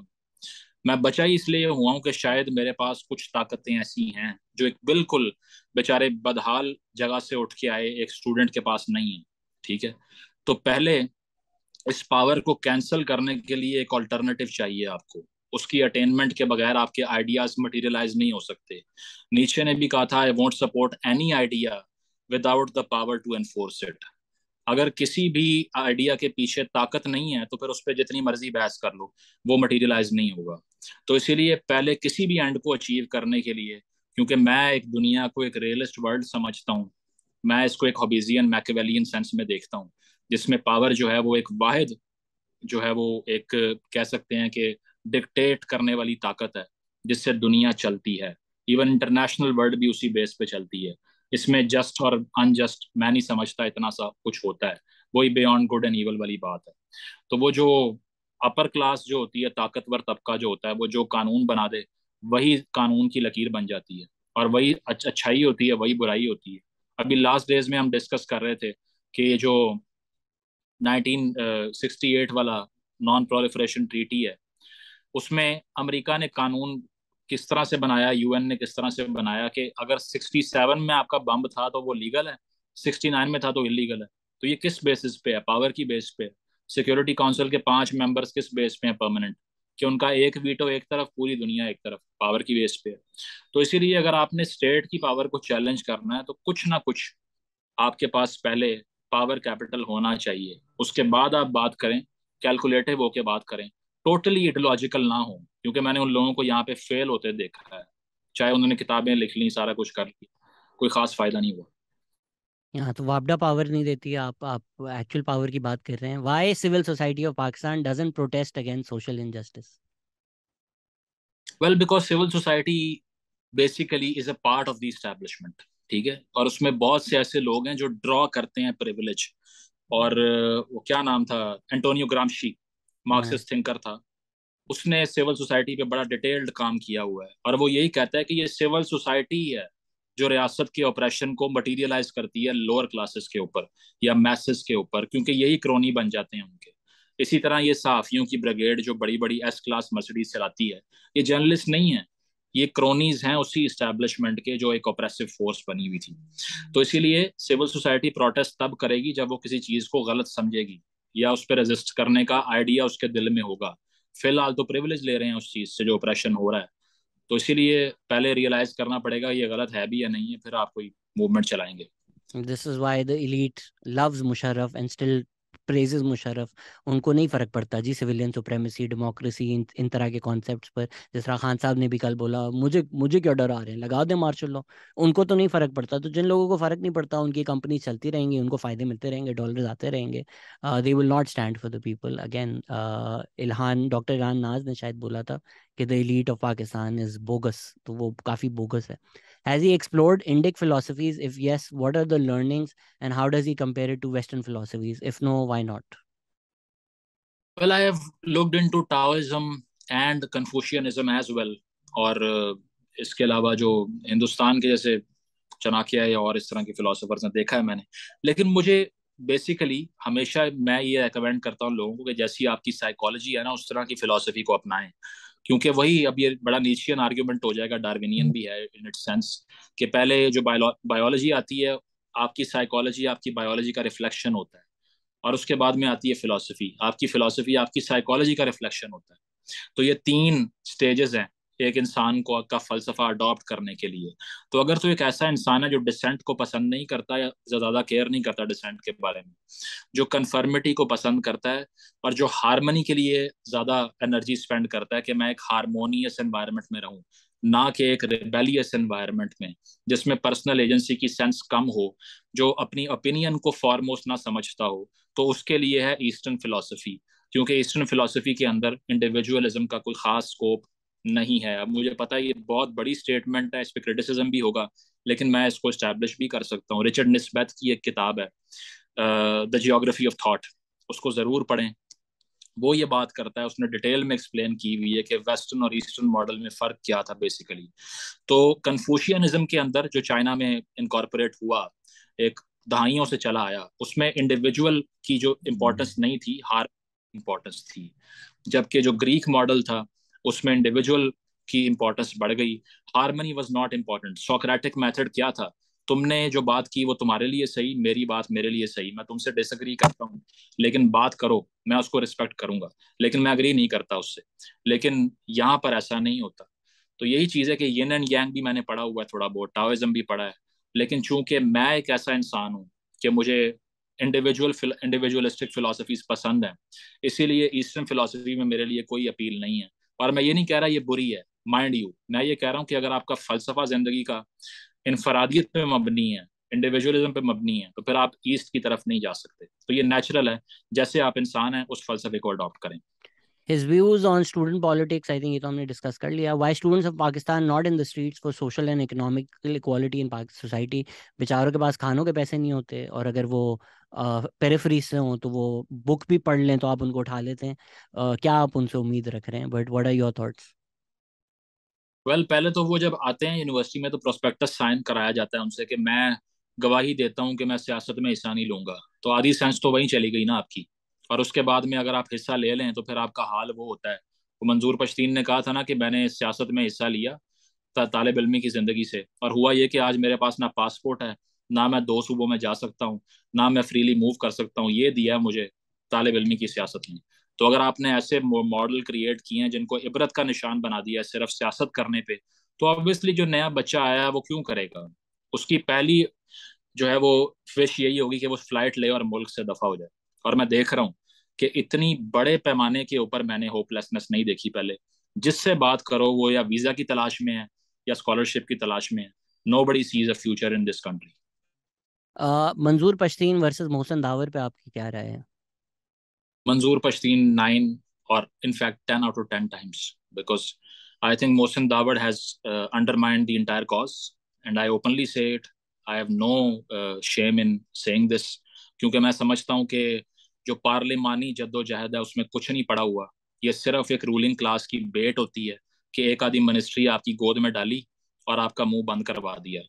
मैं बचा ही इसलिए हुआ हूँ कि शायद मेरे पास कुछ ताकतें ऐसी हैं जो एक बिल्कुल बेचारे बदहाल जगह से उठ के आए एक स्टूडेंट के पास नहीं है ठीक है तो पहले इस पावर को कैंसिल करने के लिए एक ऑल्टरनेटिव चाहिए आपको उसकी अटेनमेंट के बगैर आपके आइडियाज मटेरियलाइज नहीं हो सकते नीचे ने भी कहा था I won't support any idea without the power to enforce it अगर किसी भी आइडिया के पीछे ताकत नहीं है तो फिर उस पर जितनी मर्जी बहस कर लो वो मटेरियलाइज नहीं होगा तो इसीलिए पहले किसी भी एंड को अचीव करने के लिए क्योंकि मैं एक दुनिया को एक रियलिस्ट वर्ल्ड समझता हूँ मैं इसको एक हॉबीजियन मैकेवेलियन सेंस में देखता हूँ जिसमें पावर जो है वो एक वाहिद जो है वो एक कह सकते हैं कि डिक्टेट करने वाली ताकत है जिससे दुनिया चलती है इवन इंटरनेशनल वर्ल्ड भी उसी बेस पे चलती है इसमें जस्ट और अनजस्ट मैं नहीं समझता इतना सा कुछ होता है वही बियॉन्ड गुड एंड ईवल वाली बात है तो वो जो अपर क्लास जो होती है ताकतवर तबका जो होता है वो जो कानून बना दे वही कानून की लकीर बन जाती है और वही अच्छाई होती है वही बुराई होती है अभी लास्ट डेज में हम डिस्कस कर रहे थे कि ये जो 1968 वाला नॉन प्रोलिफरेशन ट्रीटी है उसमें अमेरिका ने कानून किस तरह से बनाया यूएन ने किस तरह से बनाया कि अगर 67 में आपका बम था तो वो लीगल है 69 में था तो इलीगल है तो ये किस बेसिस पे है पावर की बेस पे सिक्योरिटी काउंसिल के पांच मेंबर्स किस बेस पे हैं परमानेंट कि उनका एक वीटो एक तरफ पूरी दुनिया एक तरफ पावर की बेस पे तो इसीलिए अगर आपने स्टेट की पावर को चैलेंज करना है तो कुछ ना कुछ आपके पास पहले पावर कैपिटल होना चाहिए उसके बाद आप बात करें कैलकुलेटिव होके बात करें टोटली इडोलॉजिकल ना हो क्योंकि मैंने उन लोगों को यहाँ पे फेल होते देखा है चाहे उन्होंने किताबें लिख ली सारा कुछ कर लिया कोई खास फायदा नहीं हुआ यहाँ तो वापडा पावर नहीं देती है आप आप एक्चुअल पावर की बात कर रहे हैं why civil society of Pakistan doesn't protest against social injustice well because civil society basically is a part of the establishment ठीक है और उसमें बहुत से ऐसे लोग हैं जो ड्रॉ करते हैं प्रिविलेज और वो क्या नाम था एंटोनियो ग्रामशी मार्क्सिस्ट थिंकर था उसने सिविल सोसाइटी पे बड़ा डिटेल्ड काम किया हुआ है और वो यही कहता है कि ये सिविल सोसाइटी है जो रियासत के ऑपरेशन को मटीरियलाइज करती है लोअर क्लासेस के ऊपर या मैसेस के ऊपर क्योंकि यही क्रोनी बन जाते हैं उनके इसी तरह ये सहाफ़ियों की ब्रिगेड जो बड़ी बड़ी एस क्लास मर्सिडीज चलाती है ये जर्नलिस्ट नहीं है ये क्रोनीज हैं उसी इस्टेब्लिशमेंट के जो एक ऑपरेसिव फोर्स बनी हुई थी तो इसीलिए सिविल सोसाइटी प्रोटेस्ट तब करेगी जब वो किसी चीज़ को गलत समझेगी या उस पर रजिस्ट करने का आइडिया उसके दिल में होगा फिलहाल तो प्रिविलेज ले रहे हैं उस चीज़ से जो ऑपरेशन हो रहा है तो इसीलिए पहले रियलाइज करना पड़ेगा ये गलत है भी या नहीं है फिर आप कोई मूवमेंट चलाएंगे this is why the elite loves Musharraf and still praises Musharraf उनको नहीं फ़र्क पड़ता जी सिविलियन सुप्रेमेसी डेमोक्रेसी इन इन तरह के कॉन्सेप्ट पर जिस तरह खान साहब ने भी कल बोला मुझे मुझे क्या डर आ रहे हैं लगा दें मार्शल लॉ उनको तो नहीं फ़र्क पड़ता तो जिन लोगों को फ़र्क नहीं पड़ता उनकी कंपनी चलती रहेंगी उनको फ़ायदे मिलते रहेंगे डॉलर आते रहेंगे they will not stand for the people again Ilhan doctor Ilhan Naz ने शायद बोला था कि the elite of Pakistan is bogus तो वो काफ़ी बोगस है Has he explored Indic philosophies? If yes, what are the learnings and how does he compare it to Western philosophies? If no, why not? Well, I have looked into Taoism and Confucianism as well. or इसके अलावा जो हिंदुस्तान के जैसे चनाकिया या और इस तरह के फिलोसोफर्स ने देखा है मैंने लेकिन मुझे बेसिकली हमेशा मैं ये रिकमेंड करता हूँ लोगों को कि जैसी आपकी साइकोलॉजी है ना उस तरह की फिलोसफी को अपनाएं क्योंकि वही अब ये बड़ा नीचियन आर्ग्यूमेंट हो जाएगा डार्विनियन हम्म। भी है इन इट सेंस कि पहले जो बायोलॉजी आती है आपकी साइकोलॉजी आपकी बायोलॉजी का रिफ्लेक्शन होता है और उसके बाद में आती है फिलोसफी आपकी फिलोसफी आपकी साइकोलॉजी का रिफ्लेक्शन होता है तो ये तीन स्टेजेस हैं एक इंसान को का फलसफा अडॉप्ट करने के लिए तो अगर तो एक ऐसा इंसान है जो डिसेंट को पसंद नहीं करता या ज़्यादा केयर नहीं करता डिसेंट के बारे में जो कन्फर्मिटी को पसंद करता है और जो हारमनी के लिए ज़्यादा एनर्जी स्पेंड करता है कि मैं एक हारमोनियस एनवायरमेंट में रहूँ ना कि एक रिबेलियस एनवायरमेंट में जिसमें पर्सनल एजेंसी की सेंस कम हो जो अपनी ओपिनियन को फॉरमोस्ट ना समझता हो तो उसके लिए है ईस्टर्न फिलोसफी क्योंकि ईस्टर्न फिलोसफी के अंदर इंडिविजुअलिज्म का कोई खास स्कोप नहीं है अब मुझे पता है ये बहुत बड़ी स्टेटमेंट है इस पर क्रिटिसिज्म भी होगा लेकिन मैं इसको स्टैब्लिश भी कर सकता हूँ रिचर्ड निस्बैथ की एक किताब है द जियोग्राफी ऑफ थाट उसको ज़रूर पढ़ें वो ये बात करता है उसने डिटेल में एक्सप्लेन की हुई है कि वेस्टर्न और ईस्टर्न मॉडल में फ़र्क क्या था बेसिकली तो कन्फ्यूशियनिज्म के अंदर जो चाइना में इनकॉर्पोरेट हुआ एक दहाइयों से चला आया उसमें इंडिविजुअल की जो इम्पोर्टेंस हम्म। नहीं थी हार इम्पोर्टेंस थी जबकि जो ग्रीक मॉडल था उसमें इंडिविजुअल की इम्पोर्टेंस बढ़ गई harmony was not important Socratic method क्या था तुमने जो बात की वो तुम्हारे लिए सही मेरी बात मेरे लिए सही मैं तुमसे डिसग्री करता हूँ लेकिन बात करो मैं उसको रिस्पेक्ट करूंगा लेकिन मैं अग्री नहीं करता उससे लेकिन यहाँ पर ऐसा नहीं होता तो यही चीज़ है कि यन एंड यांग भी मैंने पढ़ा हुआ है थोड़ा बहुत टाविज्म भी पढ़ा है लेकिन चूंकि मैं एक ऐसा इंसान हूँ कि मुझे इंडिविजुअल इंडिविजुअलिस्टिक फिलोसफीज पसंद हैं इसीलिए ईस्टर्न फिलोसफी में मेरे लिए कोई अपील नहीं है और मैं ये नहीं कह रहा ये बुरी है माइंड यू मैं ये कह रहा हूँ कि अगर आपका फलसफा जिंदगी का इनफरादियत पे मबनी है इंडिविजुअलिज्म पे मबनी है तो फिर आप ईस्ट की तरफ नहीं जा सकते तो ये नेचुरल है जैसे आप इंसान हैं उस फलसफे को अडॉप्ट करें his views on student politics i think ye to humne discuss kar liya why students of pakistan not in the streets for social and economic equality in society बेचारों के पास खानों के पैसे नहीं होते और अगर वो पेरेफरी से हों तो वो बुक भी पढ़ लें तो आप उनको उठा लेते हैं uh, क्या आप उनसे उम्मीद रख रहे हैं but what are your thoughts well पहले तो वो जब आते हैं यूनिवर्सिटी में तो प्रोस्पेक्टस साइन कराया जाता है उनसे कि मैं गवाही देता हूँ कि मैं सियासत में हिस्सा नहीं लूंगा तो आधी साइंस तो वहीं चली गई ना आपकी और उसके बाद में अगर आप हिस्सा ले लें तो फिर आपका हाल वो होता है तो मंजूर पश्तीन ने कहा था ना कि मैंने सियासत में हिस्सा लिया था तालब इलमी की ज़िंदगी से और हुआ ये कि आज मेरे पास ना पासपोर्ट है ना मैं दो सूबों में जा सकता हूँ ना मैं फ्रीली मूव कर सकता हूँ ये दिया है मुझे तालब इलमी की सियासत ने तो अगर आपने ऐसे मॉडल क्रिएट किए हैं जिनको इबरत का निशान बना दिया है सिर्फ सियासत करने पे तो ऑब्वियसली जो नया बच्चा आया है वो क्यों करेगा उसकी पहली जो है वो फिश यही होगी कि वो फ्लाइट ले और मुल्क से दफा हो जाए और मैं देख रहा हूँ कि इतनी बड़े पैमाने के ऊपर मैंने होपलेसनेस नहीं देखी पहले जिससे बात करो वो या वीजा की तलाश में है या स्कॉलरशिप की तलाश में है nobody sees a future in this country Manzoor Pashteen versus Mohsin the power पे आपकी क्या राय है मंजूर पश्तीन नाइन और in fact 10 out of 10 times because i think mohsen dawad has uh, undermined the entire cause and i openly I have no shame in saying this क्योंकि मैं समझता हूं कि जो पार्लिमानी जद्दोजहद है उसमें कुछ नहीं पड़ा हुआ ये सिर्फ एक रूलिंग क्लास की बेट होती है कि एक आधी मिनिस्ट्री आपकी गोद में डाली और आपका मुंह बंद करवा दिया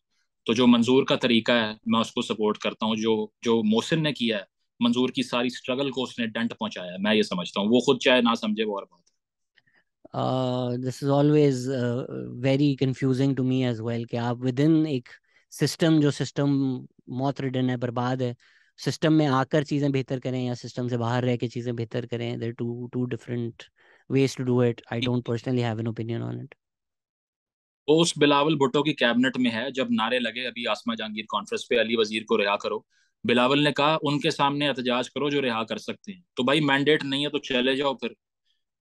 तो जो मंजूर का तरीका है मैं उसको सपोर्ट करता हूँ जो जो मोहसिन ने किया है मंजूर की सारी स्ट्रगल को उसने डंट पहुंचाया मैं ये समझता हूँ वो खुद चाहे ना समझे वो और बात this is always very confusing to me as well कि आप विद इन एक सिस्टम जो सिस्टम मौत रिडन है बर्बाद है सिस्टम में आकर चीज़ें बेहतर करें या सिस्टम से बाहर रह के चीज़ें बेहतर करें there two two different ways to do it I don't personally have an opinion on it वो उस बिलावल भुट्टो की कैबिनेट में है जब नारे लगे अभी आसमा जहांगीर कॉन्फ्रेंस पे अली वजीर को रिहा करो बिलावल ने कहा उनके सामने एहतजाज करो जो रिहा कर सकते हैं तो भाई मैंडेट नहीं है तो चले जाओ फिर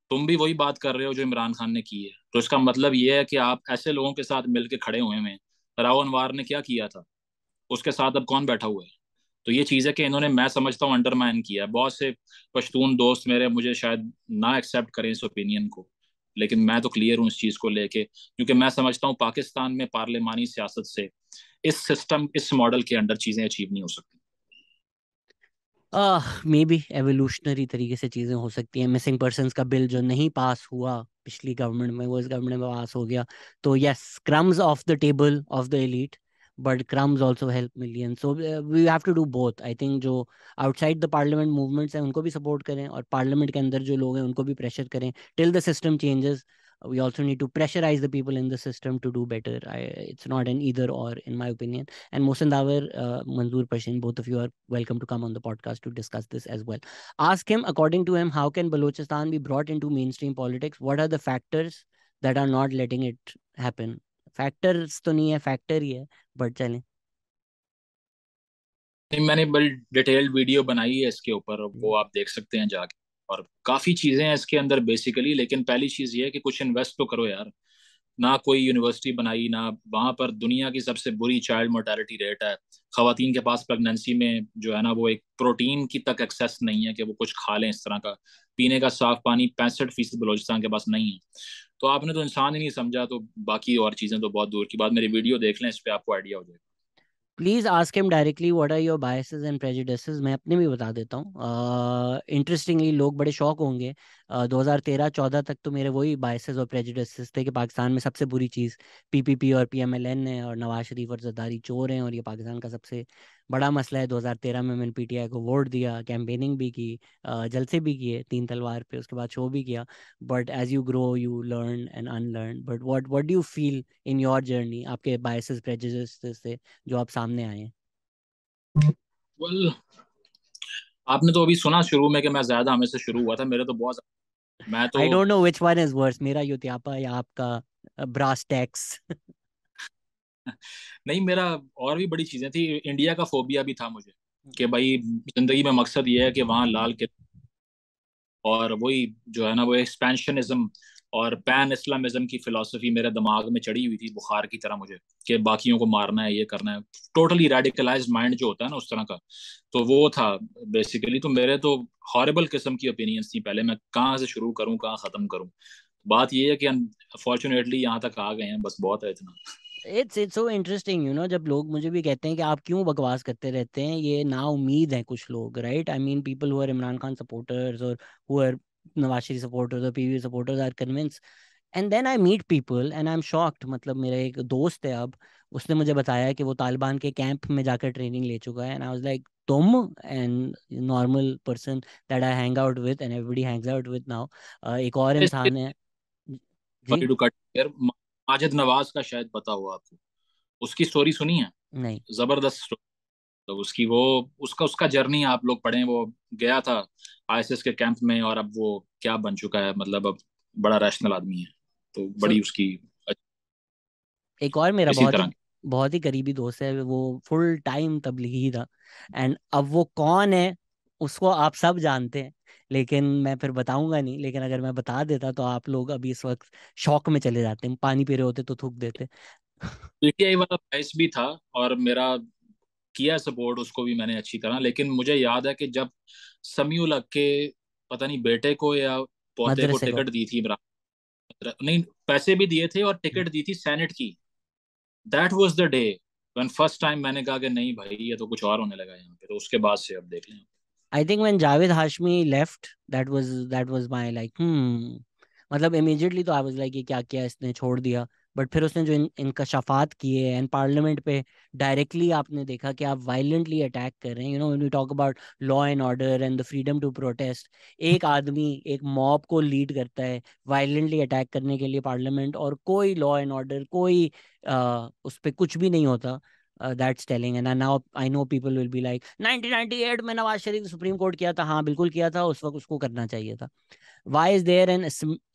तुम भी वही बात कर रहे हो जो इमरान खान ने की है तो इसका मतलब ये है कि आप ऐसे लोगों के साथ मिलकर खड़े हुए हैं राव अनवार ने क्या किया था उसके साथ अब कौन बैठा हुआ है तो ये चीज़ है कि इन्होंने मैं समझता हूँ अंडरमाइन किया बहुत से पश्तून दोस्त मेरे मुझे शायद ना एक्सेप्ट करें इस ओपिनियन को लेकिन मैं तो क्लियर हूँ इस चीज़ को लेके क्योंकि मैं समझता हूँ पाकिस्तान में पार्लिमानी सियासत से इस सिस्टम इस मॉडल के अंडर चीज़ें अचीव नहीं हो सकती मे बी एवोल्यूशनरी तरीके से चीज़ें हो सकती हैं मिसिंग पर्सन का बिल जो नहीं पास हुआ पिछली गवर्नमेंट में वो इस गवर्नमेंट में पास हो गया तो yes crumbs of the table of the elite but crumbs also help millions so uh, we have to do both i think जो outside the parliament movements हैं उनको भी support करें और parliament के अंदर जो लोग हैं उनको भी pressure करें till the system changes we also need to pressurize the people in the system to do better I, it's not an either or in my opinion and Mohsen Dawar uh, Manzoor Pashin both of you are welcome to come on the podcast to discuss this as well ask him according to him how can Balochistan be brought into mainstream politics what are the factors that are not letting it happen factors तो नहीं है फैक्टर ही है बट चले मैंने बड़ी डिटेल्ड वीडियो बनाई है इसके ऊपर वो आप देख सकते हैं जाके और काफी चीजें हैं इसके अंदर बेसिकली लेकिन पहली चीज ये है कि कुछ इन्वेस्ट तो करो यार ना कोई यूनिवर्सिटी बनाई ना वहाँ पर दुनिया की सबसे बुरी चाइल्ड मोर्टेलिटी रेट है खातन के पास प्रेगनेंसी में जो है ना वो एक प्रोटीन की तक एक्सेस नहीं है कि वो कुछ खा लें इस तरह का पीने का साफ पानी पैंसठ फीसद बलोचिस्तान के पास नहीं है तो आपने तो इंसान ही नहीं समझा तो बाकी और चीज़ें तो बहुत दूर की बात मेरी वीडियो देख लें इस पर आपको आइडिया हो जाएगा please ask him directly what are your biases and prejudices मैं अपने भी बता देता हूँ इंटरेस्टिंगली uh, लोग बड़े शौक होंगे दो हज़ार तेरह चौदह तक तो मेरे वही बायसेस और प्रेजुडिसेस थे कि पाकिस्तान में सबसे बुरी चीज़ पीपीपी और पीएमएलएन है और नवाज शरीफ और जरदारी चोर हैं और ये पाकिस्तान का सबसे बड़ा मसला है 2013 में मैंने पीटीआई को वोट दिया कैंपेनिंग भी की जलसे भी किए तीन तलवार पे उसके बाद शो भी किया but as you grow you learn and unlearn but what what do you feel in your journey आपके बायसेस प्रेजुडिसेस से जो आप सामने आए well, आपने तो अभी सुना शुरू में कि मैं ज्यादा हमें से शुरू हुआ था मेरे तो बहुत मैं तो I don't know which one is worse मेरा यूत्यापा या आपका ब्रास टैक्स नहीं मेरा और भी बड़ी चीजें थी इंडिया का फोबिया भी था मुझे कि हम्म। भाई जिंदगी में मकसद ये है कि वहाँ लाल किला और वही जो है ना वो एक्सपेंशनिज्म और पैन इस्लामिज्म की फिलासफी मेरे दिमाग में चढ़ी हुई थी बुखार की तरह मुझे कि बाकियों को मारना है ये करना है टोटली रेडिकलाइज माइंड जो होता है ना उस तरह का तो वो था बेसिकली तो मेरे तो हॉरेबल किस्म की ओपिनियंस थी पहले मैं कहाँ से शुरू करूँ कहाँ ख़त्म करूँ बात ये है कि अनफॉर्चुनेटली यहाँ तक आ गए हैं बस बहुत है इतना it's it's so interesting you know जब लोग मुझे भी कहते हैं कि आप क्यों बकवास करते रहते हैं ये ना उम्मीद है कुछ लोग right I mean people who are Imran Khan supporters और who are Nawaz Sharif supporters और PV supporters are convinced and then I meet people and I am shocked मतलब मेरा एक दोस्त है अब उसने मुझे बताया कि वो तालिबान के कैंप में जाकर ट्रेनिंग ले चुका है एंड आई वाज लाइक तुम and normal person that I hang out with and everybody hangs out with now एक और इंसान है जी माजिद नवाज का शायद पता हुआ आपको उसकी स्टोरी सुनी है नहीं जबरदस्त तो उसकी वो उसका उसका जर्नी आप लोग पढ़े वो गया था आईएसएस के कैंप में और अब वो क्या बन चुका है मतलब अब बड़ा रैशनल आदमी है तो बड़ी उसकी एक और मेरा बहुत ही, बहुत ही करीबी दोस्त है वो फुल टाइम तबलीगी था एंड अब वो कौन है उसको आप सब जानते हैं लेकिन मैं फिर बताऊंगा नहीं लेकिन अगर मैं बता देता तो आप लोग अभी इस वक्त शौक में चले जाते हैं पानी पी रहे होते तो थूक देते पीटीआई वाला बैच भी था और मेरा किया सपोर्ट उसको भी मैंने अच्छी तरह लेकिन मुझे याद है कि जब समयू लग के पता नहीं बेटे को या पोते को टिकट दी थी नहीं पैसे भी दिए थे और टिकट हम्म। दी थी सेनेट की that was the day when first time मैंने कहा कि नहीं भाई ये तो कुछ और होने लगा यहाँ पे तो उसके बाद से अब देख लें I think when Javed Hashmi left, that was that was my like hmm. मतलब immediately तो I was like ये क्या किया इसने छोड़ दिया बट फिर उसने जो इन इनकशाफात किए एंड पार्लियामेंट पे डायरेक्टली आपने देखा कि आप वायलेंटली अटैक कर रहे हैं You know when we talk about law and order and the freedom to protest एक आदमी एक मॉब को लीड करता है वायलेंटली अटैक करने के लिए पार्लियामेंट और कोई लॉ एंड ऑर्डर कोई आ, उस पर कुछ भी नहीं होता uh, that's telling and now I know people will be like 1998 में नवाज शरीफ सुप्रीम कोर्ट किया था हाँ बिल्कुल किया था उस वक्त उसको करना चाहिए था why is there an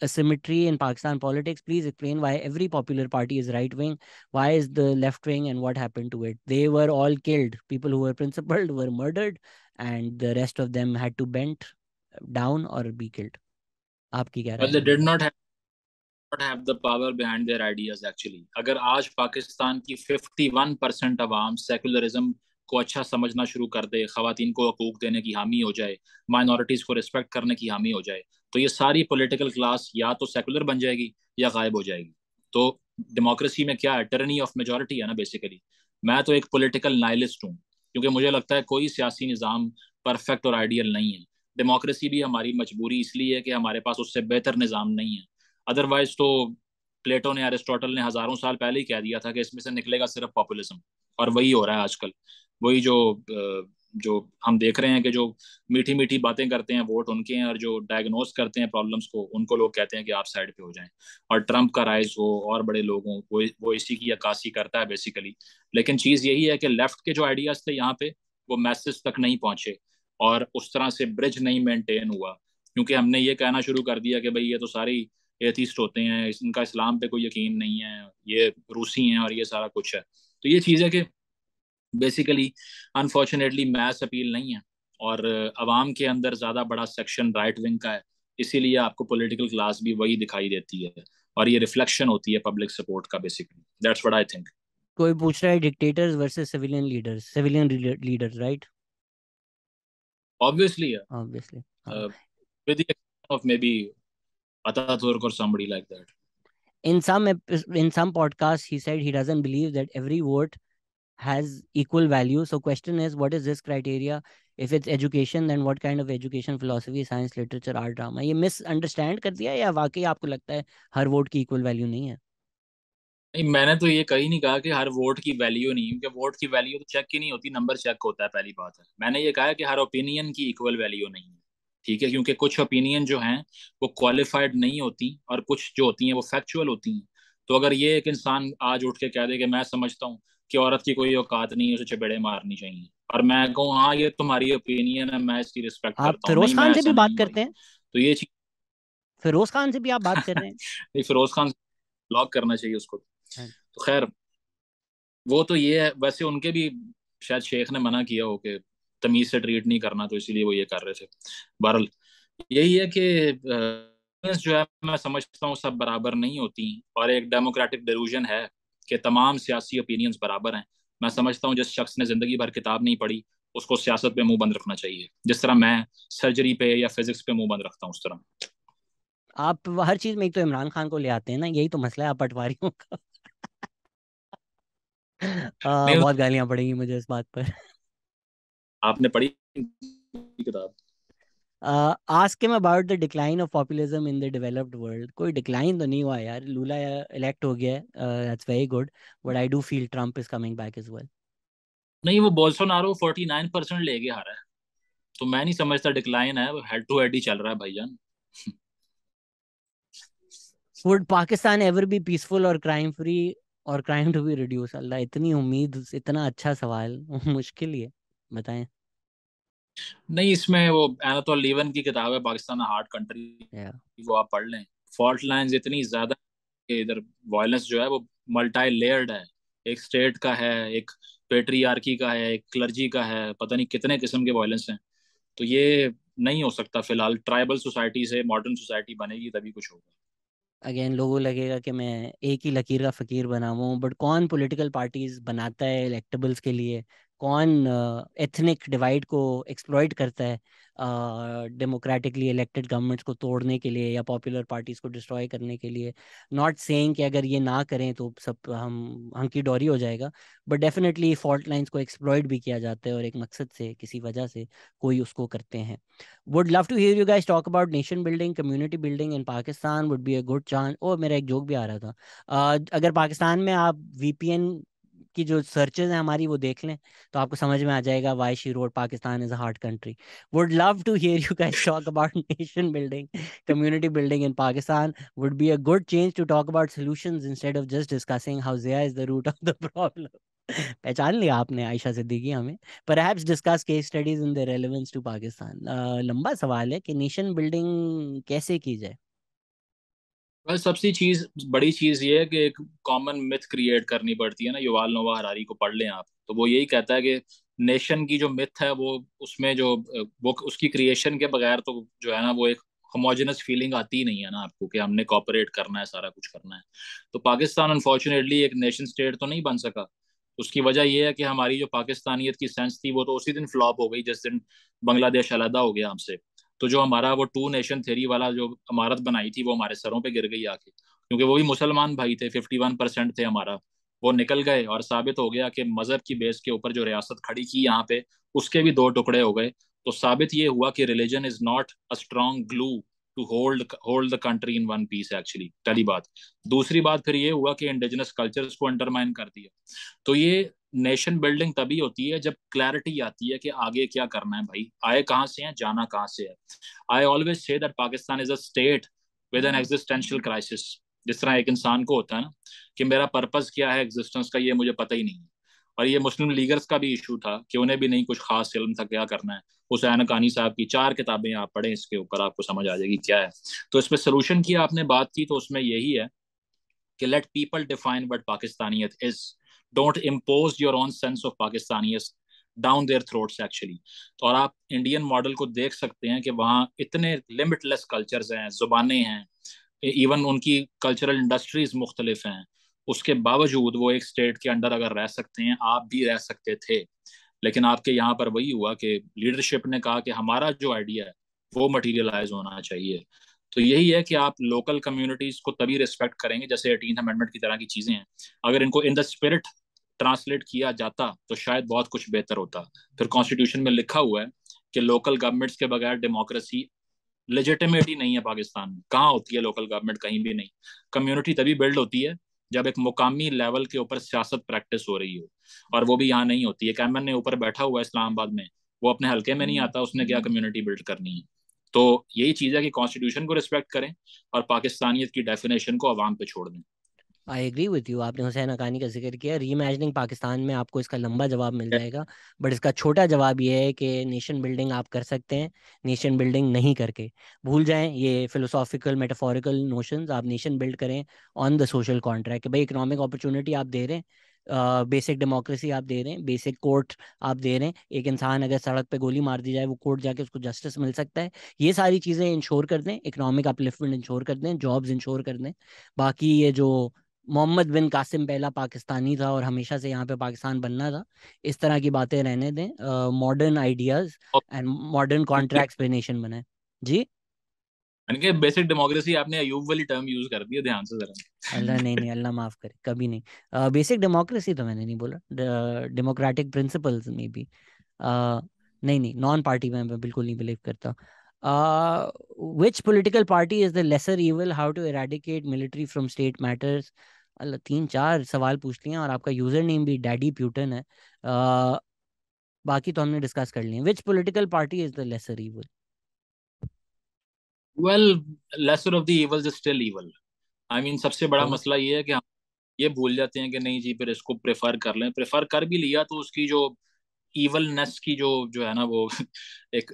asymmetry in Pakistan politics please explain why every popular party is right wing why is the left wing and what happened to it they were all killed people who were principled were murdered and the rest of them had to bend down or be killed आपकी क्या राय but they did not have not have the power behind their ideas actually अगर आज पाकिस्तान की 51 परसेंट आवाम सेकुलरिज्म को अच्छा समझना शुरू कर दे खातन को हकूक देने की हामी हो जाए माइनॉरिटीज़ को रिस्पेक्ट करने की हामी हो जाए तो ये सारी पोलिटिकल क्लास या तो सेकुलर बन जाएगी या गायब हो जाएगी तो डेमोक्रेसी में क्या है टर्नी ऑफ मेजोरिटी है ना बेसिकली मैं तो एक पोलिटिकल नाइलिस्ट हूँ क्योंकि मुझे लगता है कोई सियासी निज़ाम परफेक्ट और आइडियल नहीं है डेमोक्रेसी भी हमारी मजबूरी इसलिए है कि हमारे पास उससे बेहतर निज़ाम नहीं है अदरवाइज तो प्लेटो ने एरिस्टोटल ने हजारों साल पहले ही कह दिया था कि इसमें से निकलेगा सिर्फ पॉपुलिज्म और वही हो रहा है आजकल वही जो जो हम देख रहे हैं कि जो मीठी मीठी बातें करते हैं वोट उनके हैं और जो डायग्नोस करते हैं प्रॉब्लम्स को उनको लोग कहते हैं कि आप साइड पे हो जाएं और ट्रंप का राइज हो और बड़े लोगों वो वो इसी की अक्सी करता है बेसिकली लेकिन चीज़ यही है कि लेफ्ट के जो आइडियाज थे यहाँ पे वो मैसेज तक नहीं पहुंचे और उस तरह से ब्रिज नहीं मेंटेन हुआ क्योंकि हमने ये कहना शुरू कर दिया कि भाई ये तो सारी एथिस्ट होते हैं इनका इस्लाम पे कोई यकीन नहीं है ये रूसी हैं और ये सारा कुछ है तो ये चीज़ है कि बेसिकली अनफॉर्चुनेटली मैस अपील नहीं है और आवाम के अंदर ज़्यादा बड़ा सेक्शन राइट विंग का है इसीलिए आपको पॉलिटिकल क्लास भी वही दिखाई देती है और ये रिफ्लेक्शन होती है पब्लिक सपोर्ट का basically that's what I think कोई पूछ रहा है dictators versus civilian leaders civilian leaders right obviously obviously with the of maybe Atatürk or somebody like that. In some in some podcasts, he said he doesn't believe that every vote has equal value. So question is, what is this criteria? If it's education, then what kind of education, philosophy, science, literature, art, drama? ये misunderstand कर दिया या वाकई आपको लगता है हर vote की equal value नहीं है नहीं मैंने तो ये कहीं नहीं कहा कि हर वोट की वैल्यू नहीं क्योंकि वोट की वैल्यू तो चेक ही नहीं होती नंबर चेक होता है पहली बात है मैंने ये कहा कि हर ओपिनियन की इक्वल वैल्यू नहीं है ठीक है क्योंकि कुछ ओपिनियन जो हैं वो क्वालिफाइड नहीं होती और कुछ जो होती हैं वो फैक्चुअल होती हैं तो अगर ये एक इंसान आज उठ के कह दे कि मैं समझता हूँ कि औरत की कोई औकात नहीं है उसे चपेड़े मारनी चाहिए और मैं कहूँ हाँ ये तुम्हारी ओपिनियन है मैं इसकी रिस्पेक्ट आप फिरोज खान से भी बात करते हैं तो ये चीज फिरोज खान से भी आप बात कर रहे हैं नहीं फिरोज खान ब्लॉक करना चाहिए उसको हाँ। तो खैर वो तो ये है वैसे उनके भी शायद शेख ने मना किया हो कि तमीज से ट्रीट नहीं करना तो इसीलिए वो ये कर रहे थे बहरल यही है कि जो है मैं समझता हूँ सब बराबर नहीं होती और एक डेमोक्रेटिक डिलूजन है कि तमाम सियासी ओपिनियंस बराबर हैं मैं समझता हूँ जिस शख्स ने ज़िंदगी भर किताब नहीं पढ़ी उसको सियासत पे मुंह बंद रखना चाहिए जिस तरह मैं सर्जरी पे या फिजिक्स पे मुंह बंद रखता हूँ उस तरह आप हर चीज में एक तो इमरान खान को ले आते हैं ना यही तो मसला है आप पटवारियों का आ, बहुत गालियां पड़ेंगी मुझे इस बात पर आपने पढ़ी किताब आज के about the decline of populism in the developed world कोई डिक्लाइन तो नहीं हुआ यार लूला इलेक्ट हो गया that's very good but I do feel Trump is coming back as well नहीं वो बोल्सोनारो 49% लेके आ रहा है तो मैं नहीं समझता डिक्लाइन है वो हेड टू हेड ही चल रहा है भाईजान would Pakistan ever be peaceful और क्राइम फ्री और crime to be reduce Allah इतनी उम्मीद इतना अच्छा सवाल मुश्किल ही है बताएं नहीं इसमें वो एनाटोल लीवन की किताब है पाकिस्तान हार्ड कंट्री वो आप पढ़ लें फॉल्ट लाइंस इतनी ज्यादा इधर वायलेंस जो है वो मल्टी लेयर्ड है एक स्टेट का है एक पेट्रीआरकी का है एक क्लर्जी का है पता नहीं कितने किस्म के वायलेंस हैं तो ये नहीं हो सकता फिलहाल ट्राइबल सोसाइटी से मॉडर्न सोसाइटी बनेगी तभी कुछ होगा अगेन लोगों लगेगा कि मैं एक ही लकीर का फकीर बना हुआ हूँ बट कौन पॉलिटिकल पार्टीज बनाता है इलेक्टेबल्स के लिए कौन एथनिक डिवाइड को एक्सप्लॉयड करता है डेमोक्रेटिकली इलेक्टेड गवर्नमेंट्स को तोड़ने के लिए या पॉपुलर पार्टीज को डिस्ट्रॉय करने के लिए नॉट सेइंग कि अगर ये ना करें तो सब हम हंकी डोरी हो जाएगा बट डेफिनेटली फॉल्ट लाइंस को एक्सप्लॉयड भी किया जाता है और एक मकसद से किसी वजह से कोई उसको करते हैं would love to hear you guys talk about nation building community building in Pakistan would be a good chance और मेरा एक जोक भी आ रहा था uh, अगर पाकिस्तान में आप वीपीएन की जो सर्चेज हैं हमारी वो देख लें तो आपको समझ में आ जाएगा why she road Pakistan is a hard country would love to hear you guys talk about nation building community building in Pakistan would be a good change to talk about solutions instead of just discussing how Zia is the root of the problem पहचान लिया आपने आयशा सिद्दीकी हमें पर discuss case studies in the relevance to Pakistan लंबा सवाल है कि नेशन बिल्डिंग कैसे की जाए सबसे चीज बड़ी चीज ये है कि एक कॉमन मिथ क्रिएट करनी पड़ती है ना युवाल नोवा हरारी को पढ़ लें आप तो वो यही कहता है कि नेशन की जो मिथ है वो उसमें जो वो उसकी क्रिएशन के बगैर तो जो है ना वो एक होमोजेनस फीलिंग आती ही नहीं है ना आपको कि हमने कॉपरेट करना है सारा कुछ करना है तो पाकिस्तान अनफॉर्चुनेटली एक नेशन स्टेट तो नहीं बन सका उसकी वजह यह है कि हमारी जो पाकिस्तानियत की सेंस थी वो तो उसी दिन फ्लॉप हो गई जिस दिन बांग्लादेश अलहदा हो गया हमसे तो जो हमारा वो टू नेशन थेरी वाला जो इमारत बनाई थी वो हमारे सरों पे गिर गई आके क्योंकि वो भी मुसलमान भाई थे फिफ्टी वन परसेंट थे हमारा वो निकल गए और साबित हो गया कि मजहब की बेस के ऊपर जो रियासत खड़ी की यहाँ पे उसके भी दो टुकड़े हो गए तो साबित ये हुआ कि religion is not a strong glue to hold hold the country in one piece actually पहली बात दूसरी बात फिर ये हुआ कि इंडिजिनस कल्चर्स को अंडरमाइन कर दिया तो ये नेशन बिल्डिंग तभी होती है जब क्लैरिटी आती है कि आगे क्या करना है भाई आए कहाँ से हैं जाना कहाँ से है I always say that Pakistan is a state with an existential crisis जिस तरह एक इंसान को होता है ना कि मेरा पर्पज क्या है एग्जिस्टेंस का ये मुझे पता ही नहीं है और ये मुस्लिम लीगर्स का भी इशू था कि उन्हें भी नहीं कुछ खास इलम था क्या करना है उस कानी साहब की चार किताबें आप पढ़ें इसके ऊपर आपको समझ आ जाएगी क्या है तो इस पर सोल्यूशन की आपने बात की तो उसमें यही है कि लेट पीपल डिफाइन बट पाकिस्तानियत is don't impose your own sense of पाकिस्तानियस डाउन देयर थ्रोट्स एक्चुअली तो और आप इंडियन मॉडल को देख सकते हैं कि वहाँ इतने लिमिटलेस कल्चर्स हैं जुबाने हैं इवन उनकी कल्चरल इंडस्ट्रीज मुख्तलिफ हैं उसके बावजूद वो एक स्टेट के अंडर अगर रह सकते हैं आप भी रह सकते थे लेकिन आपके यहाँ पर वही हुआ कि लीडरशिप ने कहा कि हमारा जो आइडिया है वो मटेरियलाइज होना चाहिए तो यही है कि आप लोकल कम्युनिटीज को तभी रिस्पेक्ट करेंगे जैसे एटीन अमेंडमेंट की तरह की चीजें हैं अगर इनको इन द स्पिरिट ट्रांसलेट किया जाता तो शायद बहुत कुछ बेहतर होता फिर कॉन्स्टिट्यूशन में लिखा हुआ है कि लोकल गवर्नमेंट्स के बगैर डेमोक्रेसी लेजिटिमेट ही नहीं है पाकिस्तान में कहाँ होती है लोकल गवर्नमेंट कहीं भी नहीं कम्युनिटी तभी बिल्ड होती है जब एक मुकामी लेवल के ऊपर सियासत प्रैक्टिस हो रही हो और वो भी यहाँ नहीं होती है कैमन ने ऊपर बैठा हुआ है इस्लामाबाद में वो अपने हल्के में नहीं हम्म। आता उसने क्या कम्युनिटी हम्म। बिल्ड करनी है तो यही चीज़ है कि कॉन्स्टिट्यूशन को रिस्पेक्ट करें और पाकिस्तानियत की डेफिनेशन को आवाम पे छोड़ दें आई एग्री विद यू आपने हुसैन अकानी का जिक्र किया रीइमेजिनिंग पाकिस्तान में आपको इसका लंबा जवाब मिल जाएगा बट इसका छोटा जवाब यह है कि नेशन बिल्डिंग आप कर सकते हैं नेशन बिल्डिंग नहीं करके भूल जाएं ये फिलोसॉफिकल मेटाफोरिकल नोशंस आप नेशन बिल्ड करें ऑन द सोशल कॉन्ट्रैक्ट भाई इकोनॉमिक अपॉर्चुनिटी आप दे रहे हैं बेसिक डेमोक्रेसी आप दे रहे हैं बेसिक कोर्ट आप दे रहे हैं एक इंसान अगर सड़क पे गोली मार दी जाए वो कोर्ट जाके उसको जस्टिस मिल सकता है ये सारी चीज़ें इंश्योर कर दें इकोनॉमिक अपलिफ्टमेंट इंश्योर कर दें जॉब्स इंश्योर कर दें बाकी ये जो मोहम्मद बिन कासिम पहला पाकिस्तानी था और हमेशा से यहाँ पे पाकिस्तान बनना था इस तरह की बातें रहने दें modern ideas and modern contract पे नेशन बनाए जी यानी कि बेसिक डेमोक्रेसी आपने अयूब वाली टर्म यूज कर दी है ध्यान से जरा अल्लाह नहीं नहीं अल्लाह माफ करे कभी नहीं बेसिक uh, डेमोक्रेसी तो मैंने नहीं बोला डेमोक्रेटिक प्रिंसिपल्स मे बी नहीं नहीं नॉन पार्टी में मैं बिल्कुल नहीं बिलीव करता which political party is the lesser evil how to eradicate military from state matters Allah तीन चार सवाल पूछ लिए और आपका यूजर नेम भी डैडी प्यूटन है uh, बाकी तो हमने डिस्कस कर लिए which political party is the lesser evil well lesser of the evils still evil I mean सबसे बड़ा hmm. मसला ये है कि हम ये भूल जाते हैं कि नहीं जी फिर इसको प्रेफर कर लें प्रेफर कर भी लिया तो उसकी जो ईवलनेस की जो जो है ना वो एक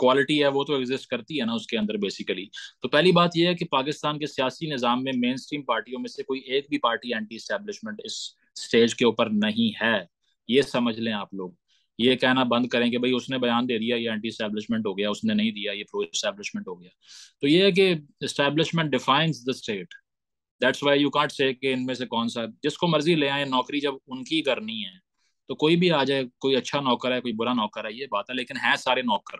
क्वालिटी है वो तो एग्जिस्ट करती है ना उसके अंदर बेसिकली तो पहली बात यह है कि पाकिस्तान के सियासी निज़ाम में मेन स्ट्रीम पार्टियों में से कोई एक भी पार्टी एंटी इस्टेब्लिशमेंट इस स्टेज के ऊपर नहीं है ये समझ लें आप लोग ये कहना बंद करें कि भाई उसने बयान दे दिया ये एंटी स्टैब्लिशमेंट हो गया उसने नहीं दिया ये प्रो स्टैब्लिशमेंट हो गया तो ये है कि establishment defines the state that's why you can't say इनमें से कौन सा जिसको मर्जी ले आए नौकरी जब उनकी करनी है तो कोई भी आ जाए कोई अच्छा नौकर है कोई बुरा नौकर है ये बात है लेकिन है सारे नौकर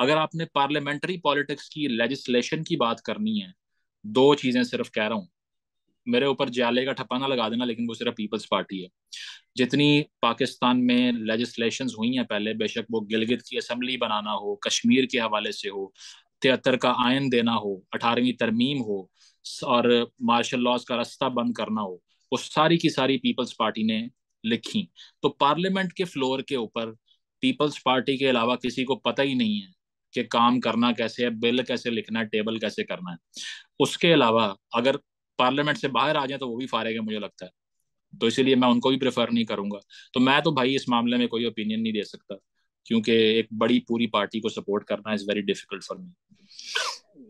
अगर आपने पार्लियामेंट्री पॉलिटिक्स की लेजिस्लेशन की बात करनी है दो चीजें सिर्फ कह रहा हूँ मेरे ऊपर जाले का ठपाना लगा देना लेकिन वो सिर्फ पीपल्स पार्टी है जितनी पाकिस्तान में लेजिस्लेशन हुई हैं पहले बेशक वो गिलगित की असम्बली बनाना हो कश्मीर के हवाले से हो तिहत्तर का आयन देना हो अठारहवीं तरमीम हो और मार्शल लॉज का रास्ता बंद करना हो वो सारी की सारी पीपल्स पार्टी ने लिखी तो पार्लियामेंट के फ्लोर के ऊपर पीपल्स पार्टी के अलावा किसी को पता ही नहीं है कि काम करना कैसे है बिल कैसे लिखना है टेबल कैसे करना है उसके अलावा अगर पार्लियामेंट से बाहर आ जाए तो वो भी फारे गए मुझे लगता है तो इसीलिए मैं उनको भी प्रेफर नहीं करूंगा तो मैं तो भाई इस मामले में कोई ओपिनियन नहीं दे सकता क्योंकि एक बड़ी पूरी पार्टी को सपोर्ट करना is very difficult for me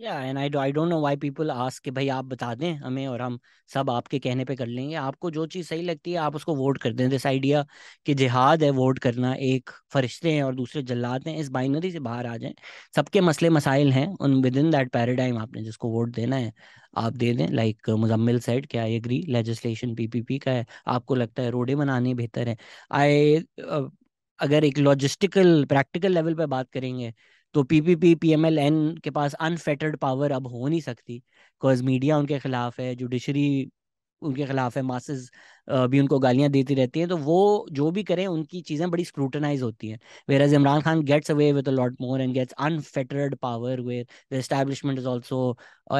या and I I don't know why people ask कि भाई आप बता दें हमें और हम सब आपके कहने पे कर लेंगे आपको जो चीज़ सही लगती है आप उसको वोट कर दें दिस आइडिया कि जिहाद है वोट करना एक फरिश्ते हैं और दूसरे जल्लाद हैं इस बाइनरी से बाहर आ जाएं सबके मसले मसाइल हैं उन विद इन दैट पैराडाइम आपने जिसको वोट देना है आप दे दें लाइक मुजम्मिल सेट क्या आई एग्री लेजिस्लेशन पीपीपी का है आपको लगता है रोडे बनाने बेहतर है आई uh, अगर एक लॉजिस्टिकल प्रैक्टिकल लेवल पर बात करेंगे तो पीपीपी पीएमएल एन के पास अनफेटर्ड पावर अब हो नहीं सकती बिकॉज मीडिया उनके खिलाफ है जुडिशरी उनके खिलाफ है मासेस भी उनको गालियां देती रहती हैं तो वो जो भी करें उनकी चीज़ें बड़ी स्क्रूटनाइज होती हैं whereas Imran Khan gets away with lot more and gets unfettered power where the establishment is also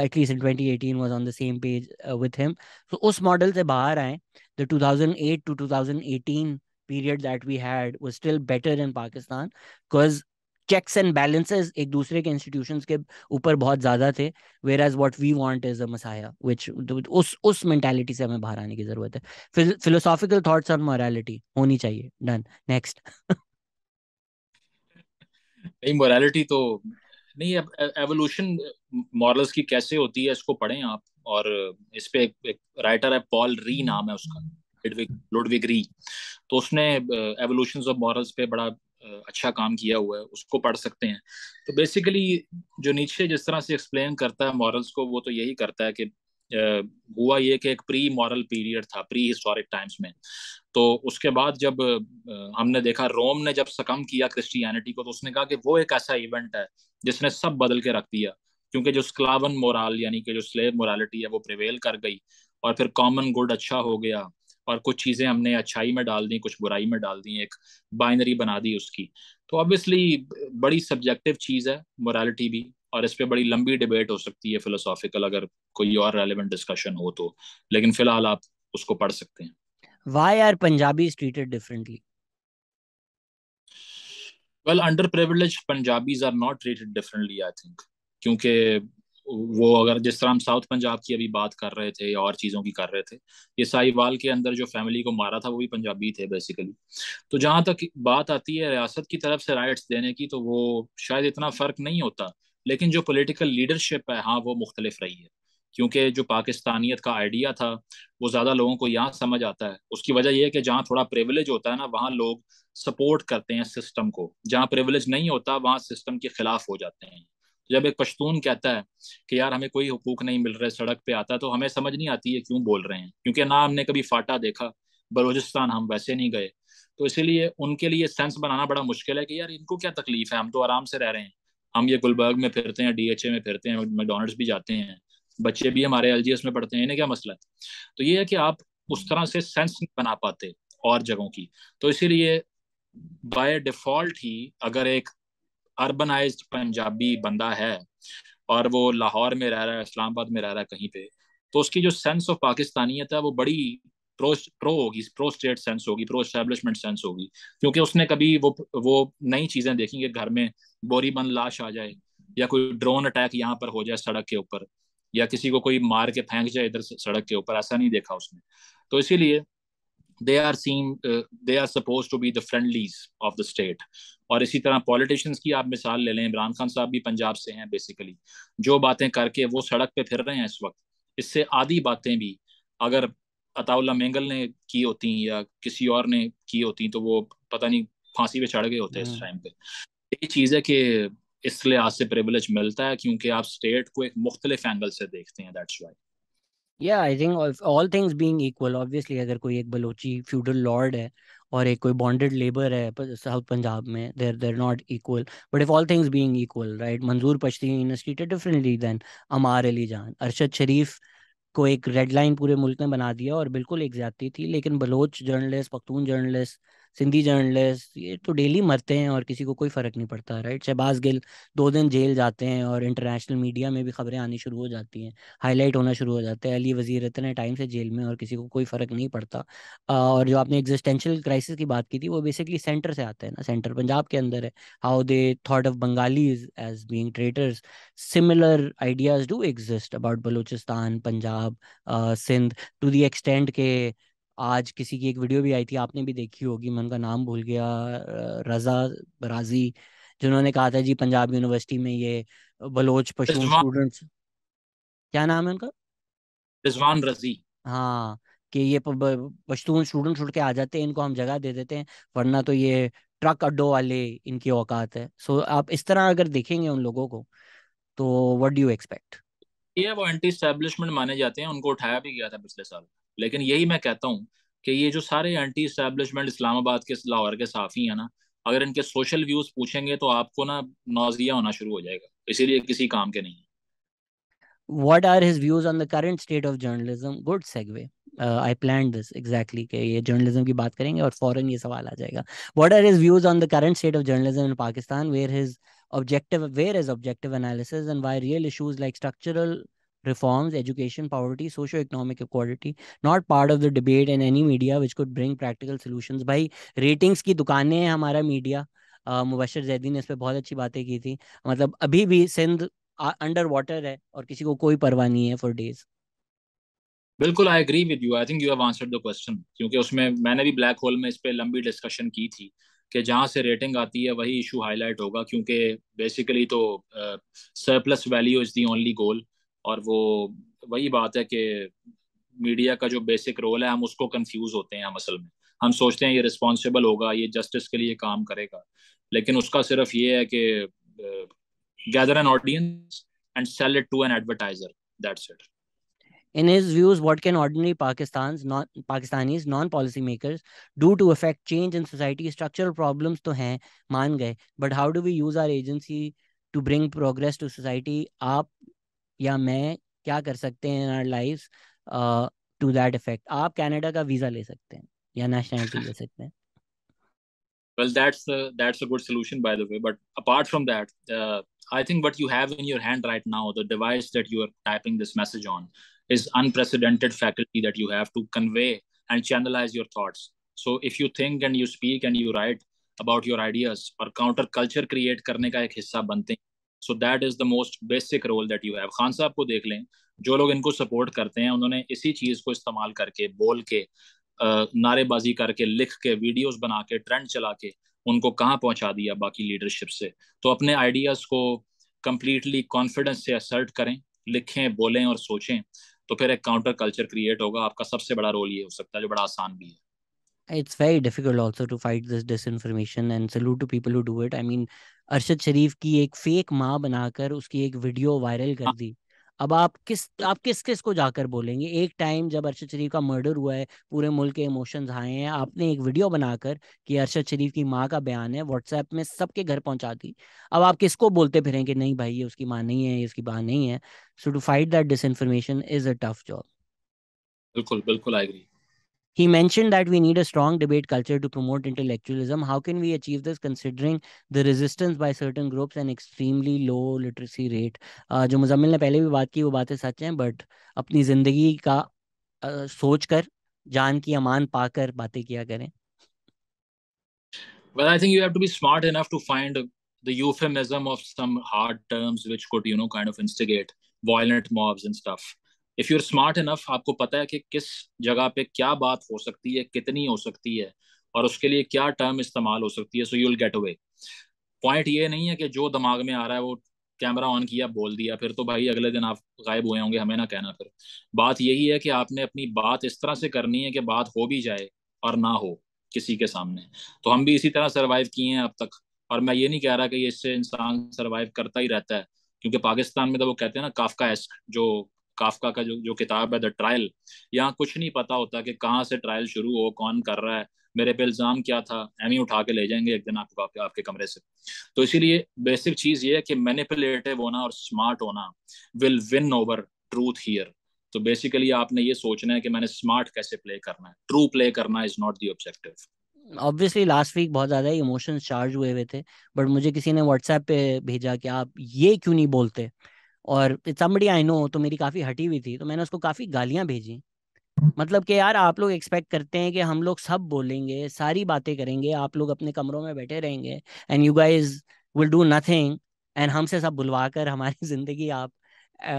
at least in 2018 was on the same page with him तो उस मॉडल से बाहर आए the 2008 to 2018 period that we had वो still better in Pakistan because checks and balances एक दूसरे के इंस्टीट्यूशंस के ऊपर बहुत ज्यादा थे whereas what we want is Messiah विच उस उस मेंटेलिटी से हमें बाहर आने की जरूरत है फिलोसॉफिकल थॉट्स ऑन मोरालिटी होनी चाहिए डन नेक्स्ट नहीं मोरालिटी तो नहीं एवोल्यूशन मॉरल्स की कैसे होती है इसको पढ़ें आप और इस पे एक, एक राइटर है पॉल री नाम है उसका री तो उसने एवोल्यूशन ऑफ मॉरल्स पे बड़ा अच्छा काम किया हुआ है उसको पढ़ सकते हैं तो बेसिकली जो नीचे जिस तरह से एक्सप्लेन करता है मॉरल्स को वो तो यही करता है कि हुआ ये कि एक प्री मॉरल पीरियड था प्री हिस्टोरिक टाइम्स में तो उसके बाद जब हमने देखा रोम ने जब सकम किया क्रिश्चियनिटी को तो उसने कहा कि वो एक ऐसा इवेंट है जिसने सब बदल के रख दिया क्योंकि जो स्क्लावन मोरल यानी कि जो स्लेव मोरालिटी है वो प्रिवेल कर गई और फिर कॉमन गुड अच्छा हो गया और कुछ चीज़ें हमने अच्छाई में डाल दी कुछ बुराई में डाल दी एक बाइनरी बना दी उसकी तो ऑब्वियसली बड़ी सब्जेक्टिव चीज़ है मोरालिटी भी और इस पर बड़ी लंबी डिबेट हो सकती है फिलोसॉफिकल अगर कोई और रेलिवेंट डिस्कशन हो तो लेकिन फिलहाल आप उसको पढ़ सकते हैं why are Punjabi treated differently well under privilege Punjabis are not treated differently I think क्योंकि वो अगर जिस तरह हम साउथ पंजाब की अभी बात कर रहे थे और चीज़ों की कर रहे थे ये साहिवाल के अंदर जो फैमिली को मारा था वो भी पंजाबी थे बेसिकली तो जहाँ तक बात आती है रियासत की तरफ से राइट्स देने की तो वो शायद इतना फ़र्क नहीं होता लेकिन जो पोलिटिकल लीडरशिप है हाँ वो मुख्तलिफ रही है क्योंकि जो पाकिस्तानियत का आइडिया था वो ज़्यादा लोगों को यहाँ समझ आता है उसकी वजह यह है कि जहाँ थोड़ा प्रिविलेज होता है ना वहाँ लोग सपोर्ट करते हैं सिस्टम को जहाँ प्रिविलेज नहीं होता वहाँ सिस्टम के खिलाफ हो जाते हैं जब एक पश्तून कहता है कि यार हमें कोई हकूक नहीं मिल रहा है सड़क पे आता है तो हमें समझ नहीं आती है क्यों बोल रहे हैं क्योंकि ना हमने कभी फाटा देखा बलोचिस्तान हम वैसे नहीं गए तो इसीलिए उनके लिए सेंस बनाना बड़ा मुश्किल है कि यार इनको क्या तकलीफ है हम तो आराम से रह रहे हैं हम ये गुलबर्ग में फिरते हैं डी में फिरते हैं मैकडोनल्ड्स भी जाते हैं बच्चे भी हमारे एल में पढ़ते हैं इन्हें क्या मसला है तो ये है कि आप उस तरह से सेंस नहीं बना पाते और जगहों की तो इसीलिए बाय डिफॉल्ट ही अगर एक अर्बनाइज पंजाबी बंदा है और वो लाहौर में रह रहा है इस्लामाबाद में रह रहा है कहीं पे तो उसकी जो सेंस ऑफ पाकिस्तानियत है वो बड़ी प्रो प्रो होगी प्रो स्टेट सेंस होगी प्रो स्टैब्लिशमेंट सेंस होगी क्योंकि उसने कभी वो वो नई चीज़ें देखी कि घर में बोरीबंद लाश आ जाए या कोई ड्रोन अटैक यहाँ पर हो जाए सड़क के ऊपर या किसी को कोई मार के फेंक जाए इधर सड़क के ऊपर ऐसा नहीं देखा उसने तो इसीलिए they are seen uh, they are supposed to be the friendlies of the state और इसी तरह पॉलिटिशियंस की आप मिसाल ले लें इमरान खान साहब भी पंजाब से हैं बेसिकली जो बातें करके वो सड़क पे फिर रहे हैं इस वक्त इससे आधी बातें भी अगर अताउल्ला मेंगल ने की होती या किसी और ने की होती तो वो पता नहीं फांसी पे चढ़ गए होते इस टाइम हम्म। पे ये चीज़ है कि इस लिहाज से प्रिवलेज मिलता है क्योंकि आप स्टेट को एक मुख्तलिफ एंगल से देखते हैं दैट्स वाई या I think all things being equal obviously अगर कोई एक बलोची फ्यूडल लॉर्ड है और एक कोई बॉन्डेड लेबर है साउथ पंजाब में they're they're not equal but if all things being equal right Manzoor Pashteen differently than Ammar Ali Jan Arshad शरीफ को एक रेड लाइन पूरे मुल्क ने बना दिया और बिल्कुल एक ज्यादती थी लेकिन Baloch journalist Pakhtun journalist Sindhi journalist ये तो डेली मरते हैं और किसी को कोई फर्क नहीं पड़ता राइट शहबाज गिल दो दिन जेल जाते हैं और इंटरनेशनल मीडिया में भी खबरें आनी शुरू हो जाती हैं हाईलाइट होना शुरू हो जाता है अली वजीर इतने टाइम से जेल में और किसी को कोई फर्क नहीं पड़ता और जो आपने एग्जिस्टेंशियल क्राइसिस की बात की थी वो बेसिकली सेंटर से आते हैं ना सेंटर पंजाब के अंदर है how they thought of Bengalis as being traitors similar ideas do exist about Balochistan Punjab Sindh to the extent के आज किसी की एक वीडियो भी आई थी आपने भी देखी होगी मैं उनका नाम भूल गया रजा राजी जिन्होंने कहा था जी पंजाब यूनिवर्सिटी में ये बलोच पशु स्टूडेंट क्या नाम है उनका रिजवान रजी हाँ कि ये पश्तून स्टूडेंट उठ के आ जाते हैं इनको हम जगह दे देते हैं वरना तो ये ट्रक अड्डो वाले इनकी औकात है सो so, आप इस तरह अगर देखेंगे उन लोगों को तो व्हाट डू यू एक्सपेक्ट ये वो एंटी स्टैब्लिशमेंट माने जाते हैं उनको उठाया भी गया था पिछले साल लेकिन यही मैं कहता हूँ कि ये जो सारे एंटी इस्टेब्लिशमेंट इस्लामाबाद के लाहौर के साफ़ी हैं ना अगर इनके सोशल व्यूज पूछेंगे तो आपको ना नौजिया होना शुरू हो जाएगा इसीलिए किसी काम के नहीं What are his views on the current state of journalism? Good segue. Uh, I planned this exactly कि ये journalism की बात करेंगे और फौरन ये सवाल आ जाएगा. What are his views on the current state of journalism in Pakistan? Where his objective, where is objective analysis and why real issues like structural uh, reforms, education, poverty, socio-economic equality, not part of the debate in any media which could bring practical solutions. भाई ratings की दुकानें हैं हमारा मीडिया मुबशर जैदी ने इस पर बहुत अच्छी बातें की थी मतलब अभी भी सिंध अंडर वाटर है और किसी को कोई परवाह नहीं है फॉर डेज बिल्कुल I agree with you I think you have answered the question क्योंकि उसमें मैंने भी ब्लैक होल में इस पे लंबी डिस्कशन की थी कि जहाँ से रेटिंग आती है वही इशू हाईलाइट होगा क्योंकि बेसिकली तो surplus value is the only goal और वो वही बात है कि मीडिया का जो बेसिक रोल है हम उसको कंफ्यूज होते हैं हम असल में हम सोचते हैं ये रिस्पॉन्सिबल होगा ये जस्टिस के लिए काम करेगा लेकिन उसका सिर्फ ये है कि gather an audience and sell it to an advertiser that's it In his views, what can ordinary Pakistan's non Pakistanis, non-policy makers do to affect change in society? Structural problems to hain, maan gaye. but how do we use our agency to bring progress to society? Aap या मैं क्या कर सकते हैं in our life to that effect आप कनाडा का वीजा ले सकते हैं या नेशनैलिटी ले सकते हैं well that's a, that's a good solution by the way but apart from that uh, i think what you have in your hand right now the device that you are typing this message on is unprecedented faculty that you have to convey and channelize your thoughts so if you think and you speak and you write about your ideas or counter culture create karne ka ek hissa bante hain so that is the most basic role that you have Khan Sahab को देख लें जो लोग इनको सपोर्ट करते हैं उन्होंने इसी चीज को इस्तेमाल करके बोल के नारेबाजी करके लिख के वीडियोस बना के ट्रेंड चला के उनको कहाँ पहुंचा दिया बाकी लीडरशिप से तो अपने आइडियाज को कंप्लीटली कॉन्फिडेंस से असर्ट करें लिखें बोलें और सोचें तो फिर एक काउंटर कल्चर क्रिएट होगा आपका सबसे बड़ा रोल ये हो सकता है जो बड़ा आसान भी है it's very difficult also to fight this disinformation and salute to people who do it. I mean, Arshad शरीफ की एक फेक माँ बनाकर उसकी एक वीडियो वायरल कर हाँ। दी अब आप किस आप किस किस को जाकर बोलेंगे एक टाइम जब अरशद शरीफ का मर्डर हुआ है पूरे मुल्क के इमोशंस आए हैं आपने एक वीडियो बनाकर कि अरशद शरीफ की माँ का बयान है व्हाट्सएप में सबके घर पहुंचा दी अब आप किसको बोलते फिरेंगे नहीं भाई ये उसकी माँ नहीं है ये उसकी माँ नहीं है so to fight that this is a tough job बिल्कुल बिल्कुल I agree He mentioned that we need a strong debate culture to promote intellectualism. How can we achieve this considering the resistance by certain groups and extremely low literacy rate? Uh, जो मुजम्मिल ने पहले भी बात की वो बातें सच हैं बट अपनी जिंदगी का uh, सोच जान की अमान पाकर बातें किया करें Well, I think you have to be smart enough to find the euphemism of some hard terms which could, you know, kind of instigate violent mobs and stuff. If you're smart enough आपको पता है कि किस जगह पे क्या बात हो सकती है कितनी हो सकती है और उसके लिए क्या टर्म इस्तेमाल हो सकती है so you will get away point ये नहीं है कि जो दिमाग में आ रहा है वो कैमरा ऑन किया बोल दिया फिर तो भाई अगले दिन आप गायब हुए होंगे हमें ना कहना फिर बात यही है कि आपने अपनी बात इस तरह से करनी है कि बात हो भी जाए और ना हो किसी के सामने तो हम भी इसी तरह सर्वाइव किए हैं अब तक और मैं ये नहीं कह रहा कि इससे इंसान सर्वाइव करता ही रहता है क्योंकि पाकिस्तान में तो वो कहते हैं ना काफका एस्क जो काफका का जो जो किताब है द ट्रायल यहाँ कुछ नहीं पता होता कि कहाँ से ट्रायल शुरू हो कौन कर रहा है मेरे पे इल्ज़ाम क्या था एम ही उठा के ले जाएंगे एक दिन आपको आपके, आपके कमरे से तो इसीलिए बेसिक चीज़ ये है कि मैनिपुलेटिव होना और स्मार्ट होना will win over truth here तो बेसिकली आपने ये सोचना है कि मैंने स्मार्ट कैसे प्ले करना है ट्रू प्ले करना is not the objective obviously last week बहुत ज्यादा इमोशंस चार्ज हुए हुए थे बट मुझे किसी ने व्हाट्सएप पे भेजा कि आप ये क्यों नहीं बोलते और चमड़ी आई नो तो मेरी काफ़ी हटी हुई थी तो मैंने उसको काफ़ी गालियाँ भेजी मतलब कि यार आप लोग एक्सपेक्ट करते हैं कि हम लोग सब बोलेंगे सारी बातें करेंगे आप लोग अपने कमरों में बैठे रहेंगे and you guys will do nothing and हमसे सब बुलवा कर हमारी ज़िंदगी आप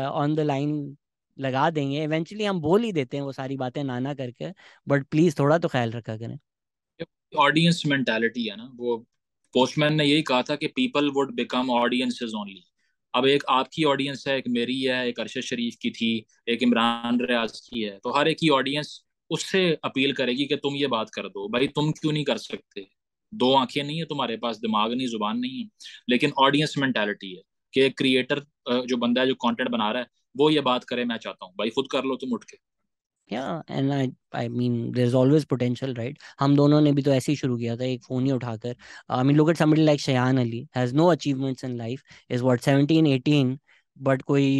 ऑन द लाइन लगा देंगे इवेंचुअली हम बोल ही देते हैं वो सारी बातें नाना करके बट प्लीज़ थोड़ा तो ख्याल रखा करें ऑडियंस मेंटालिटी है ना वो पोस्टमैन ने यही कहा था कि people would become audiences only अब एक आपकी ऑडियंस है एक मेरी है एक अरशद शरीफ की थी एक इमरान रियाज की है तो हर एक की ऑडियंस उससे अपील करेगी कि तुम ये बात कर दो भाई तुम क्यों नहीं कर सकते दो आंखें नहीं है तुम्हारे पास दिमाग नहीं जुबान नहीं है लेकिन ऑडियंस मेंटेलिटी है कि क्रिएटर जो बंदा है जो कंटेंट बना रहा है वो ये बात करे मैं चाहता हूँ भाई खुद कर लो तुम उठ के या and I I mean there is always potential right हम दोनों ने भी तो ऐसे ही शुरू किया था एक फोन ही उठाकर I mean look at somebody like Shayan Ali has no achievements in life is what 17 18 but कोई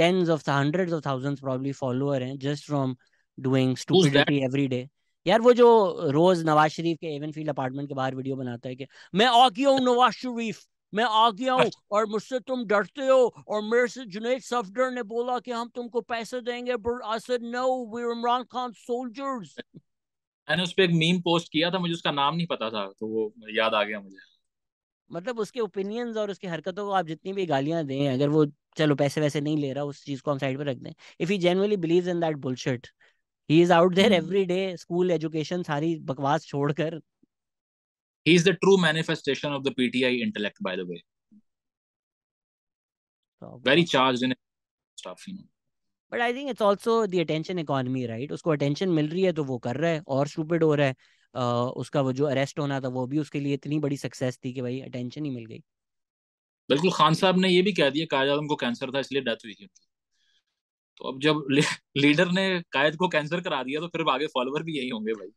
tens of hundreds of thousands probably follower हैं just from doing stupidity every day यार वो जो रोज नवाज शरीफ के एवन फील्ड अपार्टमेंट के बाहर वीडियो बनाता है कि मैं आ गया नवाज शरीफ मैं आ गया हूँ अच्छा। और मुझसे तुम डरते हो और मेरे से जुनेद सफदर ने बोला कि हम तुमको पैसे देंगे इमरान खान सोल्जर्स मैंने उस पर एक मीम पोस्ट किया था मुझे उसका नाम नहीं पता था तो वो याद आ गया मुझे मतलब उसके ओपिनियंस और उसकी हरकतों को आप जितनी भी गालियां दें अगर वो चलो पैसे वैसे नहीं ले रहा उस चीज को हम साइड पर रख दें if he genuinely believes in that bullshit he is out there every day school education सारी बकवास छोड़कर he's the true manifestation of the pti intellect by the way Stop. very charged in stuff you know but I think it's also the attention economy right उसको अटेंशन मिल रही है तो वो कर रहा है और स्टूपिड हो रहा है uh, उसका वो जो अरेस्ट होना था वो भी उसके लिए इतनी बड़ी सक्सेस थी कि भाई अटेंशन ही मिल गई बिल्कुल खान साहब ने ये भी कह दिया कायद आजम को कैंसर था इसलिए डेथ हुई थी तो अब जब लीडर ने कायद को कैंसर करा दिया तो फिर आगे फॉलोअर भी यही होंगे भाई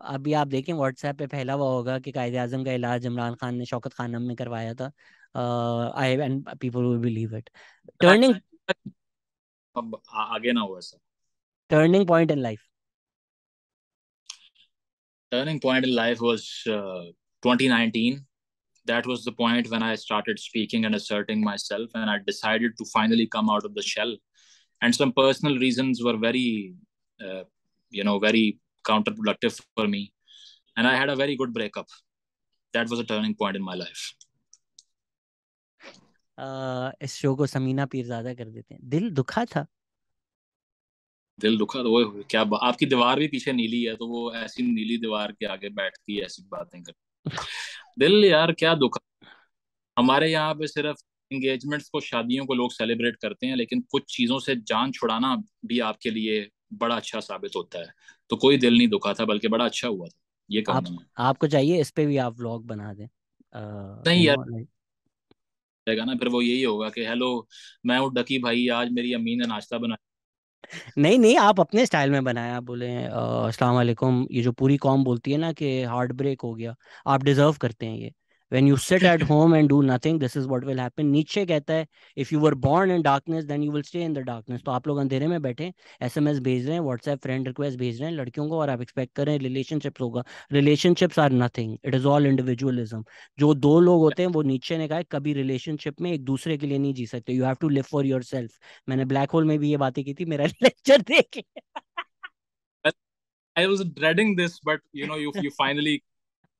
अभी आप देखें व्हाट्सएप पे फैला हुआ होगा कि कायद अजम का इलाज इमरान खान ने शौकत खानम में करवाया था I and people will believe it turning अब आगे ना हुआ sir turning point in life turning point in life was 2019 that was the point when I started speaking and asserting myself, and I decided to finally come out of the shell. And some personal reasons were very, uh, you know, very counterproductive for me. And I had a very good breakup. That was a turning point in my life. Uh, इस शो को समीना पीरजादा कर देते हैं दिल दुखा था दिल दुखा तो वो क्या आपकी दीवार भी पीछे नीली है तो वो ऐसी नीली दीवार के आगे बैठती है ऐसी बातें करती दिल यार क्या दुखा हमारे यहाँ पे सिर्फ इंगेजमेंट्स को शादियों को लोग सेलिब्रेट करते हैं लेकिन कुछ चीज़ों से जान छुड़ाना भी आपके लिए बड़ा अच्छा साबित होता है तो कोई दिल नहीं दुखा था बल्कि बड़ा अच्छा हुआ था ये आप, आपको चाहिए इस पे भी आप व्लॉग बना दें नहीं यार रहेगा ना फिर वो यही होगा कि हेलो मैं हूँ डकी भाई आज मेरी अम्मी ने नाश्ता बनाया नहीं नहीं आप अपने स्टाइल में बनाया आप बोले अस्सलाम वालेकुम ये जो पूरी कॉम बोलती है ना कि हार्ट ब्रेक हो गया आप डिजर्व करते हैं ये when you sit at home and do nothing this is what will happen नीचे कहता है if you were born in darkness then you will stay in the darkness तो आप लोग अंधेरे में बैठे एसएमएस भेज रहे हैं व्हाट्सएप फ्रेंड रिक्वेस्ट भेज रहे हैं लड़कियों को और आप एक्सपेक्ट कर रहे हैं रिलेशनशिप्स होगा relationships are nothing it is all individualism जो दो लोग होते हैं वो नीचे ने कहा है कभी रिलेशनशिप में एक दूसरे के लिए नहीं जी सकते you have to live for your मैंने ब्लैक होल में भी ये बातें की थी मेरा लेक्चर देख लिया I was dreading this, but you know, you you finally.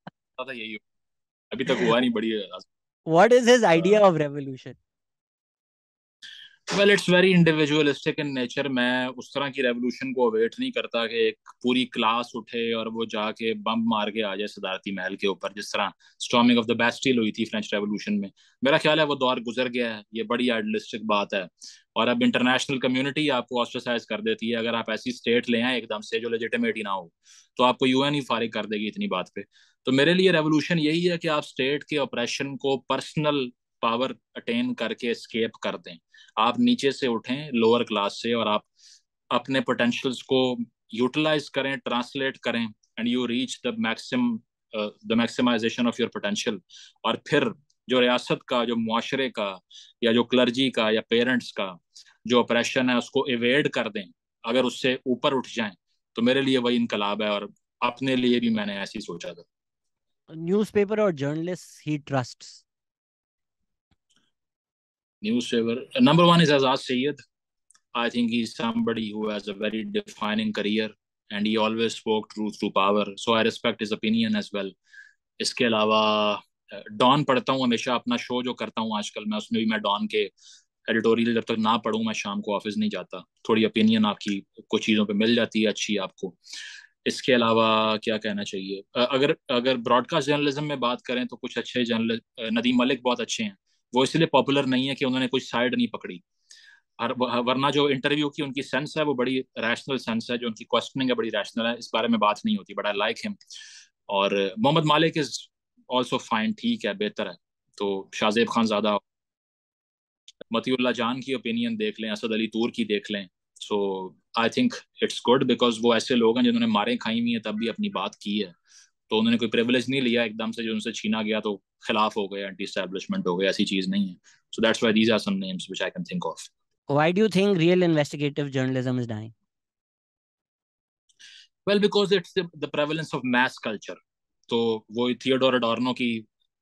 अभी तक हुआ नहीं बड़ी what is his idea of revolution well it's very individualistic in nature मैं उस तरह की रेवोल्यूशन को अवेट नहीं करता कि एक पूरी क्लास उठे और वो जाके बम मार के आ जाए सिदारती महल के ऊपर जिस तरह स्टॉमिंग ऑफ द बेस्टिल हुई थी फ्रेंच रेवोल्यूशन में मेरा ख्याल है वो दौर गुजर गया है ये बड़ी आइडलिस्टिक बात है और अब इंटरनेशनल कम्युनिटी आपको ऑस्ट्रोसाइज कर देती है अगर आप ऐसी स्टेट ले आए एकदम से जो लेजिटिमेट ही ना हो तो आपको यूएन ही फारिग कर देगी इतनी बात पे तो मेरे लिए रेवोल्यूशन यही है कि आप स्टेट के ऑपरेशन को पर्सनल पावर अटेन करके स्केप कर दें आप नीचे से उठें लोअर क्लास से और आप अपने पोटेंशियल्स को यूटिलाइज करें ट्रांसलेट करें and you reach the maxim the maximisation of your potential और फिर जो रियासत का जो माशरे का या जो क्लर्जी का या पेरेंट्स का जो ऑपरेशन है उसको एवेड कर दें अगर उससे ऊपर उठ जाएं तो मेरे लिए वही इनकलाब है और अपने लिए भी मैंने ऐसी सोचा था newspaper or journalists he trusts? Newspaper. Number one is Azad Sayed. I think he's somebody who has a very defining career and he always spoke truth to power. So I respect his opinion as well. इसके अलावा डॉन पढ़ता हूँ हमेशा अपना शो जो करता हूँ आजकल मैं उसमें भी मैं डॉन के एडिटोरियल जब तक ना पढ़ूँ मैं शाम को ऑफिस नहीं जाता थोड़ी ओपिनियन आपकी कुछ चीज़ों पे मिल जाती है अच्छी आपको इसके अलावा क्या कहना चाहिए अगर अगर ब्रॉडकास्ट जर्नलिज्म में बात करें तो कुछ अच्छे जर्नलिस्ट नदीम मलिक बहुत अच्छे हैं वो इसलिए पॉपुलर नहीं है कि उन्होंने कुछ साइड नहीं पकड़ी वरना जो इंटरव्यू की उनकी सेंस है वो बड़ी रैशनल सेंस है जो उनकी क्वेश्चनिंग है बड़ी रैशनल है इस बारे में बात नहीं होती बड़ा लाइक हिम और मोहम्मद मालिक इज ऑल्सो फाइन ठीक है बेहतर है तो शाहजेब खान ज़्यादा मतीउल्ला जान की ओपिनियन देख लें असद अली तूर की देख लें so I think it's good because वो ऐसे लोग हैं जिन्होंने मारे खाई हुई है तब भी अपनी बात की है तो उन्होंने कोई प्रिविलेज नहीं लिया एकदम से जो उनसे छीना गया तो खिलाफ हो गया एंटी स्टैब्लिशमेंट हो गया ऐसी चीज नहीं है so that's why these are some names which I can think of why do you think real investigative journalism is dying well because it's the prevalence of mass culture तो वो थियोडोर अडोर्नो की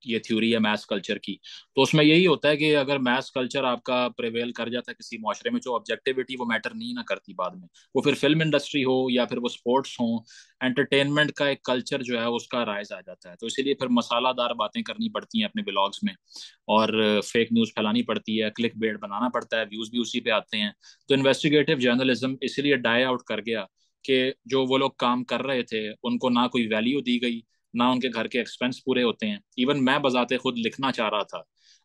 ये थ्योरी है मैथ कल्चर की तो उसमें यही होता है कि अगर मैथ कल्चर आपका प्रिवेल कर जाता है किसी माशरे में जो ऑब्जेक्टिविटी वो मैटर नहीं ना करती बाद में वो फिर फिल्म इंडस्ट्री हो या फिर वो स्पोर्ट्स हो एंटरटेनमेंट का एक कल्चर जो है उसका राइज आ जाता है तो इसीलिए फिर मसालादार बातें करनी पड़ती हैं अपने ब्लॉग्स में और फेक न्यूज़ फैलानी पड़ती है क्लिक बेट बनाना पड़ता है व्यूज़ भी उसी पर आते हैं तो इन्वेस्टिगेटिव जर्नलिज्म इसीलिए डाई आउट कर गया कि जो वो लोग काम कर रहे थे उनको ना कोई वैल्यू दी गई ना उनके घर के एक्सपेंस पूरे होते हैं इवन मैं बजाते खुद लिखना चाह रहा था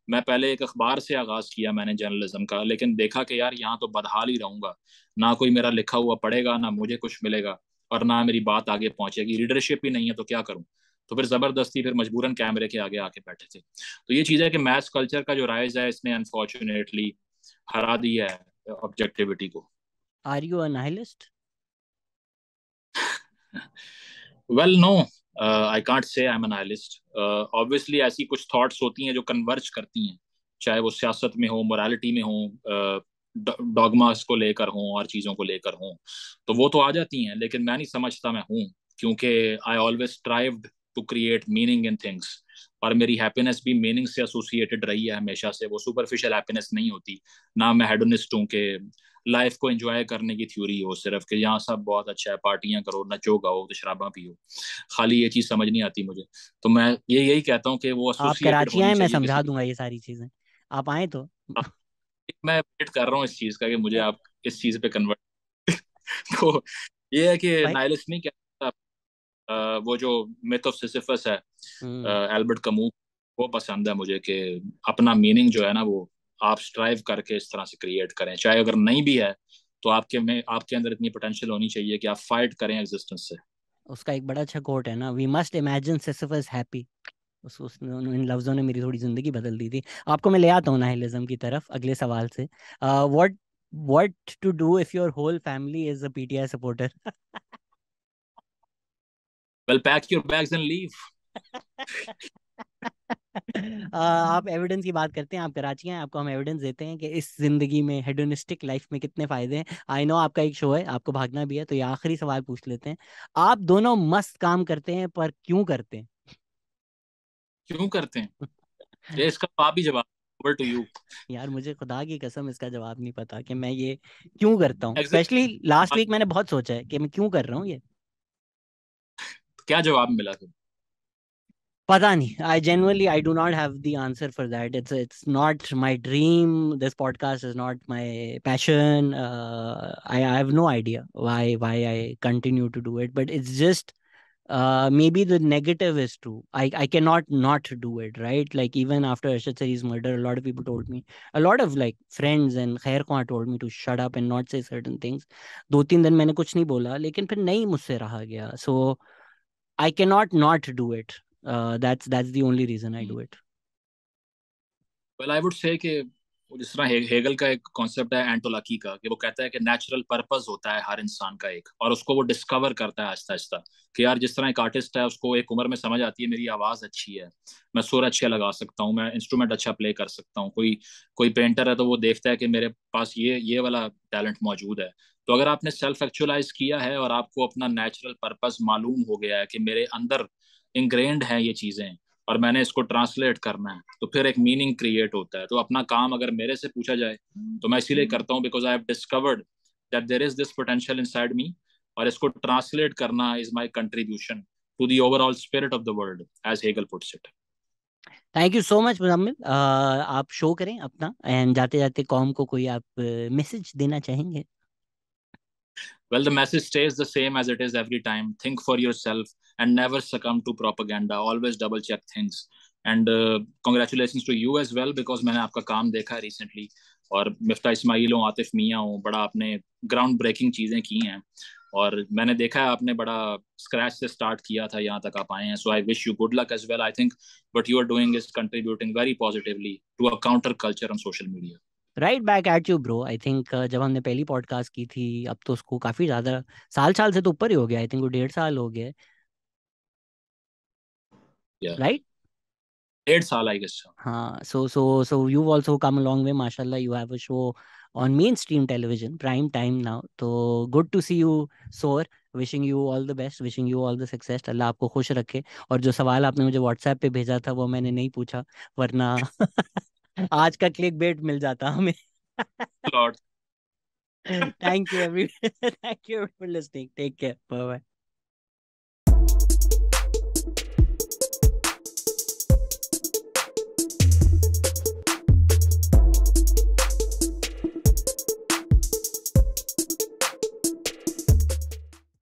मैं पहले एक अखबार से आगाज़ किया मैंने जर्नलिज्म का लेकिन देखा कि यार यहाँ तो बदहाल ही रहूंगा ना कोई मेरा लिखा हुआ पड़ेगा ना मुझे कुछ मिलेगा और ना मेरी बात आगे पहुंचेगी रीडरशिप ही नहीं है तो क्या करूँ तो फिर ज़बरदस्ती फिर मजबूरन कैमरे के आगे आके बैठे थे तो ये चीज़ है कि मैथ्स कल्चर का जो राइज है इसने अनफॉर्चुनेटली हरा दिया है ऑब्जेक्टिविटी को are you well no I can't say I M analyst obviously ऐसी कुछ थॉट्स होती हैं जो कन्वर्ज करती हैं चाहे वो सियासत में हो मोरालिटी में हो डॉगमास uh, को लेकर हों और चीज़ों को लेकर हों तो वो तो आ जाती हैं लेकिन मैं नहीं समझता मैं हूँ क्योंकि I always strive to create meaning in things और मेरी हैप्पीनेस भी मीनिंग से एसोसिएटेड रही है हमेशा से वो सुपरफिशियल हैप्पीनेस नहीं होती ना मैं हेडोनिस्ट हूँ कि लाइफ को एंजॉय करने की थ्योरी हो सिर्फ कि यहाँ सब बहुत अच्छा है पार्टियां करो नचो गाओ तो शराबा पियो खाली ये चीज समझ नहीं आती मुझे तो मैं ये यही कहता हूँ कि वो आप कराची आए मैं समझा दूंगा ये सारी चीजें आप आए तो हाँ। मैं वेट कर रहा हूँ इस चीज का कि मुझे आप इस चीज पे कन्वर्ट तो ये है कि नाइलिस नहीं कहता वो जो मिथ ऑफ सिसिफस है एल्बर्ट हम्म। कमू वो पसंद है मुझे कि अपना मीनिंग जो है ना वो आप स्ट्राइव करके इस तरह से क्रिएट करें चाहे अगर नहीं भी है तो आपके में आपके अंदर इतनी पोटेंशियल होनी चाहिए कि आप फाइट करें एग्जिस्टेंस से उसका एक बड़ा अच्छा कोट है ना we must imagine Sisyphus happy उस उस इन लफ्ज़ों ने मेरी थोड़ी ज़िंदगी बदल दी थी आपको मैं ले आता हूँ नाहिलिज्म की तरफ अगले सवाल से what what to do if your whole family is a PTI supporter well pack your bags and leave आप एविडेंस की बात करते हैं आप कराची हैं आपको हम एविडेंस देते हैं कि इस जिंदगी में हेडोनिस्टिक लाइफ में कितने फायदे हैं आई नो आपका एक शो है आपको भागना भी है तो ये आखिरी सवाल पूछ लेते हैं आप दोनों मस्त काम करते हैं पर क्यों करते हैं क्यों करते हैं इसका आप ही जवाब ओवर टू यू यार मुझे खुदा की कसम इसका जवाब नहीं पता कि मैं ये क्यों करता हूँ स्पेशली लास्ट वीक मैंने बहुत सोचा है कि मैं क्यों कर रहा हूँ ये क्या जवाब मिला तुम्हें pata I genuinely I do not have the answer for that. It's it's not my dream. This podcast is not my passion. Uh, I, I have no idea why why I continue to do it. But it's just uh, maybe the negative is true. I, I cannot not do it, right? Like even after Ashad Sari's murder, a lot of people told me, a lot of like friends and Khair Khan told me to shut up and not say certain things. दो तीन दिन मैंने कुछ नहीं बोला लेकिन फिर नहीं मुझसे रहा So I cannot not do it. uh, that's that's the only reason i do hmm. it well i would say that जिस तरह हे, हेगल का एक कॉन्सेप्ट है एंटोलाकी का कि वो कहता है कि नेचुरल पर्पस होता है हर इंसान का एक और उसको वो डिस्कवर करता है आहिस्ता आहिस्ता कि यार जिस तरह एक आर्टिस्ट है उसको एक उम्र में समझ आती है मेरी आवाज़ अच्छी है मैं सुर अच्छा लगा सकता हूँ मैं इंस्ट्रूमेंट अच्छा प्ले कर सकता हूँ कोई कोई पेंटर है तो वो देखता है कि मेरे पास ये ये वाला टैलेंट मौजूद है तो अगर आपने सेल्फ एक्चुअलाइज किया है और आपको अपना नेचुरल पर्पस मालूम हो गया है कि मेरे अंदर इंग्रेंड है ये चीज़ें और मैंने इसको ट्रांसलेट करना है तो फिर एक मीनिंग क्रिएट होता है तो अपना काम अगर मेरे से पूछा जाए तो मैं इसीलिए करता हूँ because I have discovered that there is this potential inside me और इसको ट्रांसलेट करना इज my contribution to the overall spirit of the world as Hegel puts it thank you so much Muzammil आप शो करें अपना एंड जाते जाते कॉम को कोई आप मैसेज uh, देना चाहेंगे Well, the message stays the same as it is every time. Think for yourself and never succumb to propaganda. Always double check things. and uh, congratulations to you as well because maine aapka kaam dekha recently और मिफ्ता इसमाइल हूँ आतिफ मियाँ हूँ बड़ा आपने ग्राउंड ब्रेकिंग चीज़ें की हैं और मैंने देखा है आपने बड़ा स्क्रैच से स्टार्ट किया था यहाँ तक आप आए हैं so I wish you good luck as well I think but you are doing is contributing very positively to a counter culture on social media right back at you bro I think जब हमने पहली पॉडकास्ट की थी अब तो उसको काफी ज्यादा साल साल से तो ऊपर ही हो गया आई थिंक वो डेढ़ साल हो गया राइट डेढ़ साल आई गेस हाँ so so so you come way you have a show तो अल्लाह आपको खुश रखे और जो सवाल आपने मुझे व्हाट्सएप पे भेजा था वो मैंने नहीं पूछा वरना आज का क्लिक बेट मिल जाता हमें thank you every thank you for listening take care bye bye